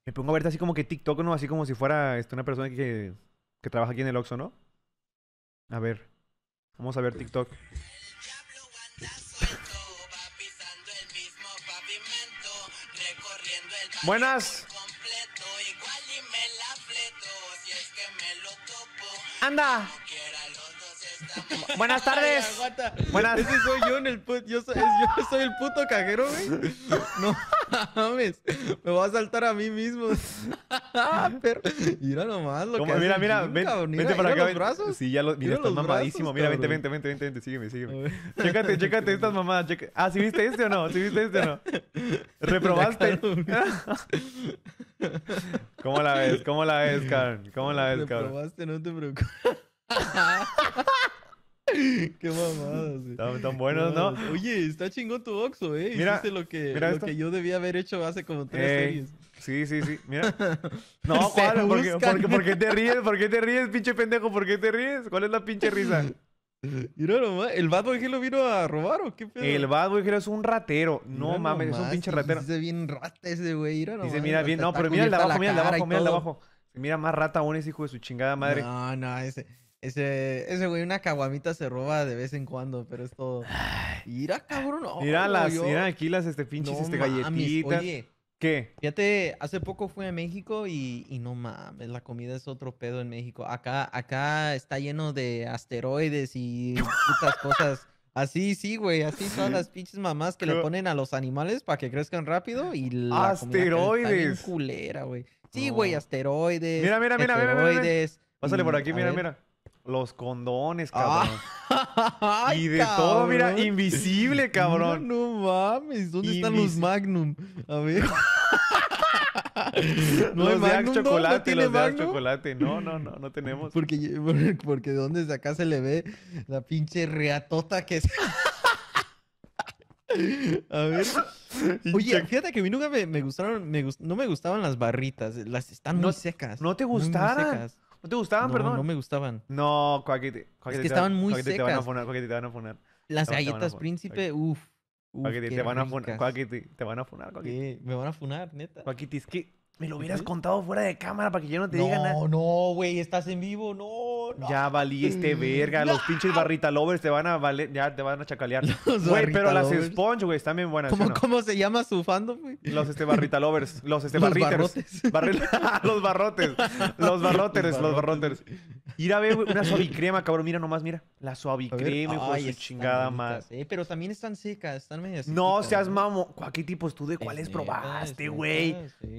Me pongo a verte así como que TikTok, ¿no? Así como si fuera este, una persona que, que trabaja aquí en el Oxxo, ¿no? A ver. Vamos a ver pues, TikTok. Buenas. anda. Buenas tardes. Buenas. Ese soy yo en el puto. Yo soy, yo soy el puto cajero, güey. No. (laughs) mames, me voy a saltar a mí mismo. (laughs) Ah, Pero, mira nomás lo que Mira, mira, vente para acá. Los brazos. Sí, ya lo, mira, estás mamadísimo. mira, vente, vente, vente, vente, sígueme, sígueme. Chécate, chécate estas (laughs) mamadas. Ah, ¿sí viste este o no? ¿Sí viste este o no? ¿Reprobaste? ¿Cómo la ves? ¿Cómo la ves, Karen? ¿Cómo la ves, Karen? Reprobaste, no te preocupes. (laughs) Qué mamadas, güey. Tan, buenos, ¿no? Oye, está chingón tu Oxxo, eh. Mira, Hiciste lo que, lo que yo debía haber hecho hace como tres años. Eh, series. Sí, sí, sí. Mira. (laughs) No, ¿cuál? ¿Por qué, te ríes? ¿Por qué te ríes, pinche pendejo? ¿Por qué te ríes? ¿Cuál es la pinche risa? Mira nomás, ¿el Bad Boy lo vino a robar o qué pedo? El Bad Boy Hero es un ratero. No mames, es un pinche ratero. Dice bien rata ese güey, mira nomás. Dice, mira bien, no, pero mira el de abajo, mira el de abajo, mira el de abajo. Mira más rata aún ese hijo de su chingada madre. No, no, ese. Ese, güey, una caguamita se roba de vez en cuando, pero es todo. Mira, cabrón. ¿no? mira, las, mira aquí las este, pinches este, ¿Qué? Fíjate, hace poco fui a México y, no mames, la comida es otro pedo en México. Acá, acá está lleno de asteroides y putas cosas. Así, sí, güey, así son las pinches mamás que le ponen a los animales para que crezcan rápido y asteroides. culera, güey. Sí, güey, asteroides. Mira, mira, mira, mira, Pásale por aquí, mira, mira. Los condones, ah. cabrón. (laughs) y de todo, mira, invisible, cabrón. No, mames, ¿dónde están los Magnum? A ver. (laughs) no los de Chocolate, ¿no? tiene los Chocolate. No, no, no, no tenemos. Porque, (laughs) porque de dónde de acá se le ve la pinche reatota que es. A ver. Oye, fíjate que a mí nunca me, gustaron, no me gustaban las barritas. Las están muy secas. ¿No te gustaron? ¿No te gustaban, perdón? No me gustaban. No, coquiti. Es que estaban muy secas. Te van a poner, coquiti te van a poner. Las galletas príncipe, uff. Uf, te, te, van a funar, te van a funar, Sí, Me van a funar, neta. Cuaquiti, es que me lo hubieras contado fuera de cámara para que yo no te diga nada. No, no, güey, estás en vivo, no, no. Ya este verga. Los pinches barrita lovers te van a valer, ya te van a chacalear. (laughs) Güey, pero las sponge, güey, están bien buenas. ¿Cómo, se llama su fandom, güey? Los este barrita lovers, los este los Barrotes. (laughs) (laughs) los barrotes. los barrotes, los barroters. Ir a ver una suavicrema, cabrón. Mira nomás, mira. La suavicrema, hijo de su chingada más. Eh, pero también están secas, están secas. No seas mamo. ¿Qué tipos tú de cuáles probaste, güey?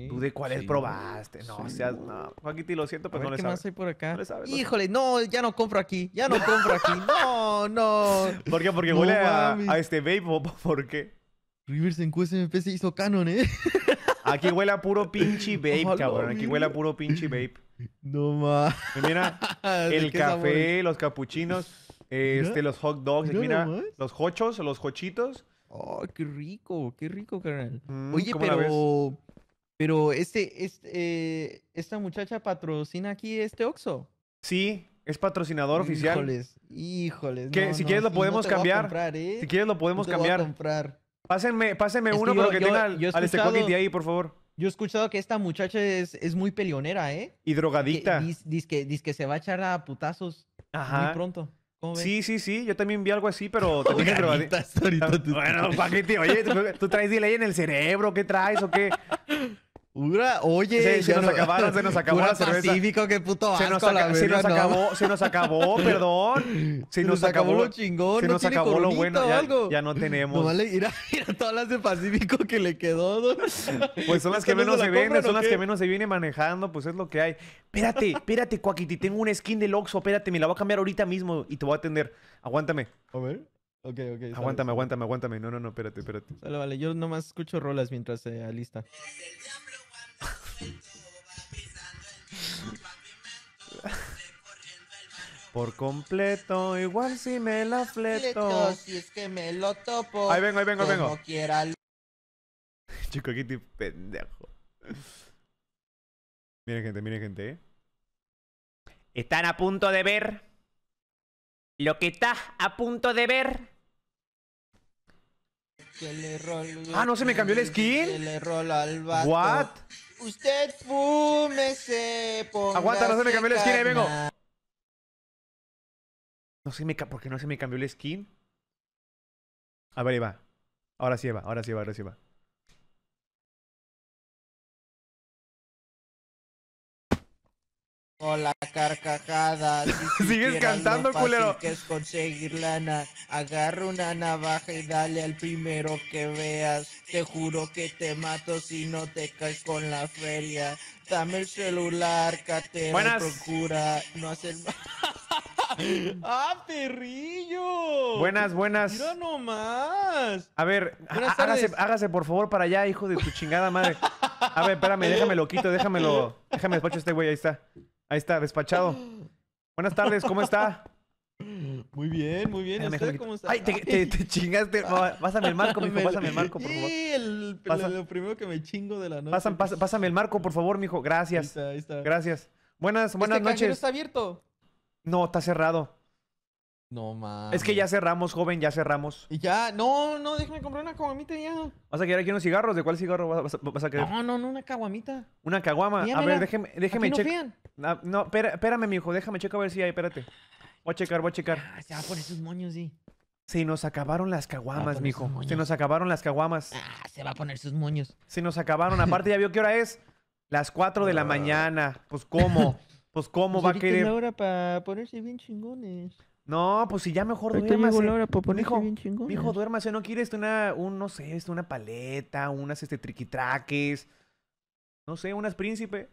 ¿Tú de cuáles? probaste. No, o sea, no. Joaquiti, lo siento, pero no le ¿Qué más hay por acá? No sabes, Híjole, no, ya no compro aquí. Ya no compro aquí. (laughs) No, no. ¿Por qué? Porque huele a, a, este vape. (laughs) ¿Por qué? Rivers en QSMP se hizo canon, ¿eh? (laughs) Aquí huele a puro pinche vape, cabrón. Aquí huele a puro pinche vape. No más. Mira, el café, los capuchinos, este, los hot dogs, mira, los hochos, los hochitos. Oh, qué rico, qué rico, carnal. Mm, Oye, pero pero este, este eh, esta muchacha patrocina aquí este Oxo. Sí, es patrocinador oficial. Híjoles, híjoles. ¿eh? si, quieres, lo podemos cambiar. si quieres lo podemos cambiar. Pásenme, pásenme uno, yo, pero que tenga al, este ahí, por favor. Yo he escuchado que esta muchacha es, muy pelionera, ¿eh? Y drogadicta. Dice que, se va a echar a putazos muy pronto. Sí, sí, sí. Yo también vi algo así, pero también (laughs) drogadicta. Bueno, paquete, oye, ¿tú, tú traes delay en el cerebro, ¿qué traes o qué? (laughs) Ura, oye, se, nos acabaron, se nos acabó la cerveza. Pacífico, qué puto asco, se nos, la se nos acabó, se nos acabó, perdón. (laughs) Se, nos, acabó lo chingón, se nos acabó lo bueno, ya, no tenemos. No vale, ir a, todas las de Pacífico que le quedó. (laughs) Pues son las (laughs) que menos se, vienen, venden, son las que menos se vienen manejando, pues es lo que hay. Espérate, espérate, Cuaquiti, tengo un skin del Oxxo, espérate, me la voy a cambiar ahorita mismo y te voy a atender. Aguántame. A ver. Ok, ok. aguántame, aguántame, aguántame. No, no, no, espérate, espérate. vale, yo nomás escucho rolas mientras se alista. Por completo, igual si me la fleto. Si es que me lo topo. Ahí vengo, ahí vengo, vengo. Chico, aquí pendejo. miren, gente, miren, gente. Están a punto de ver lo que está a punto de ver. ah, no se me cambió el skin. What? Usted fúmese, Aguanta, no se me cambió la skin, ahí vengo. No sé ¿Por qué no se me cambió la skin? A ver, ahí va. Ahora sí va, ahora sí va, ahora sí va. O la carcajada. (laughs) Sigues cantando, culero. Que es conseguir lana. Agarra una navaja y dale al primero que veas. Te juro que te mato si no te caes con la feria. Dame el celular, catera. Buenas. Procura no hacer (laughs) ¡Ah, perrillo! Buenas, buenas. Mira nomás. A ver, hágase, por favor para allá, hijo de tu chingada madre. A ver, espérame, lo quito, déjamelo. Déjame despacho este güey, ahí está. Ahí está, despachado. Buenas tardes, ¿cómo está? Muy bien, muy bien. ¿Usted cómo está? Ay, te, chingaste. Ah. Pásame el marco, mijo. (laughs) Pásame el marco, por favor. Sí, el, lo primero que me chingo de la noche. Pásame, pásame el marco, por favor, mijo. Gracias. Ahí está, Gracias. Buenas, ¿Este buenas este noches. está abierto? No, está cerrado. No mames. Es que ya cerramos, joven, ya cerramos. Y ya, no, no, déjame comprar una caguamita ya. ¿Vas a querer aquí unos cigarros? ¿De cuál cigarro vas, a querer? No, no, no, una caguamita. Una caguama. A ver, déjeme, déjeme checar. Ah, no, no espérame, mijo. Déjame checar a ver si hay. Espérate. Voy a checar, voy a checar. se va poner esos moños, sí. Se nos acabaron las caguamas, ah, mijo. Se nos acabaron las caguamas. Ah, se va a poner sus moños. Se nos acabaron. Aparte, ya vio qué hora es. Las 4 de la mañana. Pues cómo. Pues cómo pues va a querer. hora para ponerse bien chingones. No, pues si ya mejor Ahorita tengo la hora para ponerse bien chingones. Mijo, duérmase. ¿No quieres una, un, no sé, esto una paleta, unas este, triquitraques? No sé, unas príncipe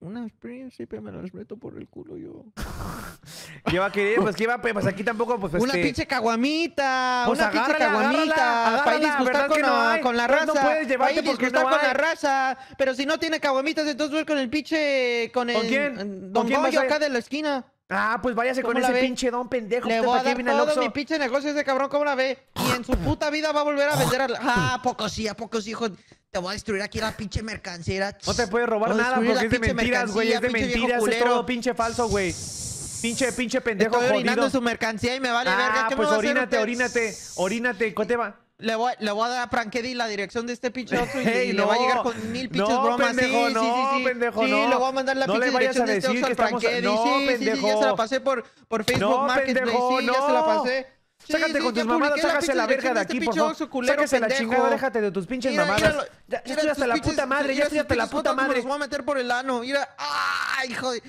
una príncipe pues, me las meto por el culo yo. (laughs) ¿Qué va a querer? Pues qué va pues aquí tampoco pues Una este pinche caguamita, pues, una pinche caguamita, para disgustar con, la raza. no puedes llevarte porque con la raza, pero si no tiene caguamitas entonces voy con el pinche con el quién? Don quién acá de la esquina. Ah, pues váyase con ese pinche don pendejo. Le voy a dar todo mi pinche negocio ese cabrón, ¿cómo la ve? Y en su puta vida va a volver a vender a... la- Ah, ah ¿a poco sí, a pocos hijos. Te voy a destruir aquí la pinche mercancía. No te puedes robar nada porque es de mentiras, güey. Es de mentiras, es todo pinche falso, güey. Pinche, pinche pendejo Estoy orinando su mercancía y me vale a ah, verga. ¿Qué pues orínate, orínate, orínate. ¿Cuánto te va? Le voy, a dar a Franquetti la dirección de este pinche otro y, (laughs) le va a llegar con mil pinches no, bromas. Pendejo, sí, no, sí, sí, sí. Pendejo, sí, le voy a mandar la pinche dirección de este otro a Frankedi. No, sí, pendejo. sí, ya se la pasé por, por Facebook no, Marketplace. sí, ya se la pasé. Sácate con tus mamadas, sácase la, verga de este aquí, por favor. ¡Sáquese la chingada, déjate de tus pinches mamadas. Mira, ya, ya estoy hasta la puta madre, ya estoy hasta la puta madre. Los voy a meter por el ano, mira. ¡Ay, hijo de...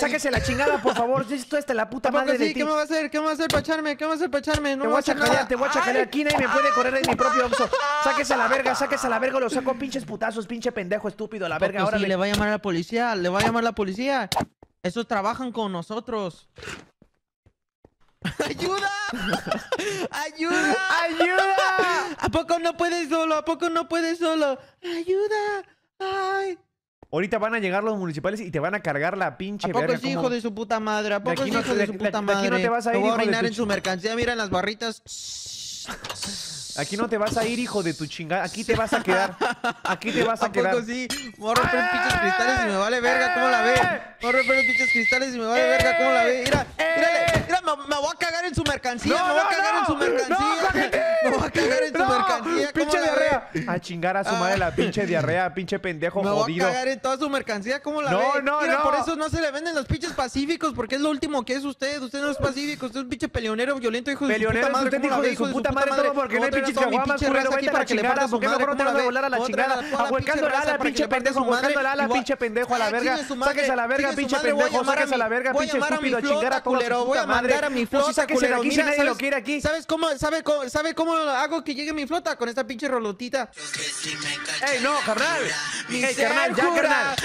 Sácase, la chingada, por favor. Ya estoy hasta la puta madre de ti. ¿Qué me va a hacer? ¿Qué me va a hacer para echarme? ¿Qué me va a hacer para echarme? No te voy a chacalear, te voy a chacalear. Aquí nadie me puede correr de mi propio oso. Sáquese la verga, sáquese la verga. Lo saco pinches putazos, pinche pendejo estúpido, la verga. Ahora le va a llamar a la policía, le va a llamar a la policía. Esos trabajan con nosotros. ¡Ayuda! (laughs) ¡Ayuda! ¡Ayuda! ¿A poco no puedes solo? ¿A poco no puedes solo? ¡Ayuda! ¡Ay! Ahorita van a llegar los municipales y te van a cargar la pinche ¿A poco verga, sí, hijo de su puta madre? ¿A poco sí, hijo de, de- su madre? de puta aquí no te vas a ir, voy a hijo en su mercancía, mira las barritas. Aquí no te vas a ir, hijo de tu chingada. Aquí te vas a quedar. Aquí te vas a, ¿A quedar. poco sí? Morro, pero pinches cristales y me vale verga, ¿cómo la ve? Morro, pero pinches cristales y me vale verga, ¿cómo la ve? Mira, ¡Eh! mírale, eh, me, me, voy a cagar en su mercancía, no, me voy a cagar en su mercancía. No, (laughs) me a cagar a chingar a su madre la ah. pinche diarrea, pinche pendejo Me jodido. Va a cagar en toda su mercancía, ¿cómo la ve? No, Mira, Por eso no se le venden los pinches pacíficos, porque es lo último que es usted. Usted no es pacífico, usted es un pinche peleonero, violento, hijo de su puta madre. Peleonero, de su puta madre, todo porque no hay pinches caguamas, culero, para a la chingada, porque no te van a volar a la chingada. Ahuecando la ala, pinche pendejo, ahuecando la ala, pinche pendejo, a la verga. Sáquese a la verga, pinche pendejo, sáquese a la verga, pinche estúpido, a chingar a culero, Voy a mandar a mi flota, culero. Mira, sabe lo quiere aquí. ¿Sabes cómo hago que llegue mi flota? Con esta pinche rolotita ¡Ey, no, carnal! ¡Ey, carnal, ya, carnal!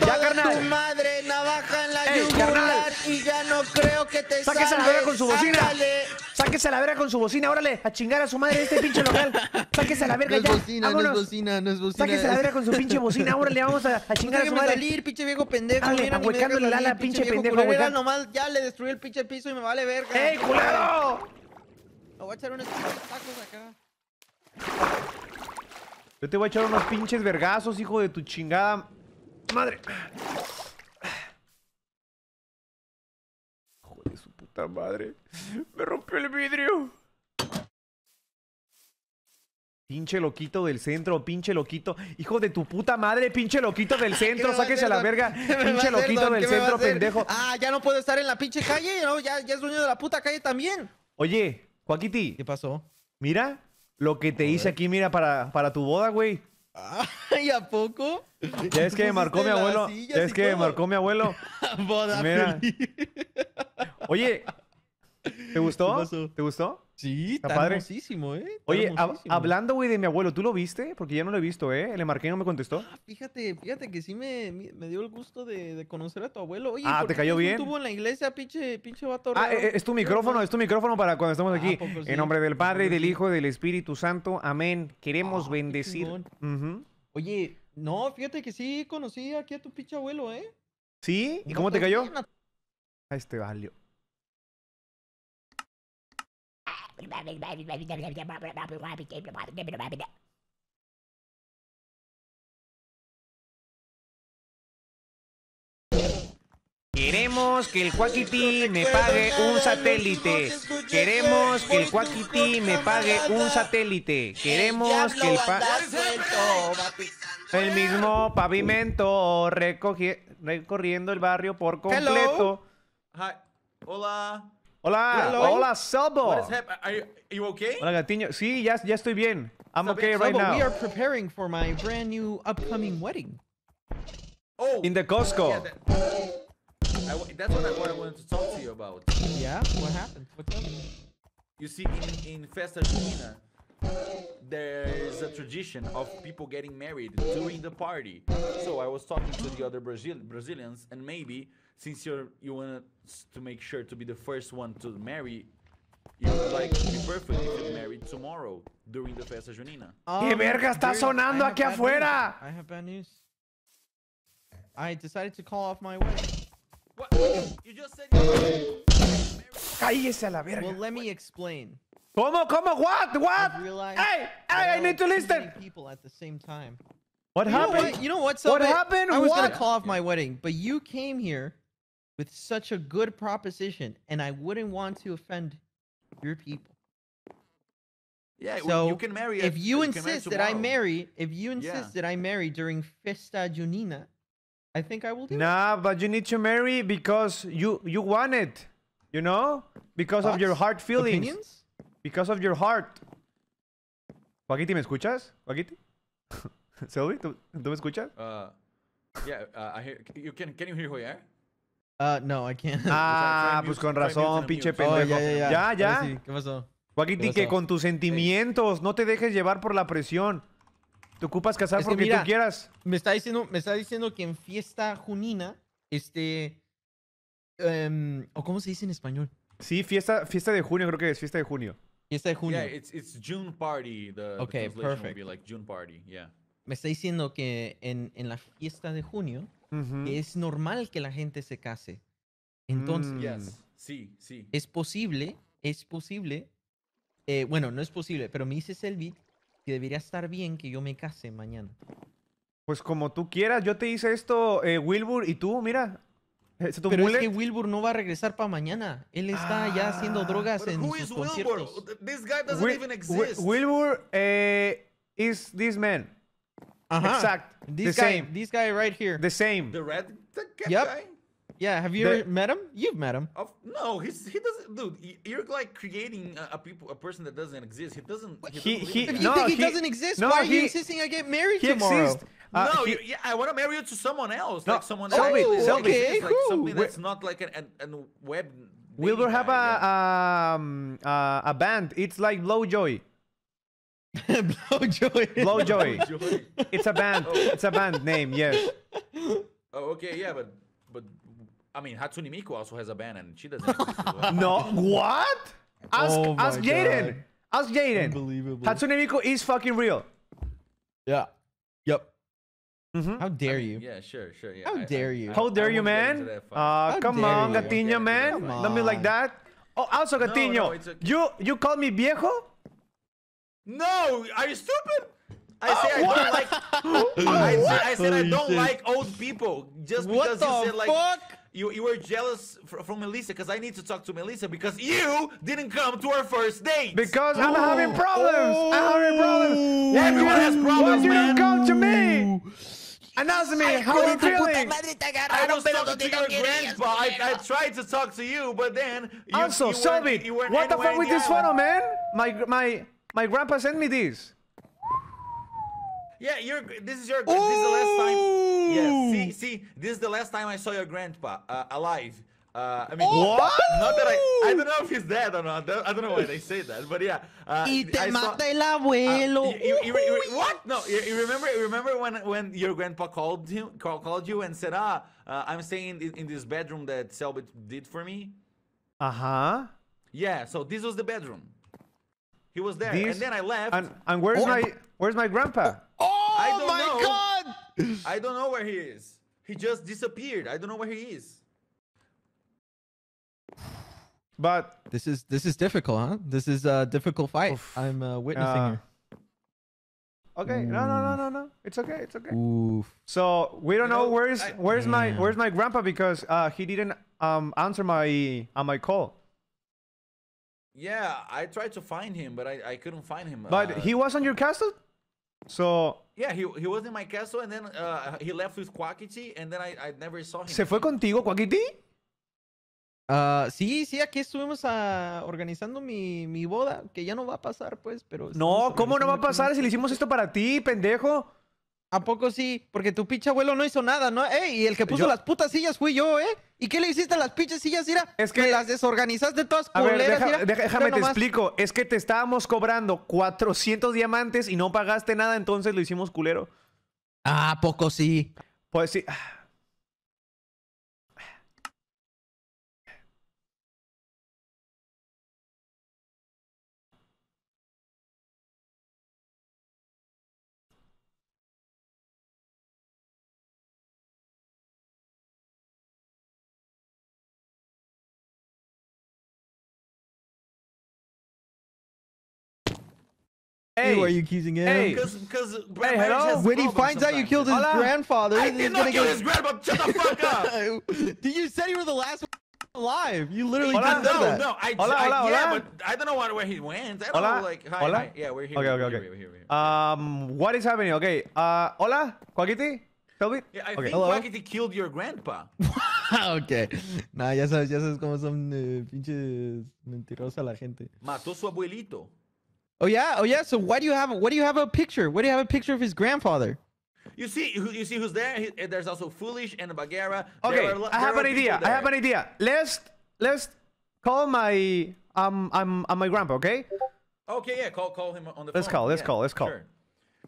ya, carnal. tu madre, navaja en la Ey, carnal. y ya no creo que te Sáquese la verga con su bocina. Sácale. Sáquese a la verga con su bocina, órale, a chingar a su madre este pinche local. Sáquese a la verga no ya. Es bocina, no es bocina, no es bocina. Sáquese a la verga con su pinche bocina, órale, vamos a, a chingar no a su madre. salir, pinche viejo pendejo. ¡Ale! Mira, ahuecándole la ala, pinche, pendejo. nomás ya le destruí el pinche piso y me vale verga. ¡Ey, culero! Me voy a echar unos tacos acá. Yo te voy a echar unos pinches vergazos, hijo de tu chingada madre. Hijo de su puta madre. Me rompió el vidrio. Pinche loquito del centro, pinche loquito. Hijo de tu puta madre, pinche loquito del centro, sáquese a la verga. Pinche loquito del centro, pendejo. Ah, ya no puedo estar en la pinche calle, Ya, ya es dueño de la puta calle también. Oye, Joaquiti. ¿Qué pasó? Mira, lo que te hice aquí, mira, para, para tu boda, güey. ¿Y ¿a poco? Ya es que me marcó mi abuelo. Ya es que me marcó mi abuelo. (laughs) Boda. Mira. Oye, ¿te gustó? ¿Te gustó? Sí, está, ¿eh? Oye, hablando, güey, de mi abuelo, ¿tú lo viste? Porque ya no lo he visto, ¿eh? Le marqué y no me contestó. Ah, fíjate, fíjate que sí me, dio el gusto de, conocer a tu abuelo. Oye, ah, te cayó bien. Estuvo en la iglesia, pinche, pinche vato. Ah, eh, eh, es tu micrófono, es tu micrófono para cuando estamos ah, aquí. Pues, pues en nombre del pues Padre, del Hijo, y del Espíritu Santo. Amén. Queremos ah, bendecir. Oye, no, fíjate que sí conocí aquí a tu pinche abuelo, ¿eh? ¿Sí? ¿Y cómo te cayó? A este valió. Queremos que el Cuaquití me pague un satélite. Queremos que el Cuaquití me pague un satélite. Queremos que el el mismo pavimento recorriendo el barrio por completo. Hola. Hola, Hello. hola, Salvo. What is happening? Are, you, okay? Hola, Gatinho. Sí, ya, ya estoy bien. I'm okay right now. We are preparing for my brand new upcoming wedding. Oh. In the Costco. Yeah, that, I, that's what I, what I, wanted to talk to you about. Yeah? What happened? What's up? You see, in, in Festa Junina, there's a tradition of people getting married during the party. So I was talking to the other Brazil Brazilians, and maybe since you're you want to make sure to be the first one to marry, you would like to be perfect if you married tomorrow during the Festa junina. Oh, ¡Qué verga está sonando aquí afuera! I have bad news. I decided to call off my wedding. What? You just said Cállese a la verga. Well, let me explain. ¿Cómo? ¿Cómo? What? What? Hey! Hey, I need to listen! People at the same time. What you happened? Know what? You know what? What happened? I was what? gonna call off my wedding, but you came here with such a good proposition, and I wouldn't want to offend your people. Yeah, so you can marry. If you, you insist that I marry, if you insist yeah. that I marry during Festa Junina, I think I will do. Nah, it. but you need to marry because you you want it, you know, because Thoughts? of your heart feelings, Opinions? because of your heart. Paquiti, ¿me escuchas? Paquiti, Selvi, (laughs) ¿tú, ¿tú me escuchas? Uh, yeah, uh, I hear. You can can you hear who I am? Ah, no, I (laughs) Ah, pues con razón, pinche oh, pendejo. ya, ya, ¿Qué pasó? Joaquín, que con tus sentimientos, no te dejes llevar por la presión. Te ocupas casar porque tú quieras. Me está diciendo, me está diciendo que en fiesta junina, este, em, o cómo se dice en español. Sí, fiesta, fiesta de junio creo que es fiesta de junio. Fiesta de junio. Yeah, it's, it's June party. The, okay, the perfect. Will be like June party, yeah me está diciendo que en, la fiesta de junio es normal que la gente se case. Entonces, mm, sí, sí. Es posible, es posible. Eh, bueno, no es posible, pero me dice Selby que debería estar bien que yo me case mañana. Pues como tú quieras, yo te hice esto, eh, Wilbur, y tú, mira, eh, pero es que Wilbur no va a regresar para mañana. Él está ya haciendo ah, drogas en sus Wilbur? conciertos. This guy doesn't even Wilbur eh, is this man. Uh-huh. Exact. This the guy, same. This guy right here. The same. The red the yep. guy. Yeah. Have you the, met him? You've met him. Of, no, he's he doesn't. Dude, you're like creating a, a people a person that doesn't exist. He doesn't. He he. does he, no, he, he, doesn't exist, no, why are you insisting I get married tomorrow? Exists. Uh, no, he, yeah, I want to marry you to someone else, no, like someone Selby, else. Selby, okay, like cool. something that's We're, not like an, an, an web. have guy, a yeah. um, uh, a band. It's like Blowjoy. Blow Joey. Blow Joey. It's a band. Oh. It's a band name. Yes. Oh, okay. Yeah, but but I mean, Hatsune Miku also has a band, and she doesn't. no. What? Ask oh Ask Jaden. Ask Jaden. Unbelievable. Hatsune Miku is fucking real. Yeah. Yep. Mm -hmm. How dare I mean, you? Yeah, sure, sure. Yeah. How I, dare you? How dare you, man? Uh, come on, Gatinho, man. Don't be like that. Oh, also, Gatinho, no, no, okay. you you call me viejo? No, are you stupid? I say I uh, don't like. I, said, I said I don't like old people just What because the you said like fuck? you you were jealous fr- from Melissa because I need to talk to Melissa because you didn't come to our first date. Because I'm having problems. I'm having problems. Why Everyone has problems, Why you man. you come to me? And ask me how are you feeling. I don't was talking to your grandpa. I, I tried to talk to you, but then you, Also, you weren't- you what the fuck with this island. photo, man? My my my grandpa sent me these. Yeah, you're. This is your. Ooh! This is the last time. Yeah, see, see, this is the last time I saw your grandpa uh, alive. Uh, I mean, oh! Not that I, I don't know if he's dead or not. I don't know why they say that, but yeah. Uh, y te mata el uh, abuelo. Uh, you, you, you, what? No, you, remember? Remember when when your grandpa called him call, called you and said, "Ah, uh, I'm staying in, in, this bedroom that Selbit did for me." Uh huh. Yeah. So this was the bedroom. He was there, These, and then I left. And, and where's oh, my where's my grandpa? Oh, my know. god! I don't know where he is. He just disappeared. I don't know where he is. But this is this is difficult, huh? This is a difficult fight. Oof. I'm uh, witnessing uh, Okay, no, no, no, no, no. It's okay. It's okay. Oof. So we don't you know, know, where's I, where's yeah. my where's my grandpa because uh, he didn't um, answer my uh, my call. Yeah, I tried to find him, but I, I couldn't find him. But uh, he was on your castle? So... Yeah, he, he was in my castle and then uh, he left with Quackity and then I, I never saw him. ¿Se fue contigo, Quackity? Ah, sí, sí, aquí estuvimos ah, organizando mi, mi, boda, que ya no va a pasar, pues, pero... No, ¿cómo no va a pasar si le hicimos esto para ti, pendejo? ¿A poco sí? Porque tu pinche abuelo no hizo nada, ¿no? ¡Ey! Y el que puso las putas sillas fui yo, ¿eh? ¿Y qué le hiciste a las pinches sillas, Ira? Es que. Me las desorganizaste todas a ver, déjame te explico. Es que te estábamos cobrando 400 diamantes y no pagaste nada, entonces lo hicimos culero. Ah, ¿A poco sí? Pues sí. Hey, Who are you accusing him? Hey, Cause, cause hey, hello? When he finds out you killed his Hola. grandfather, I did not kill his grandpa. Shut the fuck up. Did (laughs) you said you were the last one alive? You literally Hola, just no, that. No, I, Hola, I, Hola, yeah, Hola. but I don't know where he went. I don't know, like, hi, Hola. hi. Yeah, we're here. Okay, okay, okay. We're here, we're here, Um, what is happening? Okay, uh, hola, Quackity? Tell me. Yeah, I okay. think Quagiti killed your grandpa. (laughs) ok. Nah, ya sabes, ya sabes cómo son eh, pinches mentirosas la gente. Mató su abuelito. Oh yeah, oh yeah. So why do you have what do you have a picture? What do you have a picture of his grandfather? You see, you see who's there. He, eh, there's also Foolish and Bagheera. Okay, are, I have an idea. There. I have an idea. Let's let's call my um I'm, um, I'm um, my grandpa. Okay. Okay, yeah. Call call him on the. Let's phone. call. Let's yeah, call. Let's call. Sure.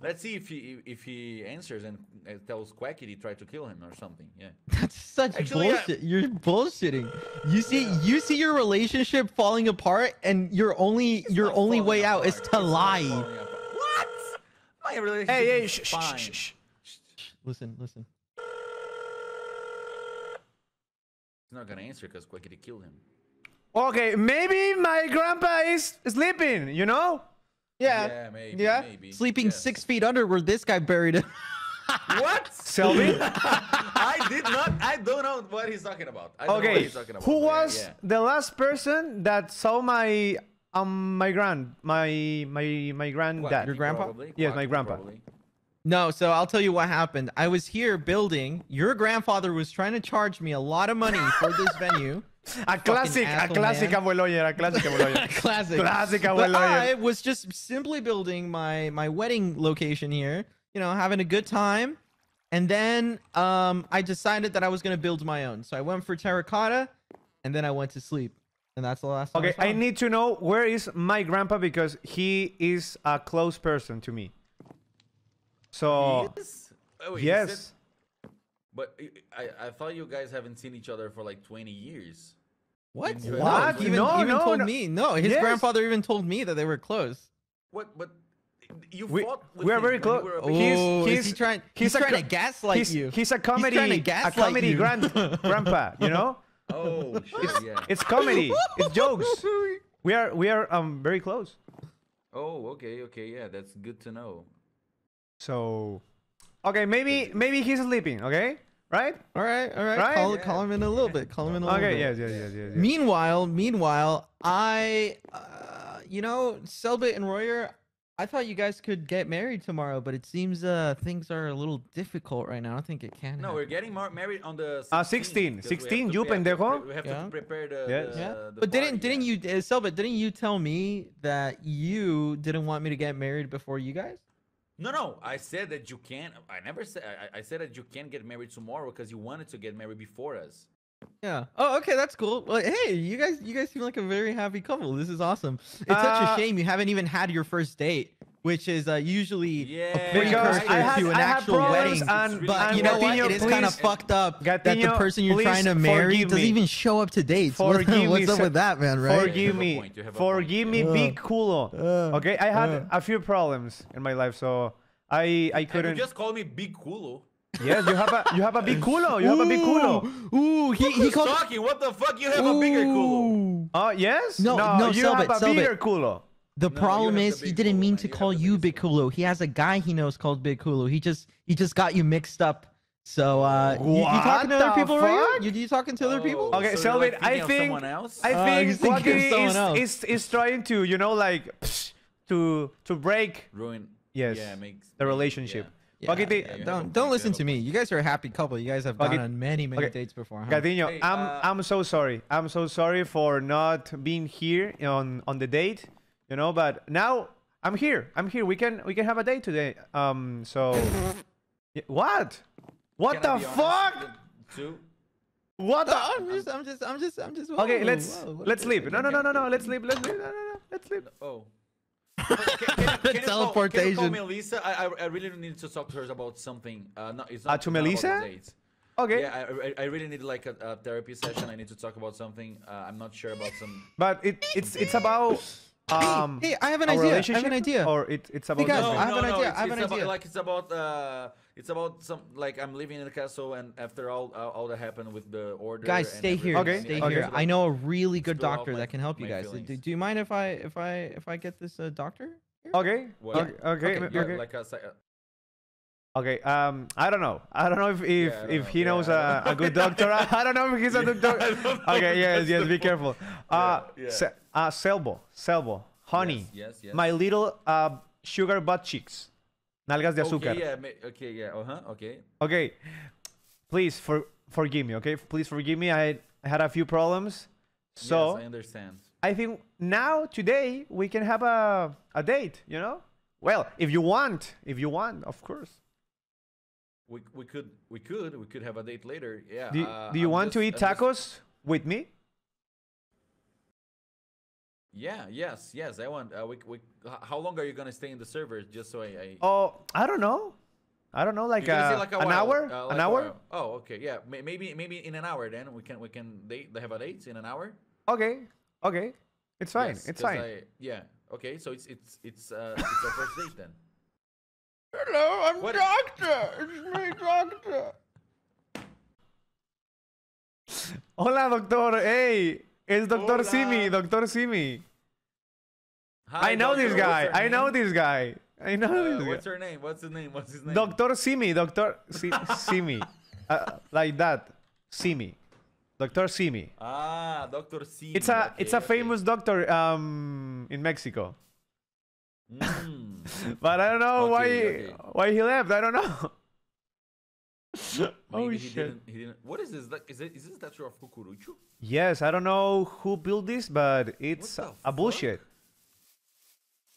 Let's see if he if he answers and tells Quackity he tried to kill him or something. Yeah. (laughs) That's such Actually, bullshit. Yeah. You're bullshitting. You see yeah. you see your relationship falling apart and your only it's your only way apart. out is to it's lie. What? My relationship Hey, hey, shh, shh, shh, shh. Listen, listen. He's not gonna answer because Quackity killed him. Okay, maybe my grandpa is sleeping, you know? Yeah. Yeah, maybe. Yeah. Maybe. Sleeping yes. six feet under where this guy buried him. (laughs) what? Selby? (laughs) I did not. I don't know what he's talking about. okay. Talking about. Who was yeah. the last person that saw my um my grand my my my granddad? Quacky, Your grandpa? Yes, my grandpa. Probably. No, so I'll tell you what happened. I was here building. Your grandfather was trying to charge me a lot of money for this venue. (laughs) A classic, Apple, a classic man. abuelo year, a classic abuelo year. (laughs) classic. Classic abuelo but uh, I was just simply building my my wedding location here, you know, having a good time. And then um, I decided that I was going to build my own. So I went for terracotta and then I went to sleep. And that's the last Okay, I, I need to know where is my grandpa because he is a close person to me. So, Oh, wait, yes. But I, I thought you guys haven't seen each other for like 20 years. What? What? Even, no, even no, told no. me. No, his yes. grandfather even told me that they were close. What? But you we, fought with we are very close. Oh, he's, he's he trying. He's, he's trying to gaslight he's, you. He's a comedy. He's a comedy you. grand, (laughs) grandpa. You know. Oh shit! It's, yeah. it's comedy. It's jokes. (laughs) We are we are um very close. Oh okay okay yeah that's good to know. So Okay, maybe maybe he's sleeping. Okay, right? All right, all right. right? Call, yeah. call him in a little bit. Call him in a little okay, bit. Okay, yes, yes, yes, yes, Meanwhile, meanwhile, I, uh, you know, Selbit and Royer, I thought you guys could get married tomorrow, but it seems uh things are a little difficult right now. I think it can. No, happen. we're getting married on the 16th. Ah, uh, 16, 16, you pendejo. We have yeah. to prepare the. Yes. the yeah. The but didn't didn't yeah. you, uh, Selbit? Didn't you tell me that you didn't want me to get married before you guys? No, no. I said that you can. not I never said. I, I said that you can not get married tomorrow because you wanted to get married before us. Yeah. Oh, okay. That's cool. Well, hey, you guys. You guys seem like a very happy couple. This is awesome. It's uh, such a uh, shame you haven't even had your first date which is uh, usually yeah. a precursor had, to an actual wedding. On, but you know what? It is kind of fucked up that the person you're trying to marry doesn't even show up to dates. Forgive What's, what's up with that, man, right? Forgive me. Forgive me, big culo. Uh, okay, I had uh. a few problems in my life, so I I couldn't. you just call me big culo. yes, you have a you have a big culo. You have a big culo. Ooh, he he called. What the fuck? You have ooh. a bigger culo. Oh yes. No, no, no you have it, a bigger it. culo. The no, problem is he didn't mean to call you Big Hulu. He has a guy he knows called Big Hulu. He just he just got you mixed up. So uh, you, you, talking to other people fuck? right You, you talking to other oh, people? Okay, so, like I think I uh, think uh, Quacky is, is, is trying to you know like psh, to to break ruin yes yeah, makes, the relationship. Yeah. Yeah, yeah, don't don't listen to me. You guys are a happy couple. You guys have Paquete. gone on many many okay. dates before. Huh? Gatinho, hey, I'm uh, I'm so sorry. I'm so sorry for not being here on on the date. You know, but now I'm here. I'm here. We can we can have a day today. Um, so (laughs) what? What can the fuck? Two. What the? (laughs) I'm just, I'm just, I'm just, I'm just. Whoa, okay, let's whoa, let's sleep. No, no, no, no, no. Let's sleep. Let's sleep. No, no, no. Let's sleep. Oh. (laughs) can, can, can teleportation. You call, can you call Melissa? I, I, I really need to talk to her about something. Uh, no, it's not. Uh, to Melissa. Okay. Yeah, I, I really need like a, a therapy session. I need to talk about something. Uh, I'm not sure about some. But it it's it's about um, hey, hey, I have an idea. I have an idea. Or it, it's about. Because no, I have no, an idea. No, I have an idea. About, like it's about. Uh, it's about some like I'm living in the castle, and after all, uh, all that happened with the order. Guys, stay here. Okay, stay okay. here. I know a really good doctor my, that can help you guys. Do, do, you mind if I if I if I get this uh, doctor? Okay. okay. Okay. Okay. Yeah, okay. Like uh, a, uh, Okay, um, I don't know. I don't know if if, yeah, if know. he yeah, knows uh, a, a, good doctor. (laughs) I don't know if he's a (laughs) good doctor. Okay, yes, yes, be careful. Uh, yeah, uh, Selbo, Selbo, honey. Yes, yes, yes. My little uh, sugar butt cheeks. Nalgas de azúcar. Okay, yeah, okay, yeah, uh-huh, okay. Okay, please for, forgive me, okay? Please forgive me, I, I had a few problems. So, yes, I understand. I think now, today, we can have a, a date, you know? Well, if you want, if you want, of course. We, we could we could we could have a date later. Yeah. Do, uh, do you I'm want just, to eat tacos just... with me? Yeah, yes, yes. I want. Uh, we, we, how long are you gonna stay in the server? Just so I. I... Oh, I don't know. I don't know, like, a, uh, like a an hour, uh, like an hour. Oh, okay, yeah. Maybe maybe in an hour then we can we can they have a date in an hour. Okay, okay, it's fine. Yes, it's fine. I, yeah. Okay, so it's it's it's uh, it's our first date then. (laughs) Hello, I'm what doctor. Is... it's me, doctor. (laughs) Hola, doctor. Hey. It's Dr. Simi, Dr. Simi. Hi, I know doctor, this guy. I know this guy. I know uh, this What's guy. her name? What's his name? What's his name? Dr. Simi, Dr. (laughs) Simi. Uh, like that. Simi. Dr. Simi. Ah, Dr. Simi. It's a okay, it's a okay. famous doctor um in Mexico. Mm. (laughs) but I don't know okay, why why he left. I don't know oh he shit! Didn't, he didn't. What is this? Like, is, it, is this statue of Kukurucho? Yes, I don't know who built this, but it's a fuck? bullshit.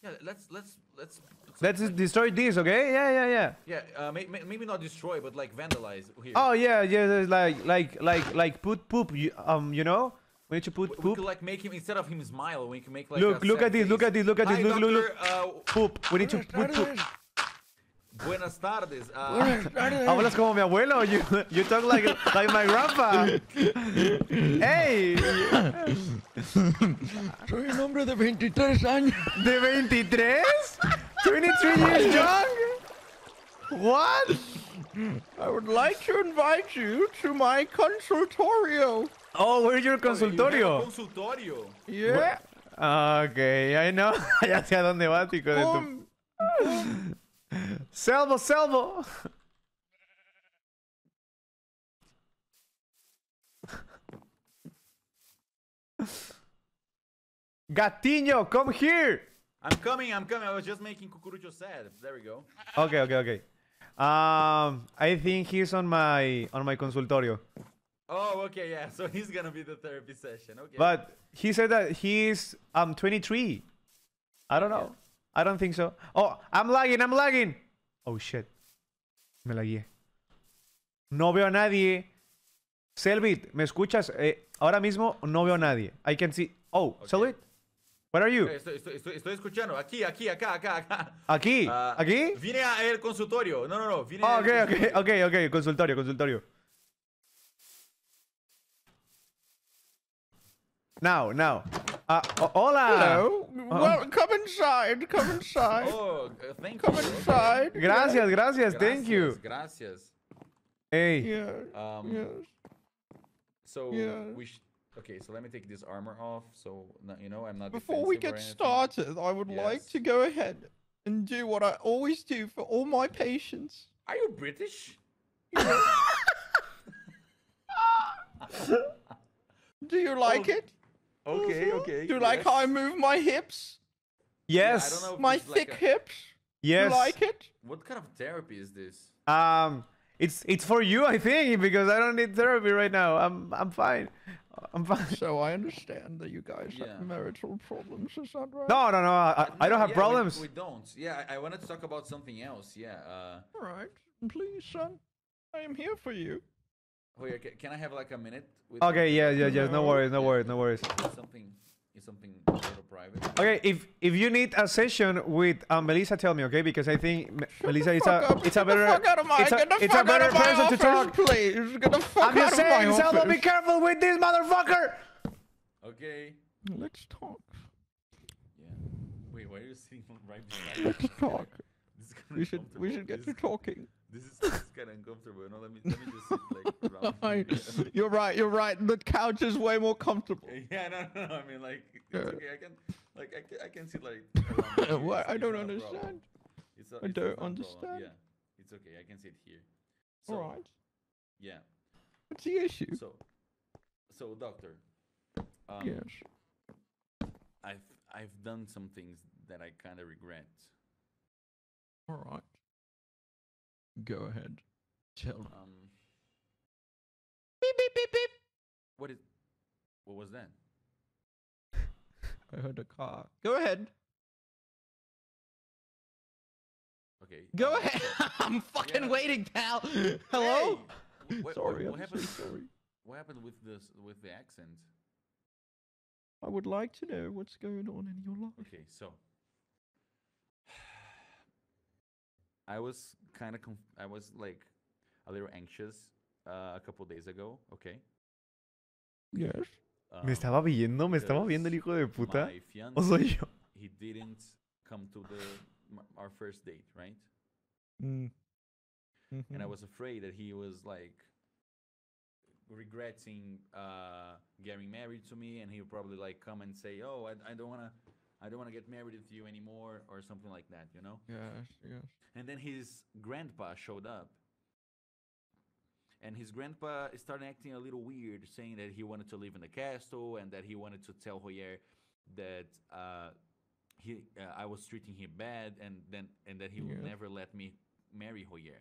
Yeah, let's let's let's let's like, destroy this, okay? Yeah, yeah, yeah. Yeah, uh, may, may, maybe not destroy, but like vandalize here. Oh yeah, yeah, like like like like put poop, you, um, you know. We need to put we, poop. We could, like make him instead of him smile. We can make like. Look! Look at, this, look at this! Look at this! look at this! Look! Look! Look! Uh, poop! We need to put poop. Buenas tardes. Uh, Hablas como mi abuelo. You, you talk like, like my grandpa. ¡Ey! Soy un hombre de 23 años. ¿De 23? ¿23 years young? What? I would like to invite you to my consultorio. Oh, where's your consultorio? consultorio. Yeah. Ah, okay, I know. (laughs) ya sé a dónde va, tico. De tu... Salvo, salvo! Gatinho, come here! I'm coming, I'm coming. I was just making Cucurucho sad. There we go. Okay, okay, okay. Um, I think he's on my on my consultorio. Oh, okay, yeah. (laughs) So he's gonna be the therapy session. Okay. But he said that he's um 23. I don't know. I don't think so. Oh, I'm lagging, I'm lagging. Oh, shit. Me lagué. No veo a nadie. Selvit, ¿me escuchas? Eh, ahora mismo no veo a nadie. I can see... Oh, okay. Selbit. Where are you? Estoy, escuchando. Aquí, aquí, acá, acá, acá. ¿Aquí? Ah, ¿Aquí? Vine al consultorio. No, no, no. Vine oh, okay, ok, ok, ok. Consultorio, consultorio. Now, now. Uh, hola. Hello. Uh-huh. Well, come inside. Come inside. (laughs) Oh, uh, thank come you. Come inside. Gracias, gracias. Gracias. Thank you. Gracias. Hey. Yeah. Um, yes. So yeah. we Okay, so let me take this armor off. So you know, I'm not. Before we get started, I would yes. like to go ahead and do what I always do for all my patients. Are you British? (laughs) (laughs) do you like oh. it? Okay, okay. Do you yes. like how I move my hips? Yes. Yeah, my thick like a... hips. Yes. You like it? What kind of therapy is this? Um, it's it's for you, I think, because I don't need therapy right now. I'm I'm fine. I'm fine. So I understand that you guys yeah. have marital problems, is that right? No, no, no. I, I don't have yeah, problems. We, we, don't. Yeah, I, I, wanted to talk about something else. Yeah. Uh... All right, please, son. I am here for you. Wait, can, I have like a minute? okay, yeah, yeah, yeah. No worries, no worries, no worries. something, is something sort private. Okay, if if you need a session with um, Melissa, tell me, okay? Because I think Me Melissa is a up. it's a better it's a, it's a better person to talk. Please, get the fuck I'm just saying, Zelda, be careful with this motherfucker. Okay. Let's talk. Yeah. Wait, why are you sitting (laughs) right behind? Let's talk. We should we should get to talking. This is, kind of uncomfortable. You know, let me let me just sit, like. (laughs) Around no, you're right. You're right. The couch is way more comfortable. (laughs) Yeah, no, no, no. I mean, like, it's okay. I can, like, I can, I can sit like. (laughs) what? I don't understand. It's a, I it's don't understand. Yeah, it's okay. I can sit here. So, All right. Yeah. What's the issue? So, so doctor. Um, yes. I've I've done some things that I kind of regret. All right. Go ahead. Tell me. Um, beep, beep, beep, beep. What is. What was that? (laughs) I heard a car. Go ahead. Okay. Go um, ahead. (laughs) I'm fucking yeah. waiting, pal. Hello. Hey. What, sorry. What, what happened? So sorry. What happened with this with the accent? I would like to know what's going on in your life. Okay, so (sighs) I was kind of conf- I was like a little anxious uh, a couple days ago. Okay. Yes. Um, me estaba viendo, me estaba viendo el hijo de puta. Fiance, o soy yo. He didn't come to the our first date, right? Mm. And I mm-hmm. was afraid that he was like regretting uh, getting married to me, and he would probably like come and say, "Oh, I, I don't want to." I don't want to get married with you anymore or something like that, you know? Yeah, yeah. And then his grandpa showed up. And his grandpa started acting a little weird, saying that he wanted to live in the castle and that he wanted to tell Hoyer that uh, he uh, I was treating him bad and then and that he yeah. would never let me marry Hoyer.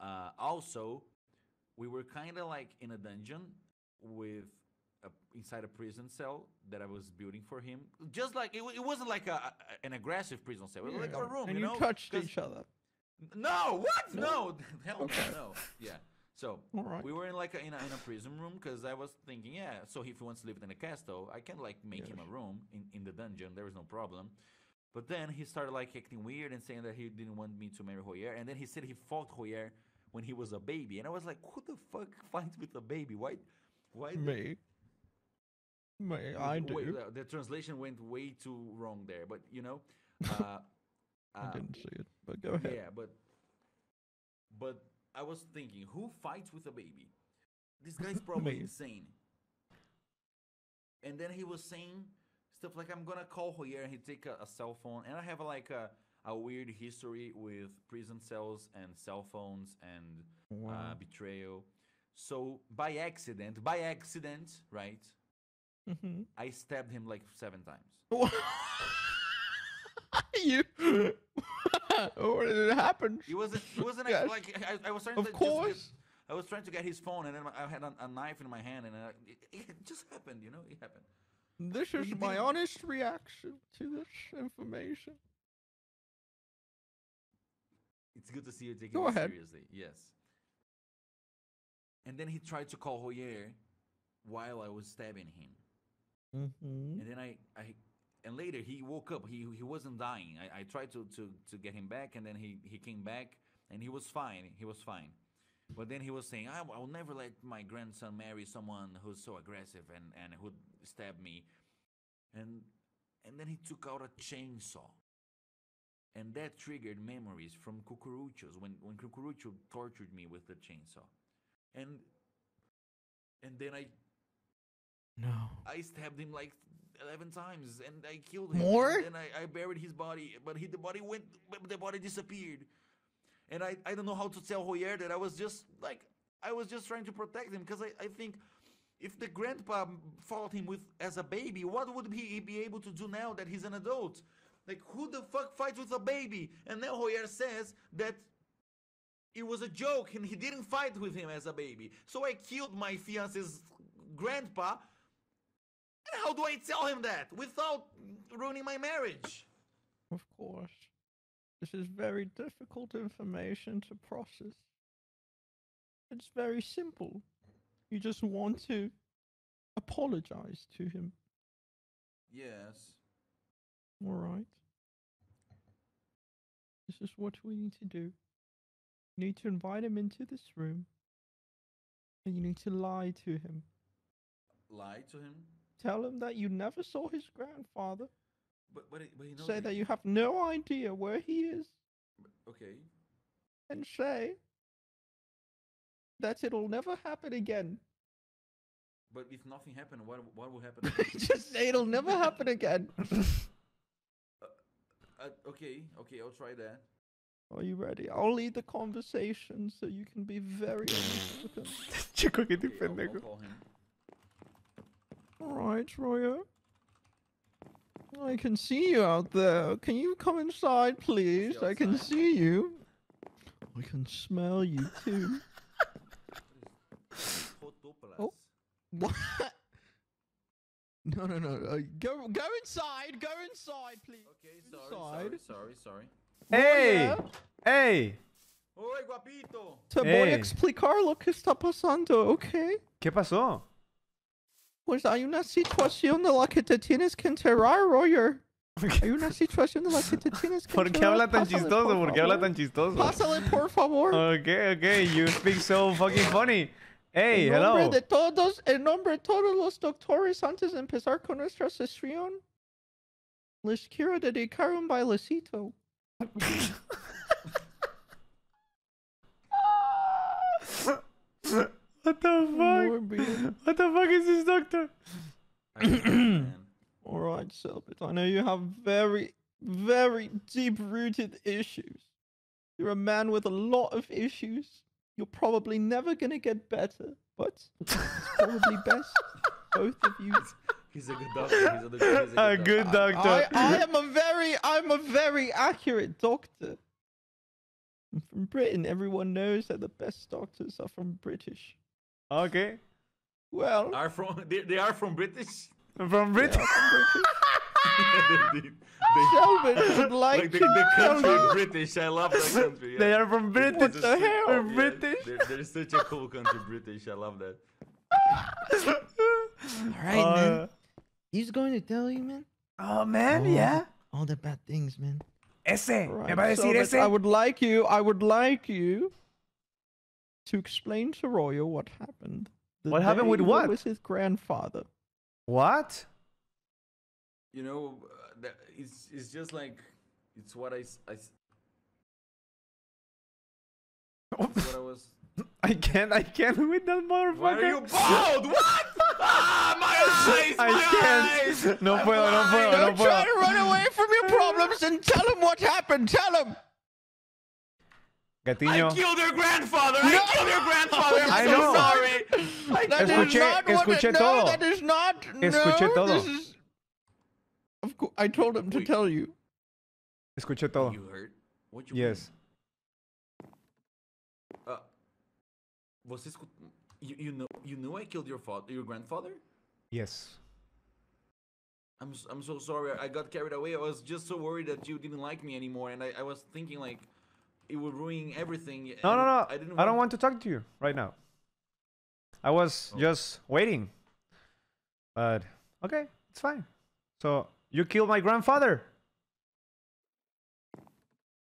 Uh, also, we were kind of like in a dungeon with a, inside a prison cell that I was building for him. Just like it, it wasn't like a, an aggressive prison cell. It was yeah. like a room. And you, you know? touched each other. No, what? No, (laughs) no. hell okay. no. Yeah. So All right. we were in like a, in, a, in a prison room because I was thinking, yeah. So if he wants to live in a castle, I can like make yes. him a room in, in the dungeon. There was no problem. But then he started like acting weird and saying that he didn't want me to marry Hoyer. And then he said he fought Hoyer when he was a baby. And I was like, who the fuck (laughs) fights with a baby? Why? Why? Me. I do. Wait, the translation went way too wrong there, but you know, (laughs) uh, I uh, didn't see it, but go ahead. Yeah, but but I was thinking, who fights with a baby? This guy's (laughs) probably insane. And then he was saying stuff like, "I'm gonna call here." and he take a, a, cell phone, and I have like a a weird history with prison cells and cell phones and uh, wow. uh, betrayal. So by accident, by accident, right? Mm-hmm. I stabbed him like seven times. (laughs) you. (laughs) what did it happen? He wasn't. He wasn't yes. like I, I, was trying. Of to course. Just, I was trying to get his phone, and then I had a, a knife in my hand, and I, uh, it, it, just happened. You know, it happened. This is my didn't... honest reaction to this information. It's good to see you taking it seriously. Yes. And then he tried to call Hoyer while I was stabbing him. Mm-hmm. And then I, I, and later he woke up. He he wasn't dying. I, I tried to, to to get him back, and then he he came back, and he was fine. He was fine. But then he was saying, I, I will never let my grandson marry someone who's so aggressive and and who'd stab me, and and then he took out a chainsaw. And that triggered memories from Cucuruchos when when Cucurucho tortured me with the chainsaw, and and then I no. I stabbed him like eleven times, and I killed him. More? And, I, I, buried his body, but he, the body went, the body disappeared. And I, I don't know how to tell Hoyer that I was just like I was just trying to protect him because I, I think if the grandpa fought him with as a baby, what would he be able to do now that he's an adult? Like who the fuck fights with a baby? And now Hoyer says that it was a joke and he didn't fight with him as a baby. So I killed my fiance's grandpa how do I tell him that without ruining my marriage? Of course. This is very difficult information to process. It's very simple. You just want to apologize to him. Yes. All right. This is what we need to do. You need to invite him into this room. And you need to lie to him. Lie to him? tell him that you never saw his grandfather. But but, but say that you have no idea where he is. Okay. And say that it'll never happen again. But if nothing happened, what what will happen? (laughs) Just say it'll never happen again. (laughs) uh, uh, okay, okay, I'll try that. Are you ready? I'll lead the conversation so you can be very honest with him. (laughs) Chico, que te Right, Roya. I can see you out there. Can you come inside, please? I can see you. I can smell you too. (laughs) oh. What? No, no, no. Uh, go, go inside. Go inside, please. Okay, sorry, inside. sorry, sorry, sorry. Hey, hey. Oi, guapito. Te hey. voy a explicar lo que está pasando, okay? ¿Qué pasó? Pues hay una situación de la que te tienes que enterar, royer. Hay una situación de la que te tienes que ¿Por qué habla tan chistoso? Por, qué habla tan chistoso? Pásale, por favor. Ok, ok. You speak so fucking funny. Hey, el nombre hello. De todos, el nombre de todos los doctores, antes de empezar con nuestra sesión, les quiero dedicar un bailecito. (laughs) What the fuck? What the fuck is this, doctor? (clears throat) All right, Selbit. I know you have very, very deep-rooted issues. You're a man with a lot of issues. You're probably never gonna get better, but it's probably (laughs) best both of you. He's a good doctor. He's a, good, he's a good, a good doctor. doctor. I, I, I am a very, I'm a very accurate doctor. I'm from Britain, everyone knows that the best doctors are from British Okay. Well. Are from (laughs) they, they are from British. From British. yeah, (laughs) they, they, they, Shelby (laughs) like, like the, the country British. I love that country. Yeah. They are from British. What the hell? Yeah, British. They're, they're, such a cool country, British. I love that. all right, uh, man. He's going to tell you, man. Oh man, oh, yeah. All the bad things, man. Ese. Right. so ese. I would like you. I would like you to explain to Royo what happened. The what happened with what? was his grandfather. What? You know, uh, it's it's just like it's what I I. what I was. (laughs) I can't, I can't with that motherfucker. Why are you bald? (laughs) What? ah, my (laughs) eyes, my I eyes. can't. No puedo, no puedo, no puedo. Don't try to run away from your problems and tell him what happened. Tell him. Gatiño. I killed your grandfather. No. I killed your grandfather. I'm I so know. sorry. I that escuché, not escuché what, todo. No, that is not. Escuché no, todo. This is, of course, I told him to Wait. tell you. Escuché todo. You heard? What you yes. Uh, você escut... you, you know you knew I killed your father, your grandfather? Yes. I'm I'm so sorry. I got carried away. I was just so worried that you didn't like me anymore, and I, I was thinking like it would ruin everything. No, no, no. I, didn't I don't want to talk to you right now. I was oh. just waiting. But okay, it's fine. So you killed my grandfather.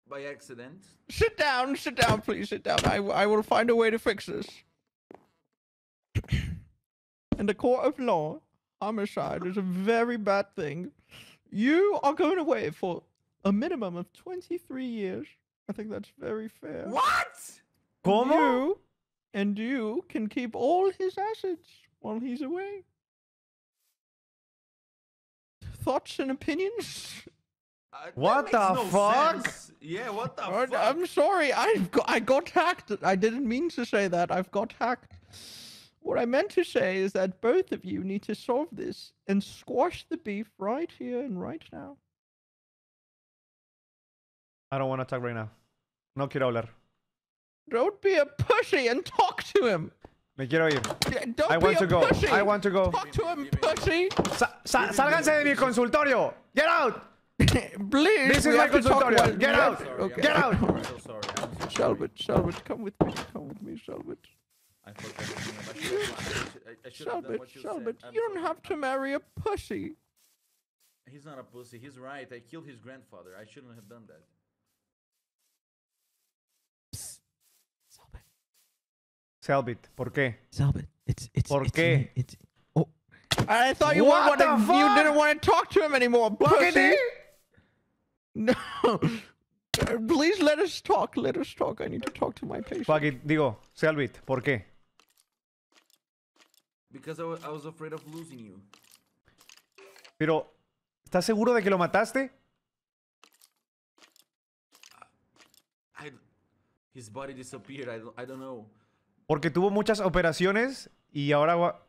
By accident. Sit down, sit down, please sit down. I, I will find a way to fix this. (clears throat) In the court of law, homicide is a very bad thing. You are going away for a minimum of 23 years. I think that's very fair. What? Como? You and you can keep all his assets while he's away. Thoughts and opinions? Uh, what the no fuck? Sense. Yeah, what the fuck? I'm sorry. I got, I got hacked. I didn't mean to say that. I've got hacked. What I meant to say is that both of you need to solve this and squash the beef right here and right now. I don't want to talk right now. No quiero hablar. Don't be a pushy and talk to him. Me quiero ir. Don't I want to go. Pushy. I want to go. Talk to him, pushy. Sa sa sálganse de mi consultorio. Get out. (laughs) Please. This is my consultorio. Get out. Get (laughs) out. I'm so so Shalbert, Shalbert, come with me. Come with me, Shalbert. I forgot. you don't have to marry a pussy. He's not a pussy. He's right. I killed his grandfather. I shouldn't have done that. Selbit. ¿Por qué? Selbit. It's, it's, ¿Por it's qué? It's, oh. I thought you, what wanted, you didn't want to talk to him anymore, pussy. (laughs) No. Please let us talk. Let us talk. I need to talk to my patient. Bucket, digo, Selbit, ¿por qué? Because I, I was afraid of losing you. Pero, ¿estás seguro de que lo mataste? I, his body disappeared. I don't, I don't know. Porque tuvo muchas operaciones y ahora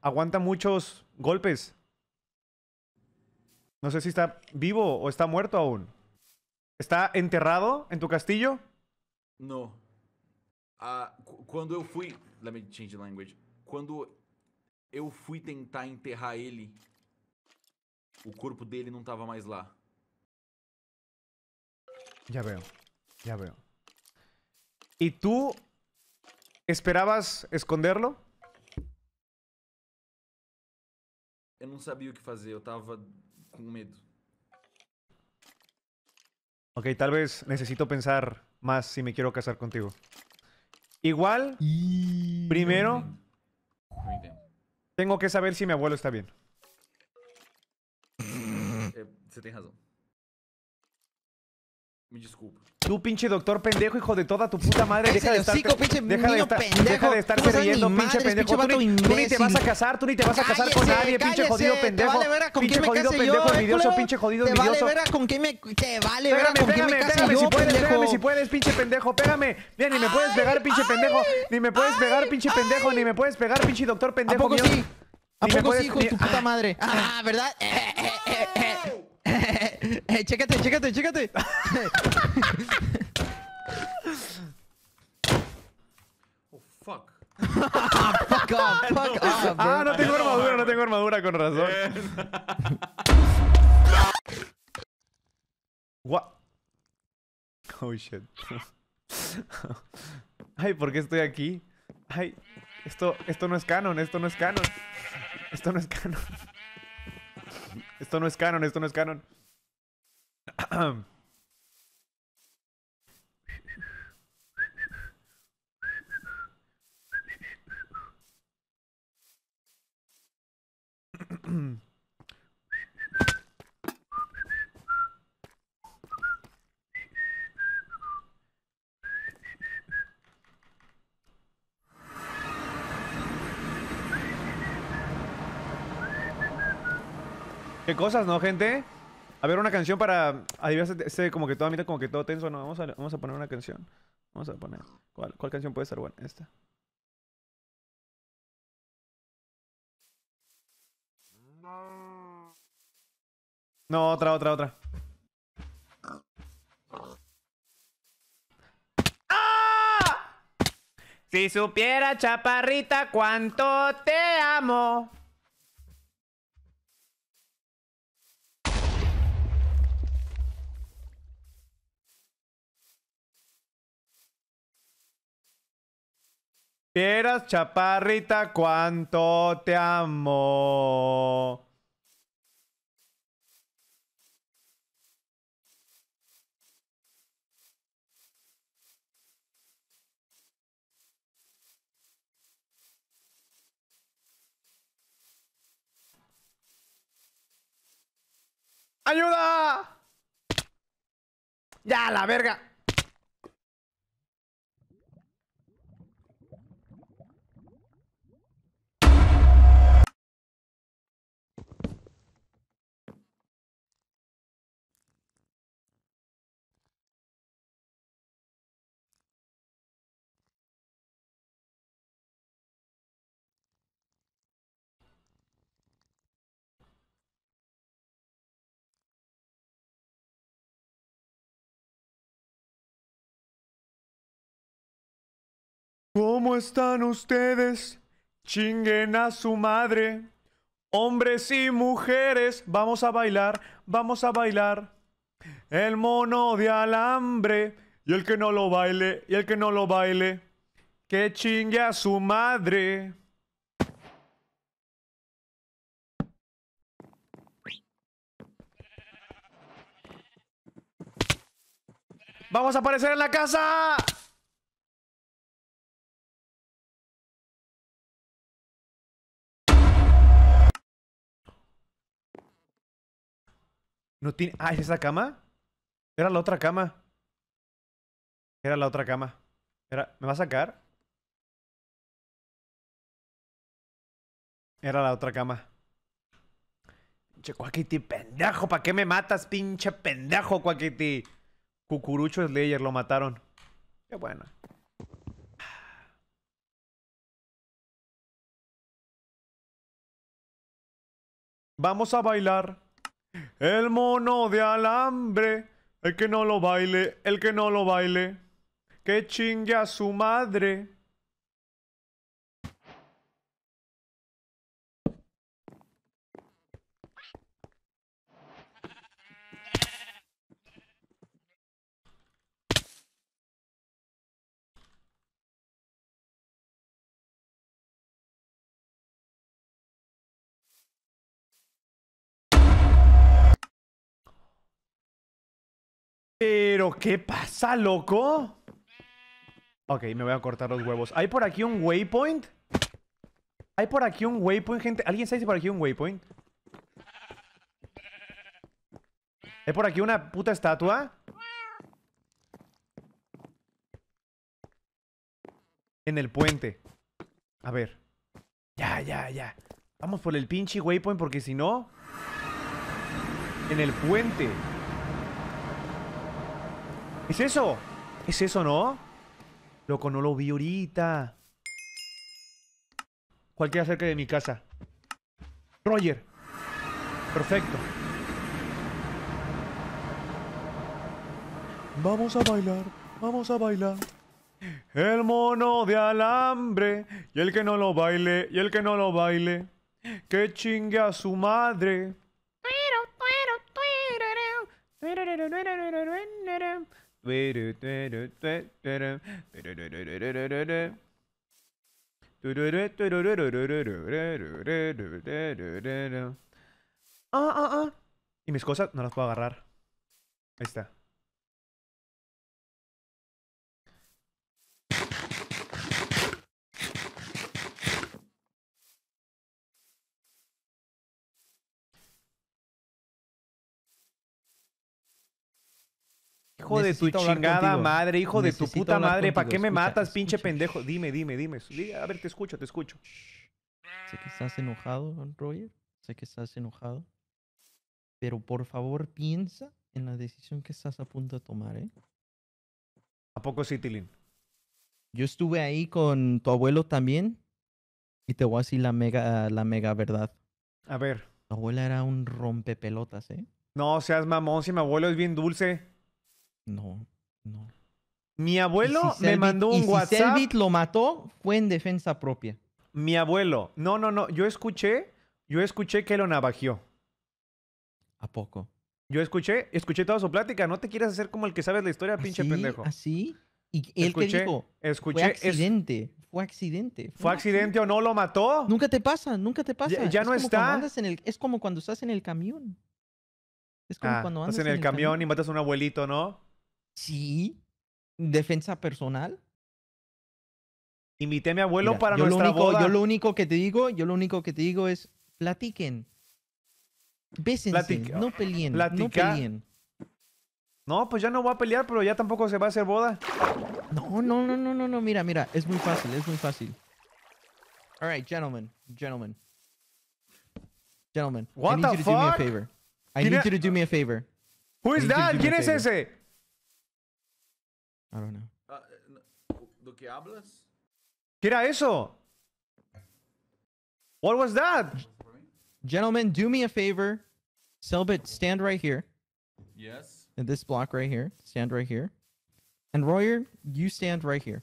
aguanta muchos golpes. No sé si está vivo o está muerto aún. ¿Está enterrado en tu castillo? No. Ah, cuando yo fui. Let me change language. Cuando yo fui intentar enterrar el o corpo dele no estaba mais lá. Ya veo. Ya veo. ¿Y tú ¿Esperabas esconderlo? Yo no sabía qué hacer. yo estaba con Ok, tal vez necesito pensar más si me quiero casar contigo. Igual, primero, tengo que saber si mi abuelo está bien. Se eh, tiene razón. Me disculpa. Tú, pinche doctor pendejo, hijo de toda tu puta madre. Deja de estar. Hocico, pinche deja, de estar pendejo. deja de estar creyendo, pinche pendejo. Pinche tú, ni, te vas a casar, tú ni te vas a casar con nadie, pinche jodido pendejo. Te vale vera con pinche quién jodido me case pendejo, yo, envidioso, pinche jodido te envidioso. Te vale vera con quién me. Te vale vera con quién me case pégame, yo, si puedes, Pégame si puedes, pinche pendejo, pégame. Mira, ni me puedes pegar, pinche pendejo. Ni me puedes pegar, pinche pendejo. Ni me puedes pegar, pinche doctor pendejo. ¿A poco sí? ¿A poco sí, hijo de tu puta ah. madre? Ah, ah ¿verdad? Eh, eh, eh, eh, chécate, chécate, chécate. oh, fuck. fuck off, fuck ah, off. Ah, no tengo armadura, no tengo armadura, con razón. What? Oh shit. Ay, ¿por qué estoy aquí? Ay, esto, esto no es canon, esto no es canon. Esto no es canon. Esto no es canon, esto no es canon. ¿Qué cosas, no, gente? A ver, una canción para Este como que todo a como que todo tenso. No, vamos a, vamos a poner una canción. Vamos a poner. ¿Cuál, cuál canción puede ser buena? Esta. No, otra, otra, otra. Si supiera, chaparrita, cuánto te amo. Vieras, chaparrita, cuánto te amo. ¡Ayuda! ¡Ya, la verga! ¿Cómo están ustedes? Chinguen a su madre. Hombres y mujeres, vamos a bailar, vamos a bailar. El mono de alambre. Y el que no lo baile, y el que no lo baile, que chingue a su madre. ¡Vamos a aparecer en la casa! No tiene... Ah, esa cama? Era la otra cama. Era la otra cama. Era... ¿Me va a sacar? Era la otra cama. Pinche cuaquiti, pendejo. ¿Para qué me matas, pinche pendejo, cuaquiti? Cucurucho Slayer, lo mataron. Qué bueno. Vamos a bailar. El mono de alambre, el que no lo baile, el que no lo baile, que chingue a su madre. ¿Pero qué pasa, loco? Ok, me voy a cortar los huevos. ¿Hay por aquí un waypoint? ¿Hay por aquí un waypoint, gente? ¿Alguien sabe si por aquí hay un waypoint? ¿Hay por aquí una puta estatua? En el puente. A ver. Ya, ya, ya. Vamos por el pinche waypoint porque si no... En el puente. ¿Es eso? ¿Es eso, no? Loco, no lo vi ahorita. Cualquiera cerca de mi casa. Roger. Perfecto. Vamos a bailar, vamos a bailar. El mono de alambre, y el que no lo baile, y el que no lo baile, que chingue a su madre. Ah, ah, ah. Y mis cosas no las puedo agarrar. Ahí está. hijo de tu chingada madre, hijo de tu puta madre, ¿para qué me matas, pinche pendejo? Dime, dime, dime. A ver, te escucho, te escucho. Sé que estás enojado, Roger. Sé que estás enojado. Pero por favor, piensa en la decisión que estás a punto de tomar, ¿eh? ¿A poco sí, Tilín? Yo estuve ahí con tu abuelo también. Y te voy a decir la mega, la mega verdad. A ver. Tu abuela era un rompepelotas, ¿eh? No seas mamón, si mi abuelo es bien dulce. No, no. Mi abuelo me mandó un y si WhatsApp. lo mató, fue en defensa propia. Mi abuelo. No, no, no. Yo escuché, yo escuché que lo navajeó. ¿A poco? Yo escuché, escuché toda su plática. No te quieres hacer como el que sabe la historia, ¿Ah, pinche pendejo. ¿Así? ¿Ah, ¿Y él dijo? Escuché, fue accidente. Fue accidente. ¿Fue, accidente, o no lo mató? Nunca te pasa, nunca te pasa. Ya, no está. es como cuando estás en el camión. Es como ah, cuando andas estás en el, camión y matas a un abuelito, ¿no? Sí. Defensa personal. Invité a mi abuelo para nuestra lo único, boda. Yo lo único que te digo, yo lo único que te digo es platiquen. Bésense, no peleen, no peleen. No, pues ya no voy a pelear, pero ya tampoco se va a hacer boda. No, no, no, no, no, Mira, mira, es muy fácil, es muy fácil. All right, gentlemen, gentlemen, gentlemen. What I need to do favor. I need you to do me a favor. Who is that? ¿Quién es ese? I don't know. Uh, ah, ¿Do eh, que hablas? ¿Qué era eso? What was that? Gentlemen, do me a favor. Selbit, stand right here. Yes. In this block right here. Stand right here. And Royer, you stand right here.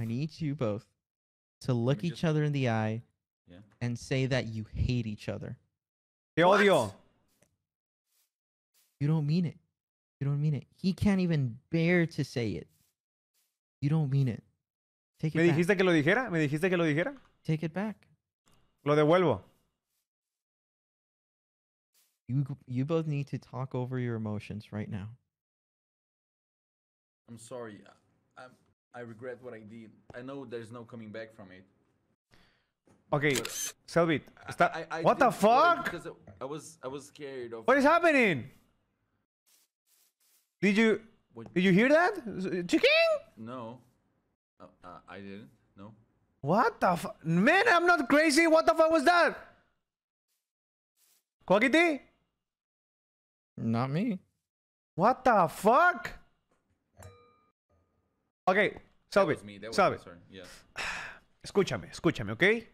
I need you both to look each just... other in the eye yeah. and say that you hate each other. Te odio. You don't mean it. You don't mean it. He can't even bear to say it. You don't mean it. Take it ¿Me back. que lo dijera? ¿Me dijiste que lo dijera? Take it back. Lo devuelvo. You, you both need to talk over your emotions right now. I'm sorry. I, I, I regret what I did. I know there's no coming back from it. Okay, Selbit. What the fuck? Because I was I was scared of. What is happening? Did you what? did you hear that? Chicken? No, uh, uh, I didn't. No. What the fuck? Man, I'm not crazy. What the fuck was that? Quackity? Not me. What the fuck? Okay, Salve. Salve. Yes. Escúchame, escúchame, okay?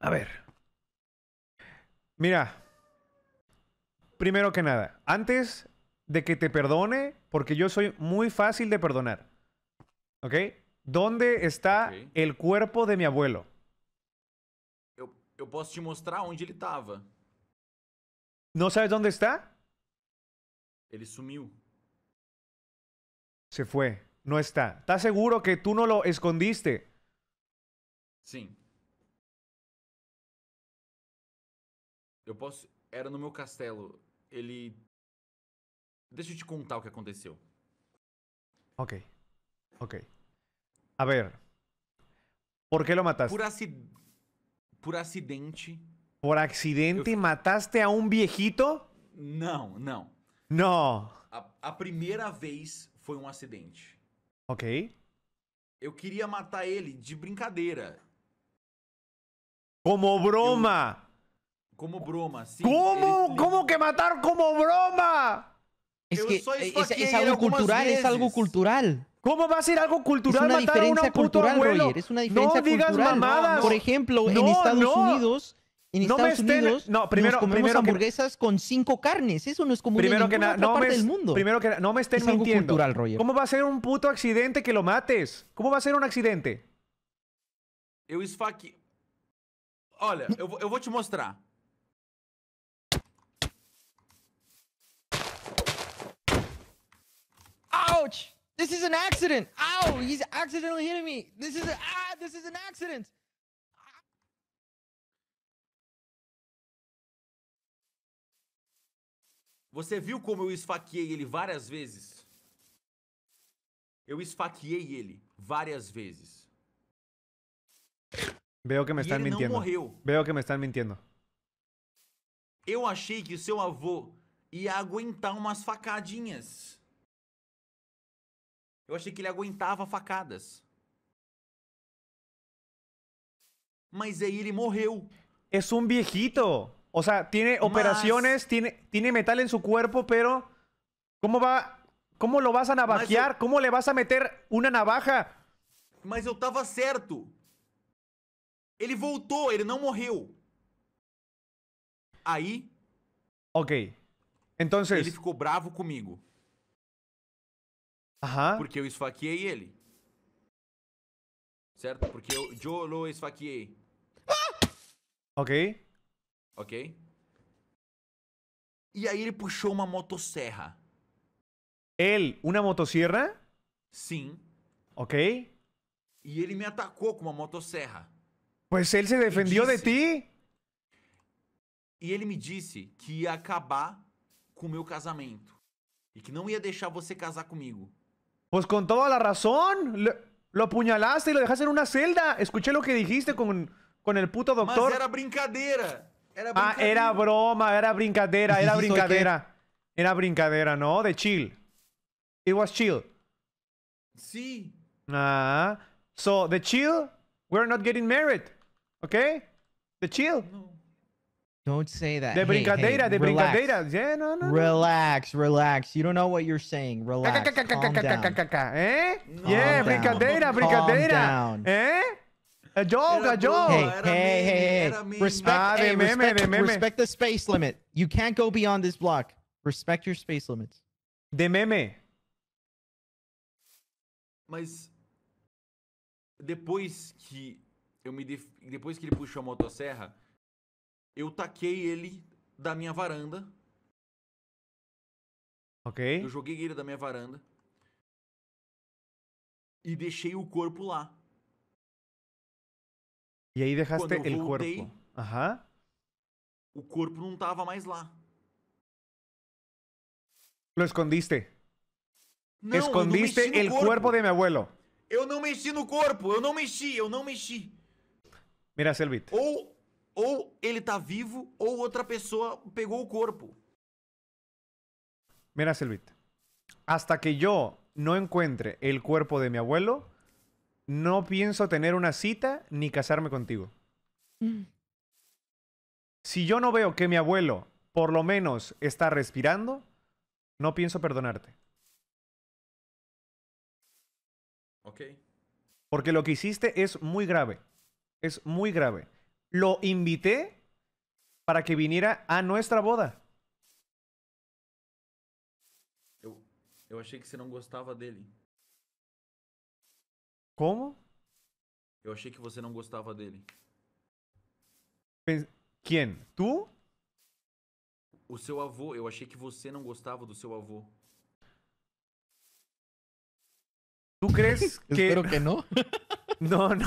A ver. Mira. Primero que nada, antes de que te perdone, porque yo soy muy fácil de perdonar. ¿Ok? ¿Dónde está el cuerpo de mi abuelo? Yo puedo te mostrar onde él estaba. ¿No sabes dónde está? Él sumió. Se fue. No está. ¿Estás seguro que tú no lo escondiste? Sí. Yo puedo... Era no mi castelo. Él... Deixa eu te contar o que aconteceu. Ok. Ok. A ver. ¿Por qué lo mataste? Por, aci... por acidente. ¿Por accidente eu... mataste a um viejito? Não, não. Não. A, a primeira vez foi um acidente. Ok. Eu queria matar ele de brincadeira. Como broma. Eu... Como broma, sim. Como? Ele... Como que matar como broma? Es que es, algo cultural, es algo cultural. ¿Cómo va a ser algo cultural es una diferencia cultural, puto Roger, Es una diferencia no digas cultural. Mamadas. Por ejemplo, no, en Estados Unidos... En Estados Unidos no, primero, nos comemos hamburguesas con cinco carnes. Eso no es común primero en ninguna otra no parte me... del mundo. Primero que no me estén es mintiendo. Algo cultural, Roger. ¿Cómo va a ser un puto accidente que lo mates? ¿Cómo va a ser un accidente? Eu esfaquei... Olha, eu vou, eu vou te mostrar. Ouch! This is an accident! Ow! He's accidentally hitting me! This is a, ah! This is an accident! Você viu como eu esfaqueei ele várias vezes? Eu esfaqueei ele várias vezes. Veo que me estão mentindo. Não morreu. Veo que me estão mentindo. Eu achei que o seu avô ia aguentar umas facadinhas. Eu achei que ele aguentava facadas. Mas aí ele morreu. É um viejito. Ou seja, tem operaciones, mas... metal em seu cuerpo, pero como vai, como lo vas a navajear? Eu... ¿Cómo le vas a meter uma navaja? Mas eu tava certo. Ele voltou, ele não morreu. Aí. Ok. Então. Ele ficou bravo comigo. Aham. Porque eu esfaqueei ele. Certo? Porque eu, eu esfaqueei. Ah! Ok. Ok. E aí ele puxou uma motosserra. Ele, uma motosserra? Sim. Ok. E ele me atacou com uma motosserra. Pois ele se defendeu disse, de ti? E ele me disse que ia acabar com o meu casamento. E que não ia deixar você casar comigo. Pues con toda la razón. lo apuñalaste y lo dejaste en una celda. Escuché lo que dijiste con, con el puto doctor. era brincadera. Era ah, brincadera. Ah, era broma, era brincadera, era (laughs) brincadera. Era brincadera, ¿no? De chill. It was chill. Sí. Ah. So, the chill, we're not getting married. ¿Ok? The chill. Don't say that. De hey, brincadeira, hey, de relax. brincadeira. Yeah, no, no, no. Relax, relax. You don't know what you're saying. Relax. Calm down. Eh? Calm yeah, down. brincadeira, brincadeira. Eh? A joke, a joke. Hey, hey, hey, hey. Respect, ah, hey, meme, respect, respect the space limit. You can't go beyond this block. Respect your space limits. De meme. Mas depois que eu me def... depois que ele puxou a motosserra, Eu taquei ele da minha varanda. Ok. Eu joguei ele da minha varanda. E deixei o corpo lá. E aí deixaste o corpo. Aham. O corpo não tava mais lá. Lo escondiste. Não, escondiste o corpo. de meu abuelo. Eu não mexi no corpo, eu não mexi, eu não mexi. Mira, Selvit. Ou o él está vivo, o otra persona pegó o cuerpo. Mira, Silvita. Hasta que yo no encuentre el cuerpo de mi abuelo, no pienso tener una cita ni casarme contigo. Mm. Si yo no veo que mi abuelo por lo menos está respirando, no pienso perdonarte. Ok. Porque lo que hiciste es muy grave. Es muy grave. Lo invité para que viniera a nuestra boda. Eu, achei que você não gostava dele. Como? Eu achei que você não gostava dele. Quem? Tu? O seu avô. Eu achei que você não gostava do seu avô. ¿Tú crees (laughs) que.? Espero que no. (laughs) No, no.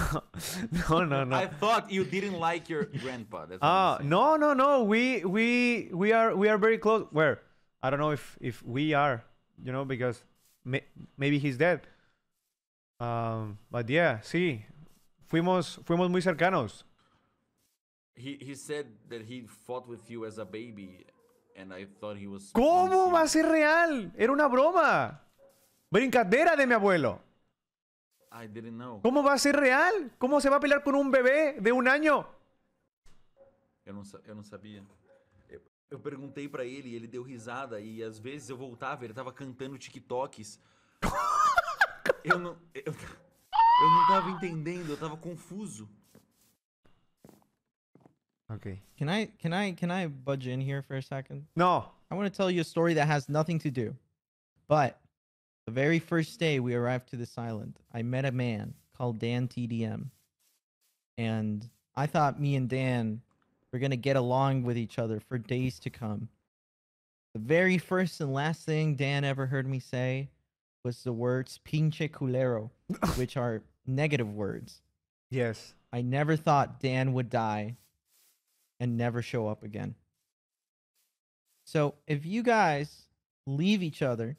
No, no, no. I thought you didn't like your grandpa. ah, no, no, no. We we we are we are very close. Where? I don't know if if we are, you know, because maybe he's dead. Um, but yeah, sí. Fuimos fuimos muy cercanos. He he said that he fought with you as a baby and I thought he was ¿Cómo va a ser real? Era una broma. Brincadera de mi abuelo. I didn't know. ¿Cómo va a ser real? ¿Cómo se va a pelear con un bebê de um ano? Eu não, sabia. Eu, perguntei para ele, ele deu risada e às vezes eu voltava, ele tava cantando TikToks. (laughs) eu não eu, eu não tava entendendo, eu tava confuso. Okay. Can I can I can I budge in here for a second? No. I want to tell you a story that has nothing to do. But The very first day we arrived to this island, I met a man called Dan TDM. And I thought me and Dan were going to get along with each other for days to come. The very first and last thing Dan ever heard me say was the words pinche culero, (laughs) which are negative words. Yes. I never thought Dan would die and never show up again. So if you guys leave each other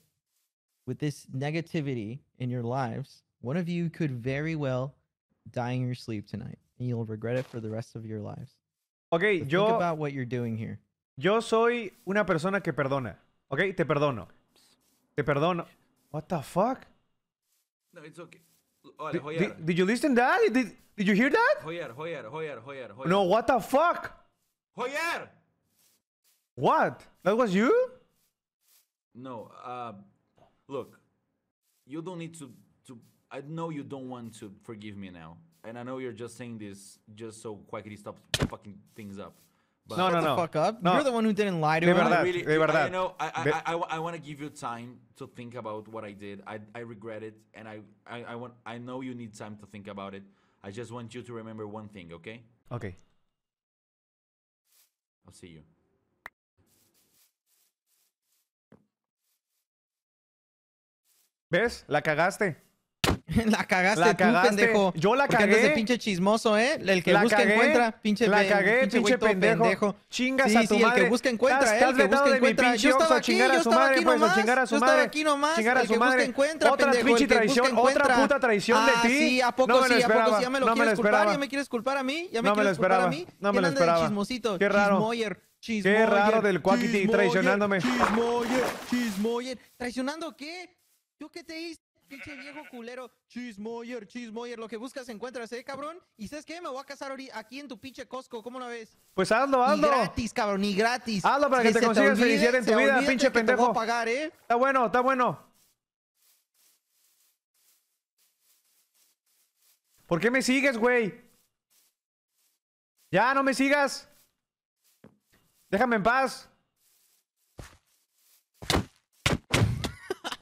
with this negativity in your lives, one of you could very well die in your sleep tonight, and you'll regret it for the rest of your lives. Okay, so yo. Think about what you're doing here. Yo soy una persona que perdona. Okay, te perdono. Te perdono. What the fuck? No, it's okay. did, Did, did, you listen that? Did, did you hear that? No, what the fuck? Joyer! What? That was you? No, uh, look, you don't need to to. I know you don't want to forgive me now, and I know you're just saying this just so Quackity stops fucking things up. But no, no, no. fuck up. No. You're the one who didn't lie to me. I really, de I, you know, I, I, I, I want to give you time to think about what I did. I, I regret it, and I, I, I want. I know you need time to think about it. I just want you to remember one thing, okay? Okay. I'll see you. ¿Ves? La cagaste. (laughs) la cagaste, la tú, cagaste. pendejo. Yo la Porque cagué. Andas de pinche chismoso, ¿eh? El que la busca cagué. encuentra, pinche La cagué, pinche, pinche pendejo. pendejo. Chingas sí, a tu sí, madre. El que busca encuentra, ¿eh? El que busca encuentra. Yo estaba aquí, chingar a su madre, pues, a chingar a su madre. Yo estaba aquí nomás. Chingar a su madre. encuentra, otra pinche traición, otra puta traición de ah, ti. Sí, a poco sí, a poco sí, ya me lo quieres culpar, ya me quieres culpar a mí, ya me quieres culpar a mí. No me lo esperaba. chismosito, Chismoyer Chismoyer. Qué raro del Quackity traicionándome. Chismoyer, chismoyer. ¿Traicionando qué? ¿Tú qué te hice? Pinche viejo culero, chismoyer, chismoyer, lo que buscas encuentras, eh, cabrón. Y sabes qué, me voy a casar aquí en tu pinche Costco, ¿cómo la ves? Pues hazlo, hazlo. Ni gratis, cabrón, ni gratis. Hazlo para que, te consigas felicidad en tu vida, pinche pendejo. Te voy a pagar, eh. Está bueno, está bueno. ¿Por qué me sigues, güey? Ya, no me sigas. Déjame en paz.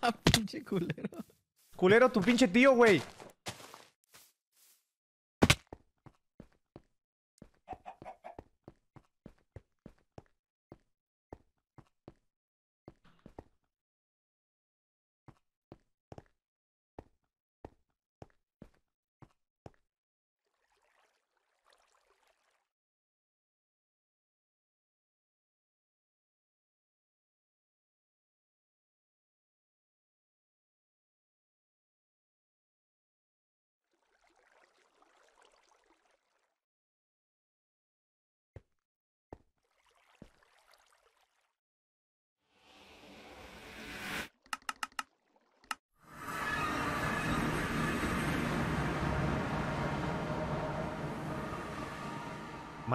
(laughs) pinche culero. Culero, tu pinche tío, güey.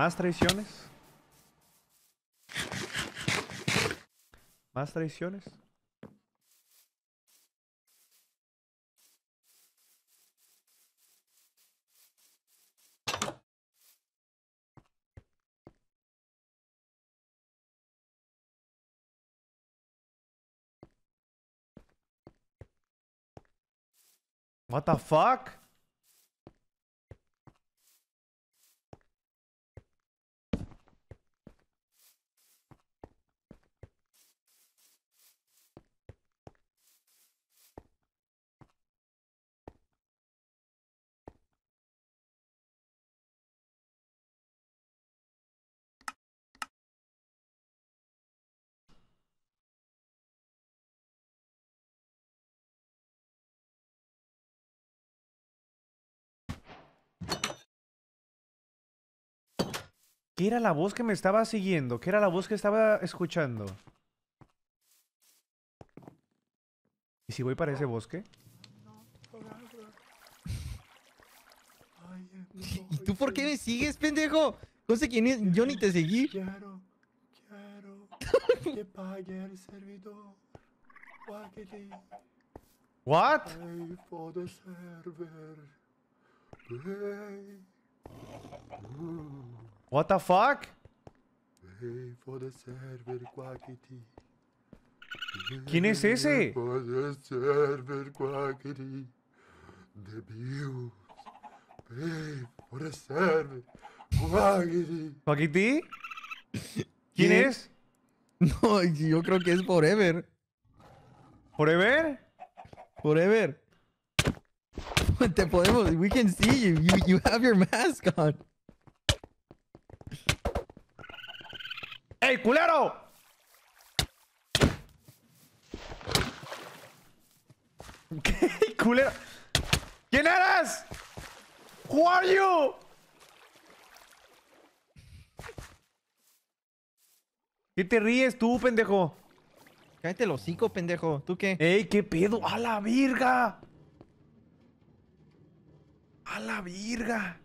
Más traiciones. Más traiciones. What the fuck? ¿Qué era la voz que me estaba siguiendo? ¿Qué era la voz que estaba escuchando? ¿Y si voy para ese bosque? (laughs) ¿Y tú por qué me sigues, pendejo? No sé quién es. Yo ni te seguí. Quiero, What? What the fuck? For the server quackity. ¿Quién es ese? For the server quackity. The views. Pay for the server quackity. ¿Quackity? ¿Quién es? No, yo creo que es Forever. ¿Forever? Forever. (laughs) Te podemos... We can see You, you have your mask on. culero! (laughs) ¿Qué culero? ¿Quién eres? Who are you? ¿Qué te ríes tú, pendejo? Cállate el hocico, pendejo. ¿Tú qué? ¡Ey, qué pedo! ¡A la virga! ¡A la virga!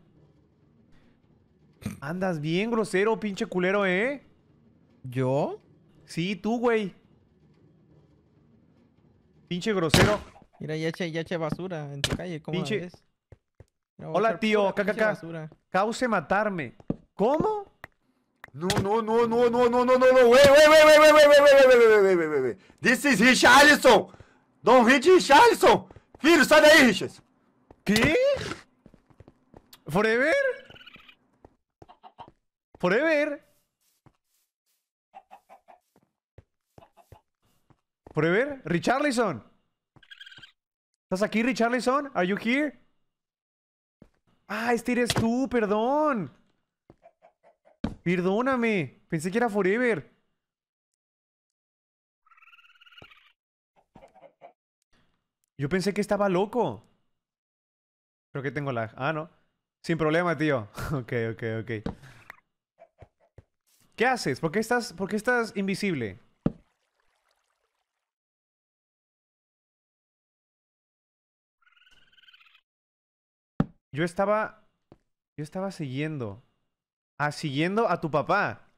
Andas bien grosero, pinche culero, ¿eh? ¿Yo? Sí, tú, güey. Pinche grosero. Mira, ya eché, ya eché basura en tu calle. ¿Cómo Pinche... la ves? Hola, tío. KKK. Cause matarme. ¿Cómo? No, no, no, no, no, no, no, no, no. güey, wey, wey, wey, wey, wey, wey, wey, wey, This is Richardson. Don't hit Richardson. Filho, sai daí, Richarlison. ¿Qué? ¿Forever? ¿Forever? ¿Forever? Richarlison. ¿Estás aquí, Richarlison? ¿Are you here? Ah, este eres tú, perdón. Perdóname. Pensé que era Forever. Yo pensé que estaba loco. Creo que tengo la, Ah, no. Sin problema, tío. (laughs) ok, ok, ok. ¿Qué haces? ¿Por qué estás, por qué estás invisible? Yo estaba... Yo estaba siguiendo. Ah, siguiendo a tu papá.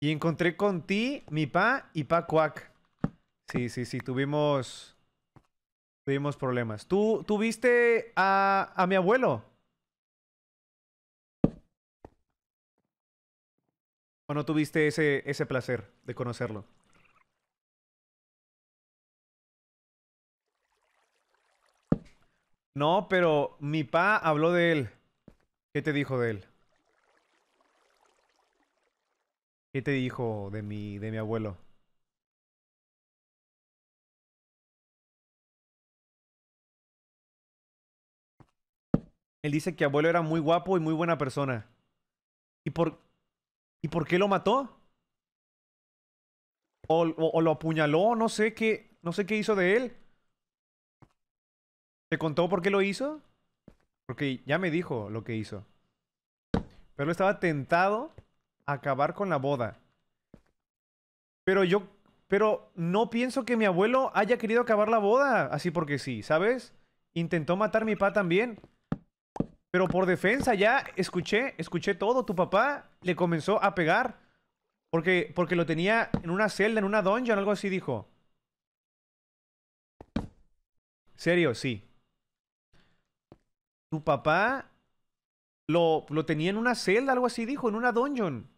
Y encontré con ti, mi pa y pa cuac. Sí, sí, sí, tuvimos... Tuvimos problemas. ¿Tú, viste a, a mi abuelo? ¿O no tuviste ese, ese placer de conocerlo? No, pero mi pa habló de él. ¿Qué te dijo de él? ¿Qué te dijo de mi, de mi abuelo? Él dice que abuelo era muy guapo y muy buena persona. ¿Y por, ¿y por qué lo mató? O, o lo apuñaló, no sé qué, no sé qué hizo de él. ¿Te contó por qué lo hizo? Porque ya me dijo lo que hizo. Pero estaba tentado a acabar con la boda. Pero yo, pero no pienso que mi abuelo haya querido acabar la boda, así porque sí, ¿sabes? Intentó matar a mi papá también. Pero por defensa ya escuché, escuché todo. Tu papá le comenzó a pegar. Porque, porque lo tenía en una celda, en una dungeon, algo así dijo. Serio, sí. Su papá lo, lo tenía en una celda, algo así dijo, en una dungeon.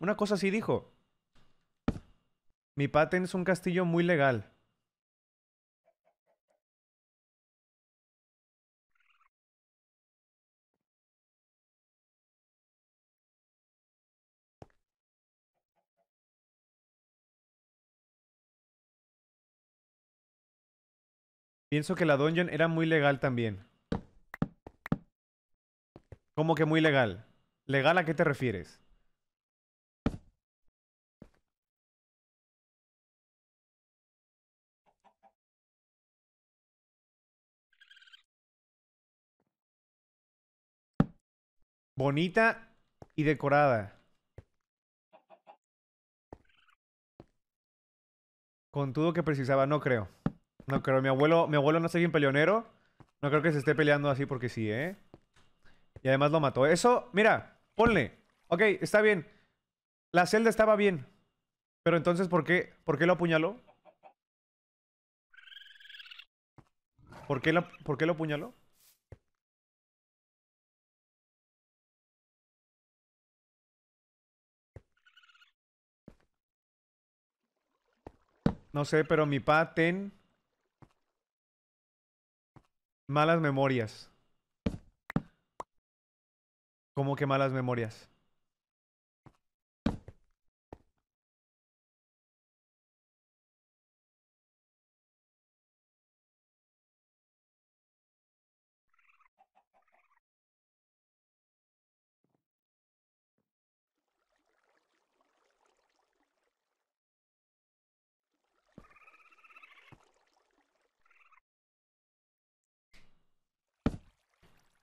Una cosa así dijo. Mi paten es un castillo muy legal. Pienso que la dungeon era muy legal también. Como que muy legal? ¿Legal a qué te refieres? Bonita y decorada. Con todo que precisaba, no creo. No creo. Mi abuelo, mi abuelo no es bien peleonero. No creo que se esté peleando así porque sí, ¿eh? Y además lo mató. Eso, mira, ponle. Ok, está bien. La celda estaba bien. Pero entonces, ¿por qué, ¿por qué lo apuñaló? ¿Por qué, lo, ¿Por qué lo apuñaló? No sé, pero mi pa ten malas memorias como que malas memorias?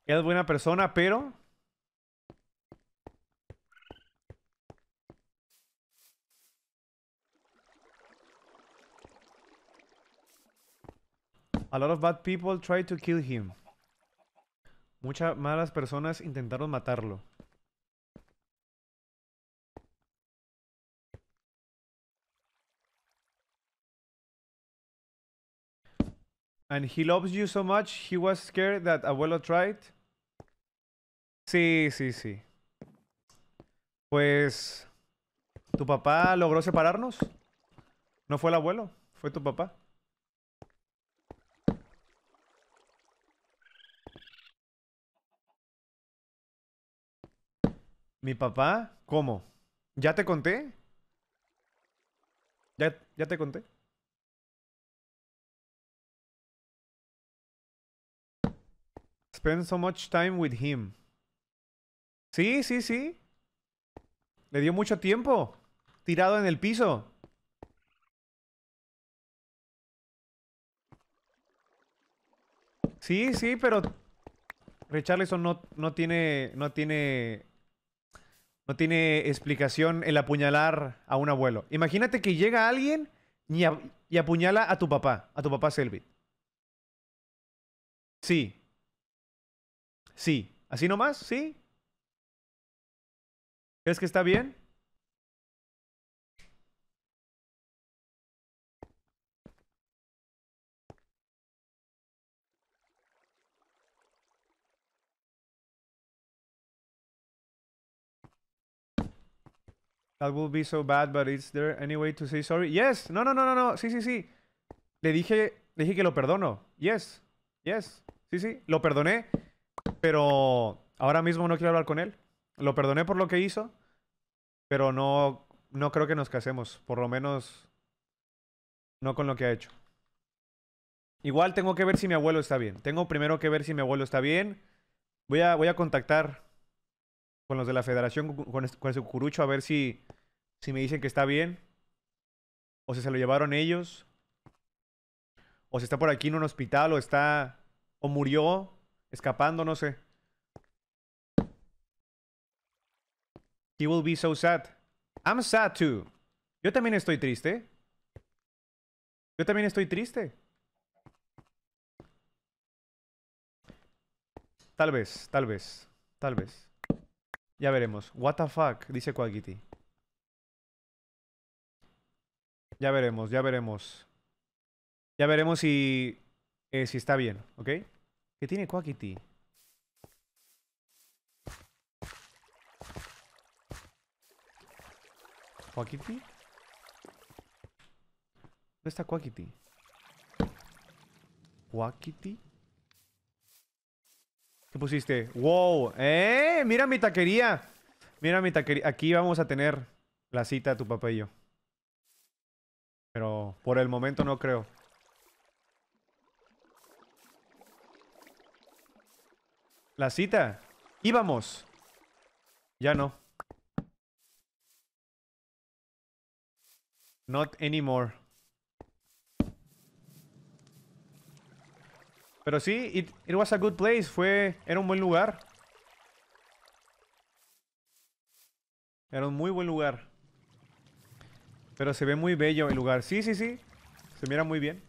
Es buena persona, pero A lot of bad people tried to kill him. Muchas malas personas intentaron matarlo. And he loves you so much, he was scared that abuelo tried. Sí, sí, sí. Pues... ¿Tu papá logró separarnos? ¿No fue el abuelo? ¿Fue tu papá? Mi papá, ¿cómo? ¿Ya te conté? ¿Ya, ya te conté? Spend so much time with him. Sí, sí, sí. Le dio mucho tiempo. Tirado en el piso. Sí, sí, pero Richarlison no, no tiene. no tiene no tiene explicación el apuñalar a un abuelo. Imagínate que llega alguien y, apuñala a tu papá, a tu papá Selvit. Sí. Sí. ¿Así nomás? ¿Sí? ¿Crees que está bien? That will be so bad, but is there any way to say sorry? Yes. No, no, no, no, no. Sí, sí, sí. Le dije, le dije que lo perdono. Yes. Yes. Sí, sí. Lo perdoné, pero ahora mismo no quiero hablar con él. Lo perdoné por lo que hizo, pero no, no creo que nos casemos. Por lo menos no con lo que ha hecho. Igual tengo que ver si mi abuelo está bien. Tengo primero que ver si mi abuelo está bien. Voy a, voy a contactar con los de la federación, con, con, con su curucho, a ver si, si me dicen que está bien. O si se lo llevaron ellos. O si está por aquí en un hospital. O está. O murió. Escapando, no sé. He will be so sad. I'm sad too. Yo también estoy triste. Yo también estoy triste. Tal vez, tal vez, tal vez. Ya veremos. What the fuck, dice Quaggity. Ya veremos, ya veremos. Ya veremos si, eh, si está bien, ¿ok? ¿Qué tiene Quackity? ¿Quackity? ¿Dónde está Quackity? ¿Quackity? ¿Qué pusiste? ¡Wow! ¡Eh! ¡Mira mi taquería! Mira mi taquería. Aquí vamos a tener la cita, tu papá y yo. Pero por el momento no creo. La cita. Íbamos. Ya no. Not anymore. Pero sí, it, was a good place. Fue, era un buen lugar. Era un muy buen lugar. Pero se ve muy bello el lugar. Sí, sí, sí. Se mira muy bien.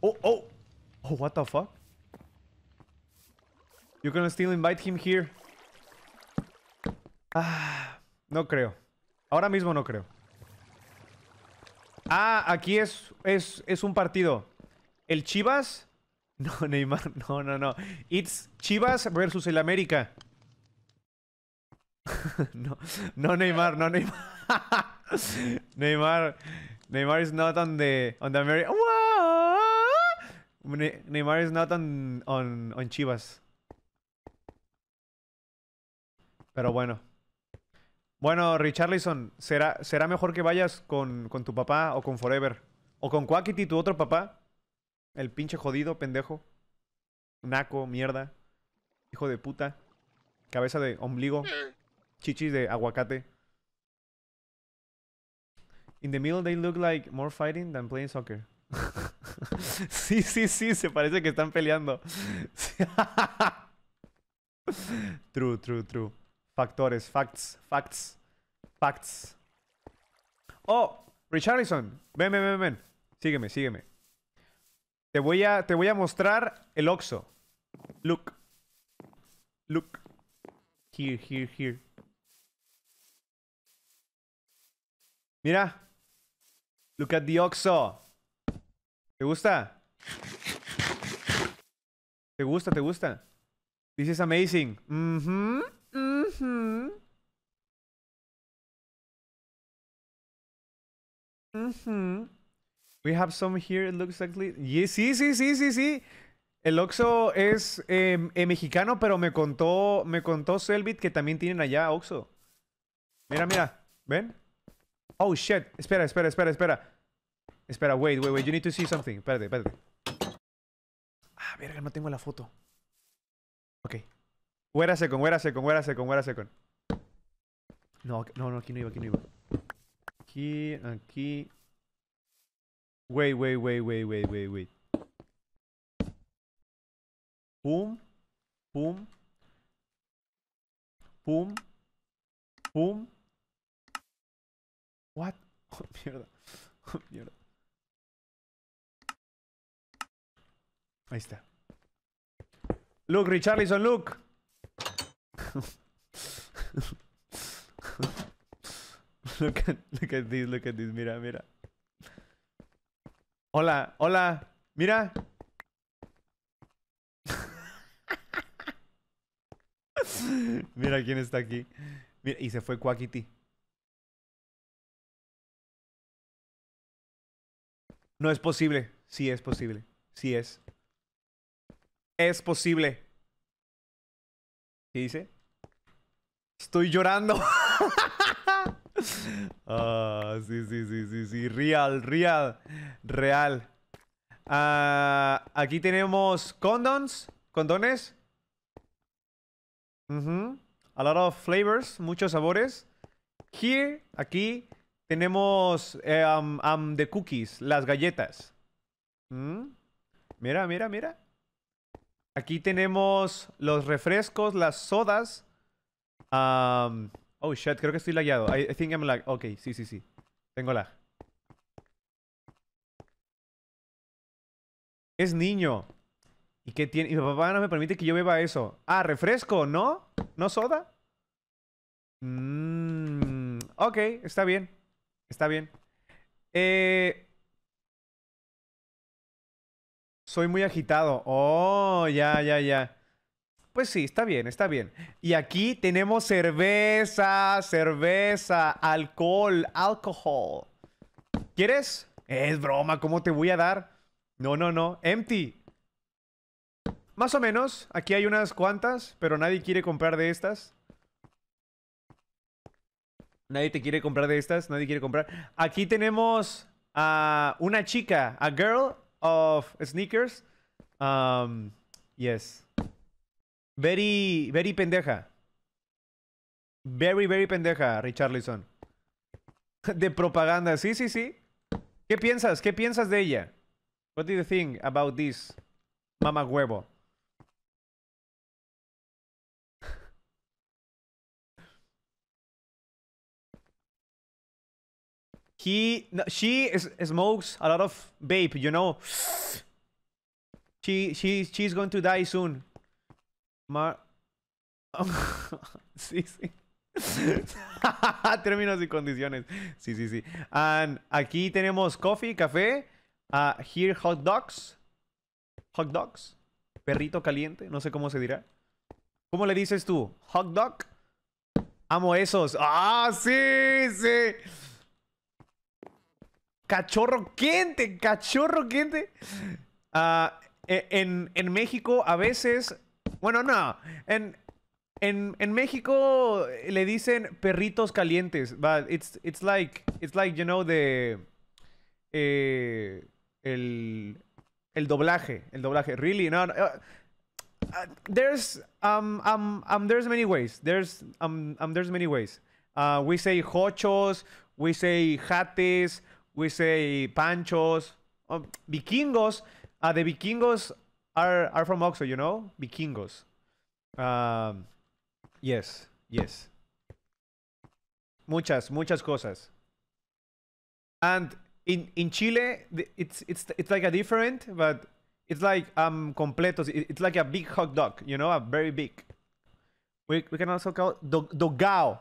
Oh, oh. Oh, what the fuck? You can still invite him here. Ah, no creo. Ahora mismo no creo. Ah, aquí es, es, es un partido. El Chivas... (laughs) No, Neymar, no, no, no. It's Chivas versus el América. (laughs) no, no Neymar, no Neymar. (laughs) Neymar, Neymar is not on the on the American. Neymar is not on, on, on Chivas. Pero bueno. Bueno, Richarlison, ¿será, será mejor que vayas con, con tu papá o con Forever? ¿O con Quackity, tu otro papá? El pinche jodido, pendejo. Naco, mierda. Hijo de puta. Cabeza de ombligo. Mm chichis de aguacate. In the middle they look like more fighting than playing soccer. (laughs) sí, sí, sí, se parece que están peleando. (laughs) true, true, true. Factores, facts, facts, facts. Oh, Richardson ven, ven, ven, ven. Sígueme, sígueme. Te voy a, te voy a mostrar el Oxo. Look. Look. Here, here, here. Mira. Look at the Oxo. ¿Te gusta? ¿Te gusta? ¿Te gusta? This is amazing. Mm We have some here, it looks like... sí, sí, sí, sí, sí. El Oxo es em, eh, mexicano, pero me contó, me contó Selbit que también tienen allá Oxo. Mira, mira, ven. Oh, shit. Espera, espera, espera, espera. Espera, wait, wait, wait. You need to see something. Espérate, espérate. Ah, verga, no tengo la foto. Ok. Where second, where second, where second, where second. No, no, no, aquí no iba, aquí no iba. Aquí, aquí. Wait, wait, wait, wait, wait, wait, wait. Pum. Pum. Pum. Pum. What? (laughs) Oh, mierda. (laughs) Oh, mierda. Ahí está. Luke Richarlison, Luke. (laughs) look, at, look at this, look at this. Mira, mira. Hola, hola. Mira. mira quién está aquí. y se fue Quackity. No es posible. Sí es posible. Sí es. Es posible. ¿Qué dice? Estoy llorando. sí, sí, sí, sí, sí. Real, real, real. aquí tenemos condones. Condones. A lot of flavors, muchos sabores. Here, aquí. Tenemos The eh, Cookies, las galletas. Mm. Mira, mira, mira. Aquí tenemos los refrescos, las sodas. oh, shit, creo que estoy lagueado. I, think I'm Ok, sí, sí, sí. Tengo lag. Es niño. ¿Y qué tiene? mi papá no me permite que yo beba eso. Ah, refresco, ¿no? ¿No soda? Mm, ok, está bien. Está bien. Eh, soy muy agitado. Oh, ya, ya, ya. Pues sí, está bien, está bien. Y aquí tenemos cerveza, cerveza, alcohol, alcohol. ¿Quieres? Es broma, ¿cómo te voy a dar? No, no, no. Empty. Más o menos. Aquí hay unas cuantas, pero nadie quiere comprar de estas. Nadie te quiere comprar de estas, nadie quiere comprar. Aquí tenemos a una chica, a girl of sneakers. Um, yes. Very, very pendeja. Very, very pendeja, Richard lison (laughs) De propaganda, sí, sí, sí. ¿Qué piensas? ¿Qué piensas de ella? What do you think about this? Mama huevo. He, she is, smokes a lot of vape, you know. She, she's going to die soon. Mar... (laughs) sí, sí. (laughs) Términos y condiciones. Sí, sí, sí. And aquí tenemos coffee, café. Uh, here hot dogs. Hot dogs. Perrito caliente. No sé cómo se dirá. ¿Cómo le dices tú? Hot dog. Amo esos. Ah, sí, sí. Cachorro quente, cachorro quente. Ah, e, en, en, México a veces... Bueno, no. En, en, en México le dicen perritos calientes. But it's, it's like, it's like, you know, the... Eh, el, doblaje. El doblaje. Really, no. Uh, there's um, um um there's many ways. There's um, um, there's many ways. Uh, we say hochos, we say jates, we say panchos, um, vikingos. Uh, the vikingos are are from Oxo, you know, vikingos. Um, yes, yes. Muchas, muchas cosas. And in in Chile, it's it's it's like a different, but it's like um completos. It's like a big hot dog, you know, a very big. We we can also call dogao.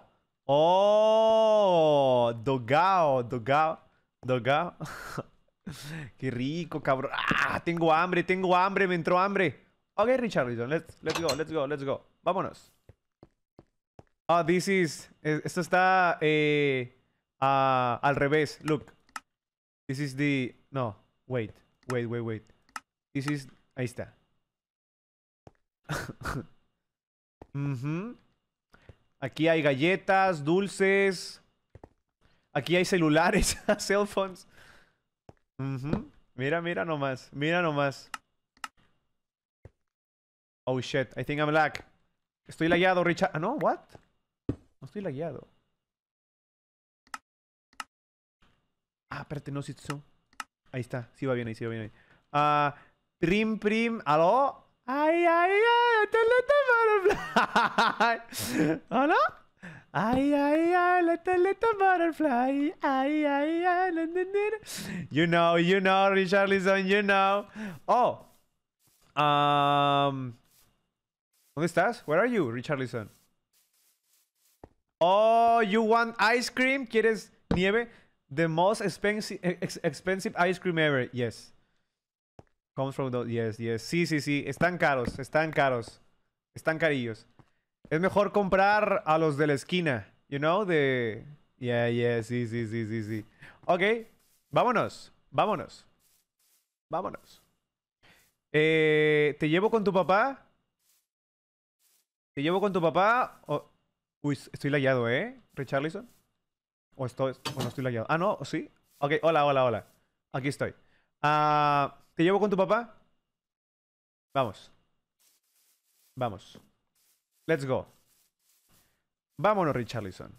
Oh, dogao, dogao. Doga. (laughs) Qué rico, cabrón. ¡Ah! Tengo hambre, tengo hambre, me entró hambre. Ok, Richard, let's, let's go, let's go, let's go. Vámonos. Ah, this is... Eh, esto está eh, al revés. Look. This is the... No, wait, wait, wait, wait. This is... Ahí está. (laughs) Aquí hay galletas, dulces, Aquí hay celulares, (laughs) ah, cell phones. Mira, mira nomás, mira nomás. Oh shit, I think I'm lag. Estoy lagueado, Richard. Ah, no, what? No estoy lagueado. Ah, espérate, no, si tú. Ahí está, sí va bien ahí, sí va bien ahí. Ah, prim, prim, aló. Ay, ay, ay, butterfly. (laughs) ¿Aló? Ay, ay, ay, let little butterfly. Ay, ay, ay. You know, you know, Richarlison, you know. Oh. Um, ¿Dónde estás? Where are you, Richarlison? Oh, you want ice cream? ¿Quieres nieve? The most expensive, eh, expensive ice cream ever. Yes. Comes from the... Yes, yes. Sí, sí, sí. Están caros, están caros. Están carillos. Es mejor comprar a los de la esquina, you know, de... Yeah, yeah, sí, sí, sí, sí, sí. Ok, vámonos, vámonos. Vámonos. Eh, ¿Te llevo con tu papá? ¿Te llevo con tu papá? Uy, estoy layado, ¿eh? ¿Richarlison? ¿O, estoy... o no estoy layado? Ah, no, ¿sí? Ok, hola, hola, hola. Aquí estoy. Ah, ¿Te llevo con tu papá? Vamos. Vamos. Let's go. Vámonos, Richarlison.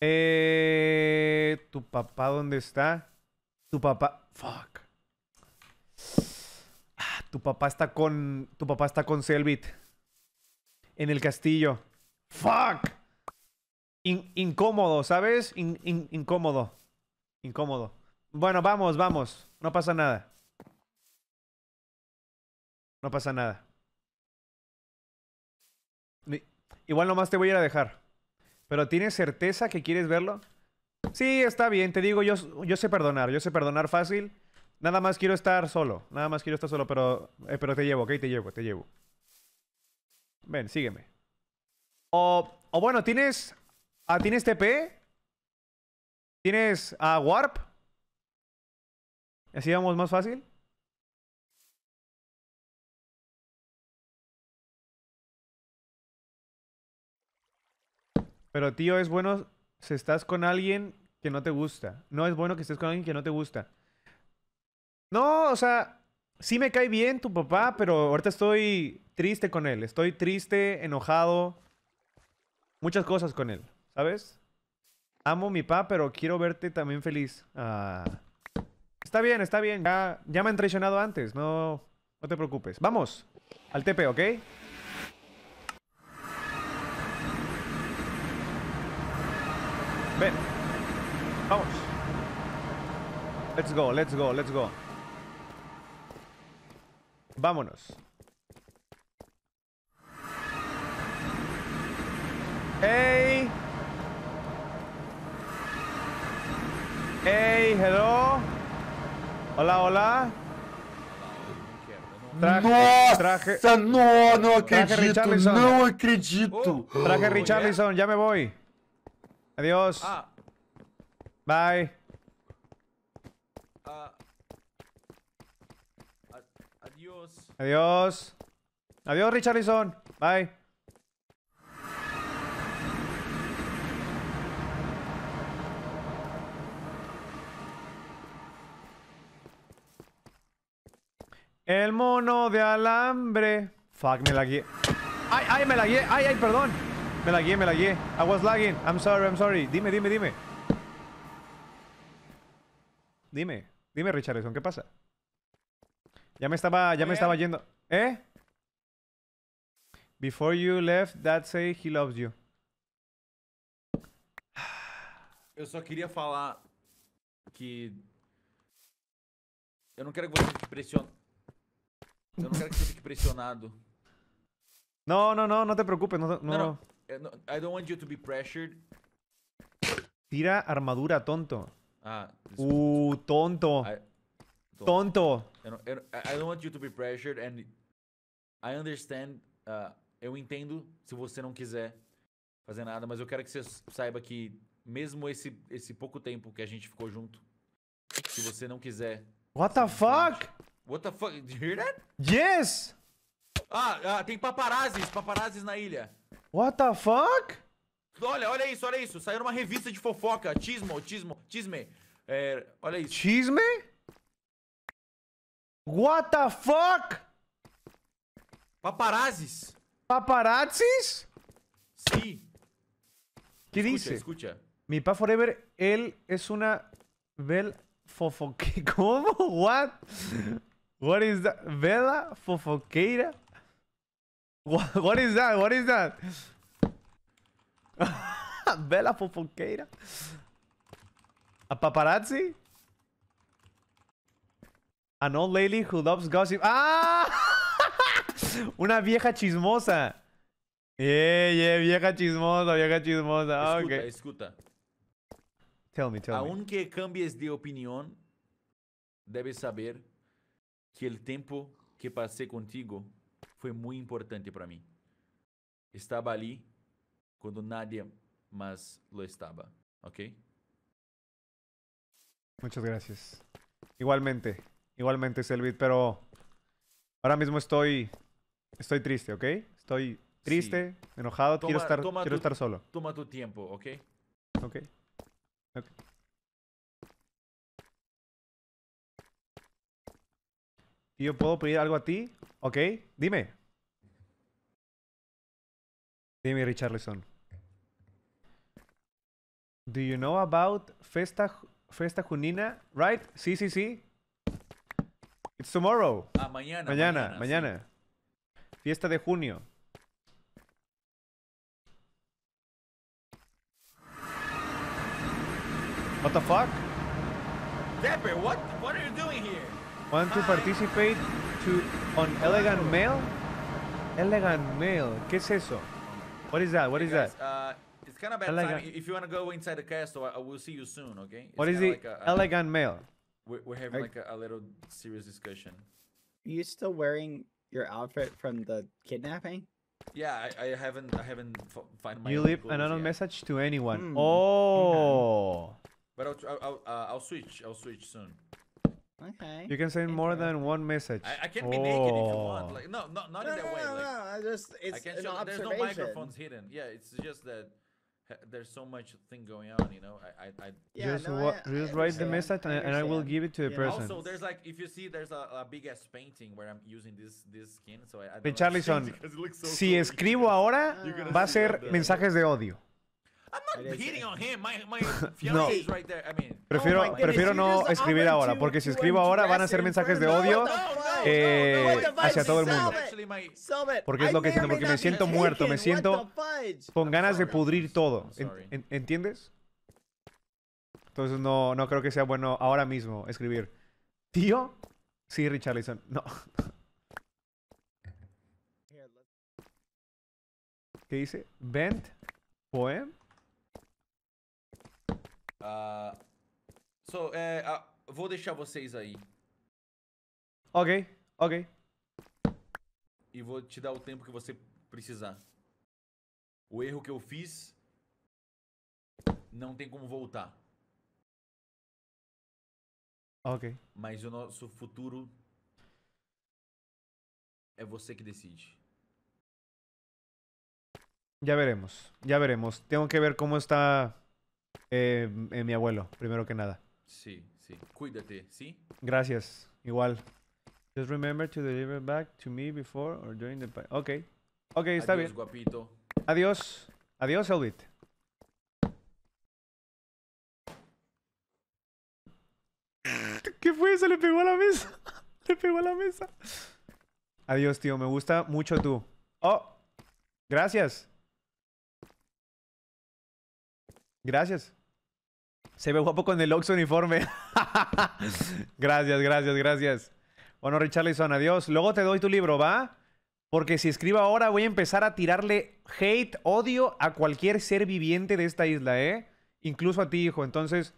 Eh, ¿Tu papá dónde está? Tu papá... Fuck. Ah, tu papá está con... Tu papá está con Selbit. En el castillo. Fuck. incómodo, ¿sabes? incómodo. Incómodo. Bueno, vamos, vamos. No pasa nada. No pasa nada. Igual nomás te voy a ir a dejar. Pero ¿tienes certeza que quieres verlo? Sí, está bien, te digo, yo, yo sé perdonar, yo sé perdonar fácil. Nada más quiero estar solo, nada más quiero estar solo, pero, eh, pero te llevo, ok, te llevo, te llevo. Ven, sígueme. O, bueno, ¿tienes, a ¿tienes TP? ¿Tienes a Warp? Así vamos más fácil. Pero tío, es bueno si estás con alguien que no te gusta. No es bueno que estés con alguien que no te gusta. No, o sea, sí me cae bien tu papá, pero ahorita estoy triste con él. Estoy triste, enojado. Muchas cosas con él, ¿sabes? Amo mi papá, pero quiero verte también feliz. Ah, está bien, está bien. Ya, ya me han traicionado antes. No, no te preocupes. Vamos al TP, ¿ok? Ven. Vamos. Let's go, let's go, let's go. Vámonos. Hey. Hey, hello. Hola, hola. Traje, Nossa, traje, no, no, acredito, traje oh, acredito. Traje Richarlison, ya me voy. Adiós. Ah. Bye. Ah. Adiós. Adiós. Adiós, Richarlison. Bye. El mono de alambre. Fuck, me la guié. Ay, ay, me la guié. Ay, ay, perdón. Me la guié, me guié. I was lagging. I'm sorry, I'm sorry. Dime, dime, dime. Dime, dime, Richardson, ¿qué pasa? Ya me estaba, ya me estaba yendo. ¿Eh? Before you left, dad say he loves you. Eu só quería falar que eu não quero que você fique pressionado. Yo no quiero que você fique presionado. no, no. No no te preocupes, No, no. Eh, I don't want you to be pressured. Tira armadura, tonto. Ah, uh, tonto. I, tonto. I don't, I don't want you to be pressured and I understand. Uh, eu entendo se você não quiser fazer nada, mas eu quero que você saiba que mesmo esse, esse pouco tempo que a gente ficou junto, se você não quiser. What the fuck? What the fuck? Did you hear that? Yes! Ah, ah tem paparazzis, paparazzis na ilha. What the fuck? Olha, olha isso, olha isso. Saiu uma revista de fofoca. chismo, chismo, chisme. É, olha isso. Chisme? What the fuck? Paparazzis. Paparazzis? Sim. ¿Qué escucha, dice? Escucha. Mi pa forever, él es una bel fofoque. (laughs) Como? What? What is that? Bela fofoqueira? What, is that? What is that? (laughs) Bella fofoqueira. A paparazzi? An old lady who loves gossip. ¡Ah! (laughs) Una vieja chismosa. Yeah, vieja chismosa, vieja chismosa. Ah, escuta, escucha. Tell me, tell Aunque cambies de opinión, debes saber que el tiempo que pasé contigo fue muy importante para mí. Estaba allí cuando nadie más lo estaba, ¿ok? Muchas gracias. Igualmente, igualmente, Selvit, pero ahora mismo estoy, estoy triste, ¿ok? Estoy triste, enojado, quiero, estar, quiero estar solo. Toma tu tiempo, ¿ok? Ok. yo puedo pedir algo a ti? ¿Ok? Dime. Dime, Richarlison. Do you know about Festa, Junina? Right? Sí, sí, sí. It's tomorrow. Ah, mañana. Mañana, mañana. Fiesta de junio. What the fuck? what? Want to participate to on Elegant Mail? Elegant Mail. ¿Qué es eso? What is that? What hey is guys, that? Uh, it's kind of bad elegant. time. If you want to go inside the castle, I, I will see you soon, okay? It's what is it? Like elegant Mail. We're, we're having like a, a little serious discussion. Are you still wearing your outfit from the kidnapping? Yeah, I, I, haven't I haven't find my. You leave another message to anyone. Mm. Oh. But I'll I'll, I'll, uh, I'll switch. I'll switch soon. Okay. You can send more than one message. I, I can be oh. naked if you want. Oh. Like no, not not no, in that no, way. No, like, no, I just it's I can show, There's no microphones hidden. Yeah, it's just that there's so much thing going on. You know, I I, I yeah, just, no, I, just write the message and, and, I will give it to the yeah. person. Also, there's like if you see there's a, a big ass painting where I'm using this this skin. So I, I don't (laughs) So si cool. escribo ahora, (laughs) va a ser mensajes de odio. (laughs) no. prefiero, oh prefiero no escribir ahora, porque si escribo ahora van a ser mensajes de odio hacia todo el mundo. Porque es lo que siento, porque me siento muerto, me siento con ganas de pudrir todo. entiendes Entonces no, no creo que sea bueno ahora mismo escribir. ¿Tío? Sí, Richarlison. No. ¿Qué dice? Bent Poem. Uh, so, é, uh, vou deixar vocês aí. Ok, ok. E vou te dar o tempo que você precisar. O erro que eu fiz não tem como voltar. Ok. Mas o nosso futuro é você que decide. já veremos, já veremos. tenho que ver como está Eh, mi abuelo, primero que nada. Sí, sí. Cuídate, ¿sí? Gracias, igual. Just remember to deliver back to me before or during the... Ok. Ok, está bien. guapito. Adiós. Adiós, Elbit. ¿Qué fue eso? Le pegó a la mesa. (laughs) Le pegó a la mesa. Adiós, tío. Me gusta mucho tú. Oh, gracias. Gracias. Se ve guapo con el Ox uniforme. (laughs) gracias, gracias, gracias. Bueno, Richarlison, adiós. Luego te doy tu libro, ¿va? Porque si escribo ahora voy a empezar a tirarle hate, odio a cualquier ser viviente de esta isla, ¿eh? Incluso a ti, hijo. Entonces,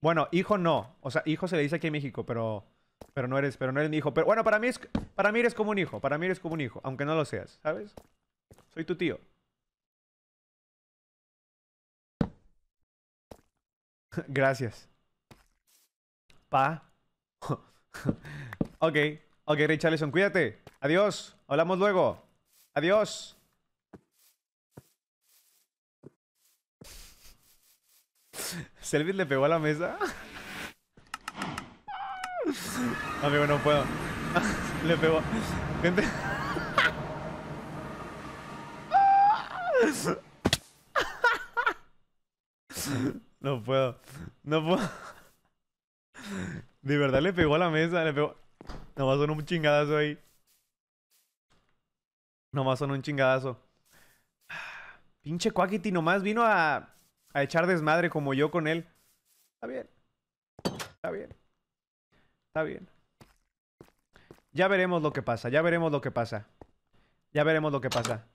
bueno, hijo no. O sea, hijo se le dice aquí en México, pero, pero, no, eres, pero no eres mi hijo. Pero bueno, para mí, es, para mí eres como un hijo. Para mí eres como un hijo, aunque no lo seas, ¿sabes? Soy tu tío. (laughs) Gracias. Pa. (laughs) ok, ok, Richarlison, cuídate. Adiós. Hablamos luego. Adiós. (laughs) Selvis le pegó a la mesa. Amigo, no puedo. le pegó. Gente. No puedo. No puedo. De verdad le pegó a la mesa, le pegó. Nomás sonó un chingadazo ahí. Nomás sonó un chingadazo. Pinche Quackity nomás vino a, a echar desmadre como yo con él. Está bien. Está bien. Está bien. Ya veremos lo que pasa, ya veremos lo que pasa. Ya veremos lo que pasa.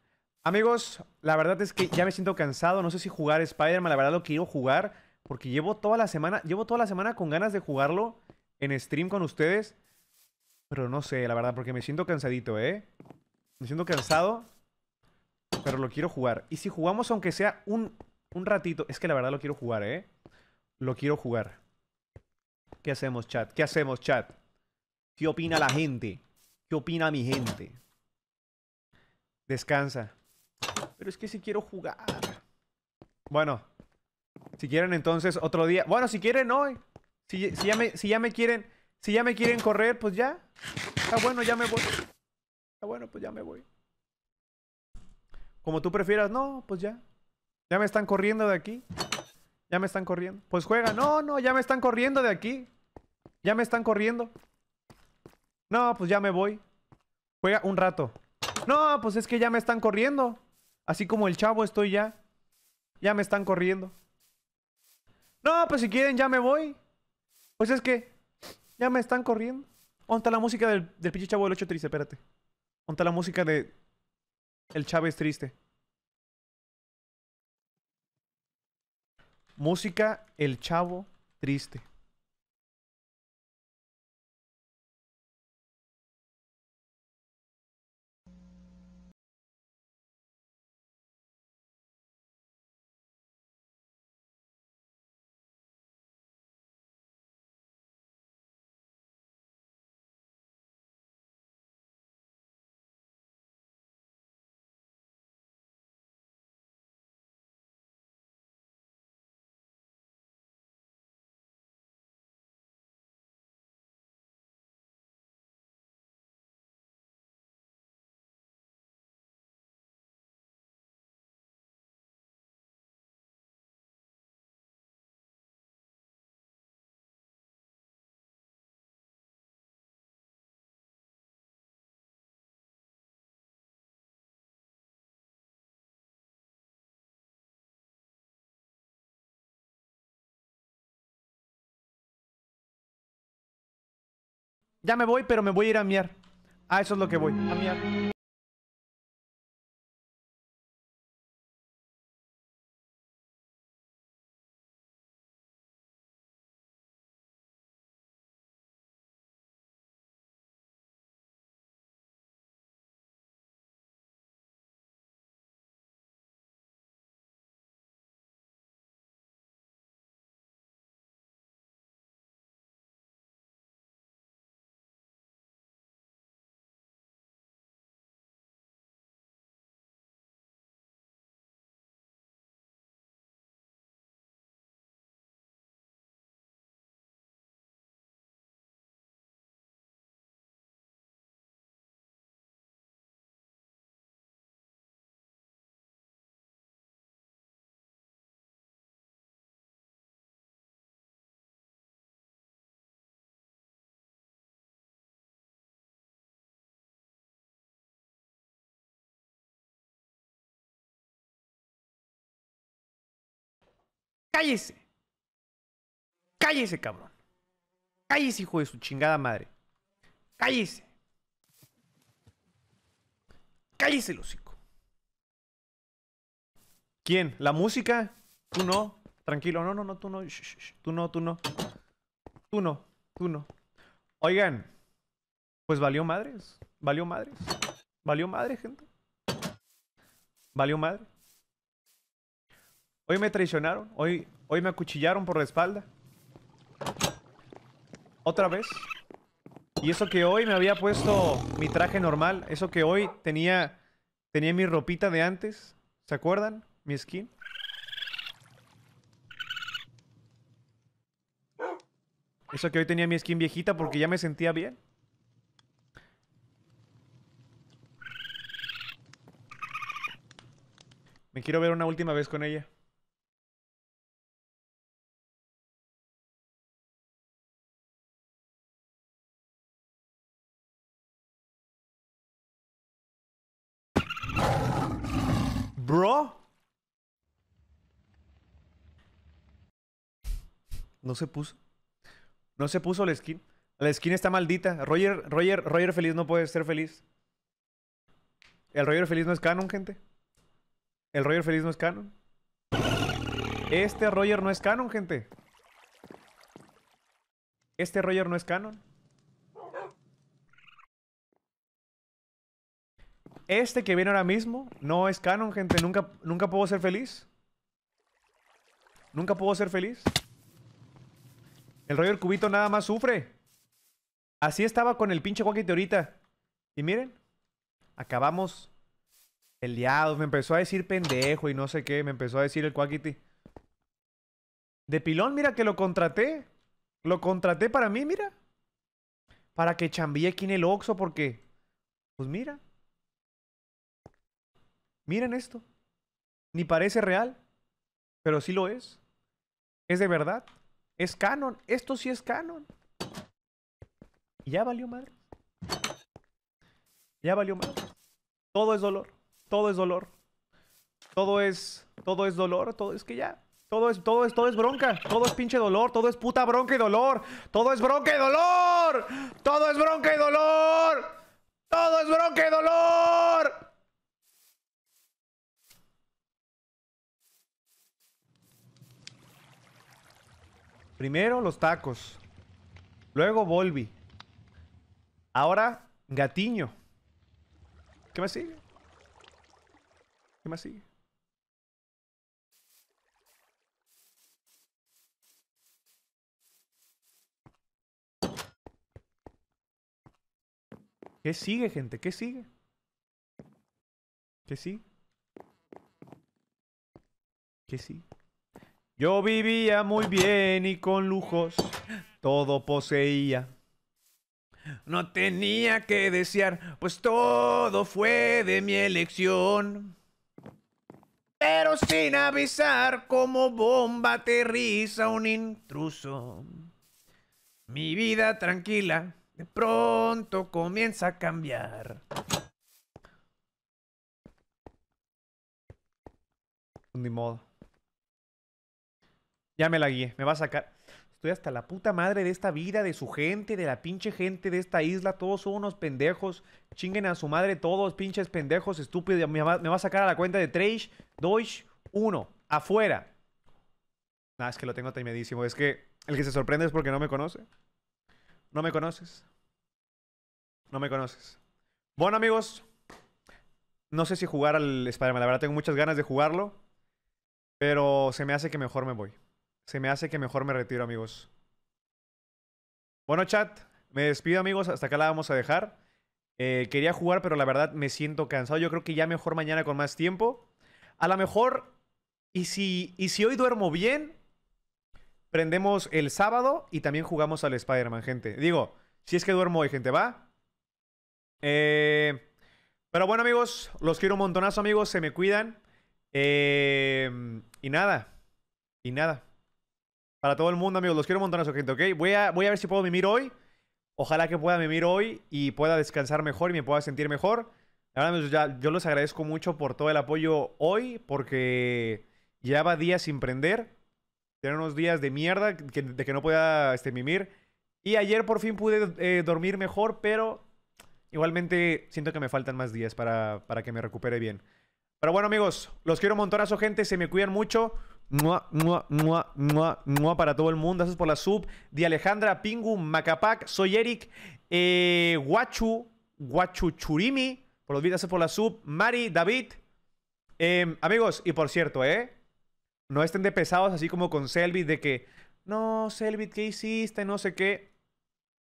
Amigos, la verdad es que ya me siento cansado. No sé si jugar Spider-Man, la verdad lo quiero jugar. Porque llevo toda la semana, llevo toda la semana con ganas de jugarlo en stream con ustedes. Pero no sé, la verdad, porque me siento cansadito, ¿eh? Me siento cansado, pero lo quiero jugar. Y si jugamos aunque sea un, un ratito, es que la verdad lo quiero jugar, ¿eh? Lo quiero jugar. ¿Qué hacemos, chat? ¿Qué hacemos, chat? ¿Qué opina la gente? ¿Qué opina mi gente? Descansa. Pero es que si quiero jugar. Bueno. Si quieren entonces otro día. Bueno, si quieren hoy. Si, si, ya, me, ya me quieren. Si ya me quieren correr, pues ya. Está bueno, ya me voy. Está bueno, pues ya me voy. Como tú prefieras, no, pues ya. Ya me están corriendo de aquí. Ya me están corriendo. Pues juega. No, no, ya me están corriendo de aquí. Ya me están corriendo. No, pues ya me voy. Juega un rato. No, pues es que ya me están corriendo. Así como el chavo estoy ya. Ya me están corriendo. No, pues si quieren ya me voy. Pues es que ya me están corriendo. Ponta la música del, pinche chavo del 8 triste? Espérate. Ponte la música de El Chávez triste. Música El Chavo triste. Ya me voy, pero me voy a ir a miar. A eso es lo que voy. A miar. Cállese. Cállese, cabrón. Cállese, hijo de su chingada madre. Cállese. Cállese, el hocico. ¿Quién? ¿La música? Tú no. Tranquilo. No, no, no, tú no. Tú no, tú no. Tú no, tú no. Oigan, pues valió madres. Valió madres. Valió madres gente. Valió madre. Hoy me traicionaron. Hoy, hoy me acuchillaron por la espalda. Otra vez. Y eso que hoy me había puesto mi traje normal. Eso que hoy tenía, tenía mi ropita de antes. ¿Se acuerdan? Mi skin. Eso que hoy tenía mi skin viejita porque ya me sentía bien. Me quiero ver una última vez con ella. No se puso. No se puso la skin. La skin está maldita. Roger, Roger, Roger feliz no puede ser feliz. El Roger feliz no es canon, gente. El Roger feliz no es canon. Este Roger no es canon, gente. Este Roger no es canon. Este que viene ahora mismo no es canon, gente. Nunca, nunca puedo ser feliz. Nunca puedo ser feliz. El rollo del cubito nada más sufre. Así estaba con el pinche Wackity ahorita. Y miren, acabamos peleados. Me empezó a decir pendejo y no sé qué. Me empezó a decir el Quackity. De pilón, mira que lo contraté. Lo contraté para mí, mira. Para que chambille aquí en el Oxxo porque... Pues mira. Miren esto. Ni parece real, pero sí lo es. Es de verdad. Es canon. Esto sí es canon. ya valió madre. Ya valió madre. Todo es dolor. Todo es dolor. Todo es. Todo es dolor. Todo es que ya. Todo es, todo es, todo es bronca. Todo es pinche dolor. Todo es puta bronca y dolor. Todo es bronca y dolor. Todo es bronca y dolor. Todo es bronca y dolor. Primero los tacos. Luego Volvi. Ahora Gatiño. ¿Qué más sigue? ¿Qué más sigue? ¿Qué sigue, gente? ¿Qué sigue? ¿Qué sigue? ¿Qué sigue? Yo vivía muy bien y con lujos todo poseía. No tenía que desear, pues todo fue de mi elección. Pero sin avisar, como bomba aterriza un intruso. Mi vida tranquila de pronto comienza a cambiar. Ni modo. Ya me la guíe, me va a sacar. Estoy hasta la puta madre de esta vida, de su gente, de la pinche gente de esta isla. Todos son unos pendejos. Chinguen a su madre todos, pinches pendejos, estúpidos. Me va, a sacar a la cuenta de 3, 2, 1. Afuera. Nada, es que lo tengo temedísimo. Es que el que se sorprende es porque no me conoce. No me conoces. No me conoces. Bueno, amigos. No sé si jugar al Spider-Man. La verdad, tengo muchas ganas de jugarlo. Pero se me hace que mejor me voy. Se me hace que mejor me retiro, amigos. Bueno, chat, me despido, amigos. Hasta acá la vamos a dejar. Eh, quería jugar, pero la verdad me siento cansado. Yo creo que ya mejor mañana con más tiempo. A lo mejor, y si, y si hoy duermo bien, prendemos el sábado y también jugamos al Spider-Man, gente. Digo, si es que duermo hoy, gente, ¿va? Eh, pero bueno, amigos, los quiero un montonazo, amigos. Se me cuidan. Eh, y nada, y nada. Para todo el mundo, amigos. Los quiero un a su gente, ¿ok? Voy a, voy a ver si puedo mimir hoy. Ojalá que pueda mimir hoy y pueda descansar mejor y me pueda sentir mejor. La verdad, yo los agradezco mucho por todo el apoyo hoy porque llevaba días sin prender. Tenía unos días de mierda que, de que no podía este, mimir. Y ayer por fin pude eh, dormir mejor, pero igualmente siento que me faltan más días para, para que me recupere bien. Pero bueno, amigos, los quiero un su gente. Se me cuidan mucho. Mua, mua, mua, mua, para todo el mundo. Gracias por la sub. De Alejandra, Pingu, Macapac, soy Eric, eh, Guachu, Guachu Churimi. Por los gracias por la sub. Mari, David. Eh, amigos, y por cierto, ¿eh? No estén de pesados así como con Selvit de que, no, Selvit, ¿qué hiciste? No sé qué.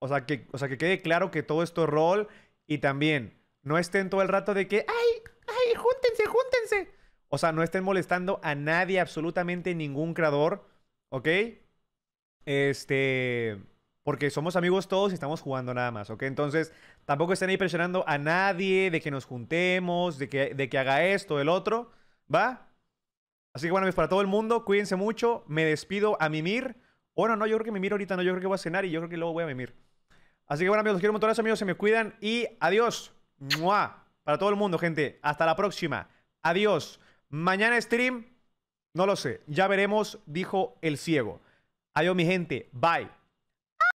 O sea, que, o sea, que quede claro que todo esto es rol. Y también, no estén todo el rato de que, ay, ay, júntense, júntense. O sea, no estén molestando a nadie, absolutamente ningún creador, ¿ok? Este, porque somos amigos todos y estamos jugando nada más, ¿ok? Entonces, tampoco estén ahí presionando a nadie de que nos juntemos, de que, de que haga esto, el otro, ¿va? Así que bueno, amigos, para todo el mundo, cuídense mucho, me despido a mimir. Bueno, oh, no, yo creo que mimir ahorita, no, yo creo que voy a cenar y yo creo que luego voy a mimir. Así que bueno, amigos, los quiero un montón, amigos, se me cuidan y adiós. muah, Para todo el mundo, gente. Hasta la próxima. Adiós. Mañana stream, no lo sé, ya veremos, dijo el ciego. Adiós mi gente, bye.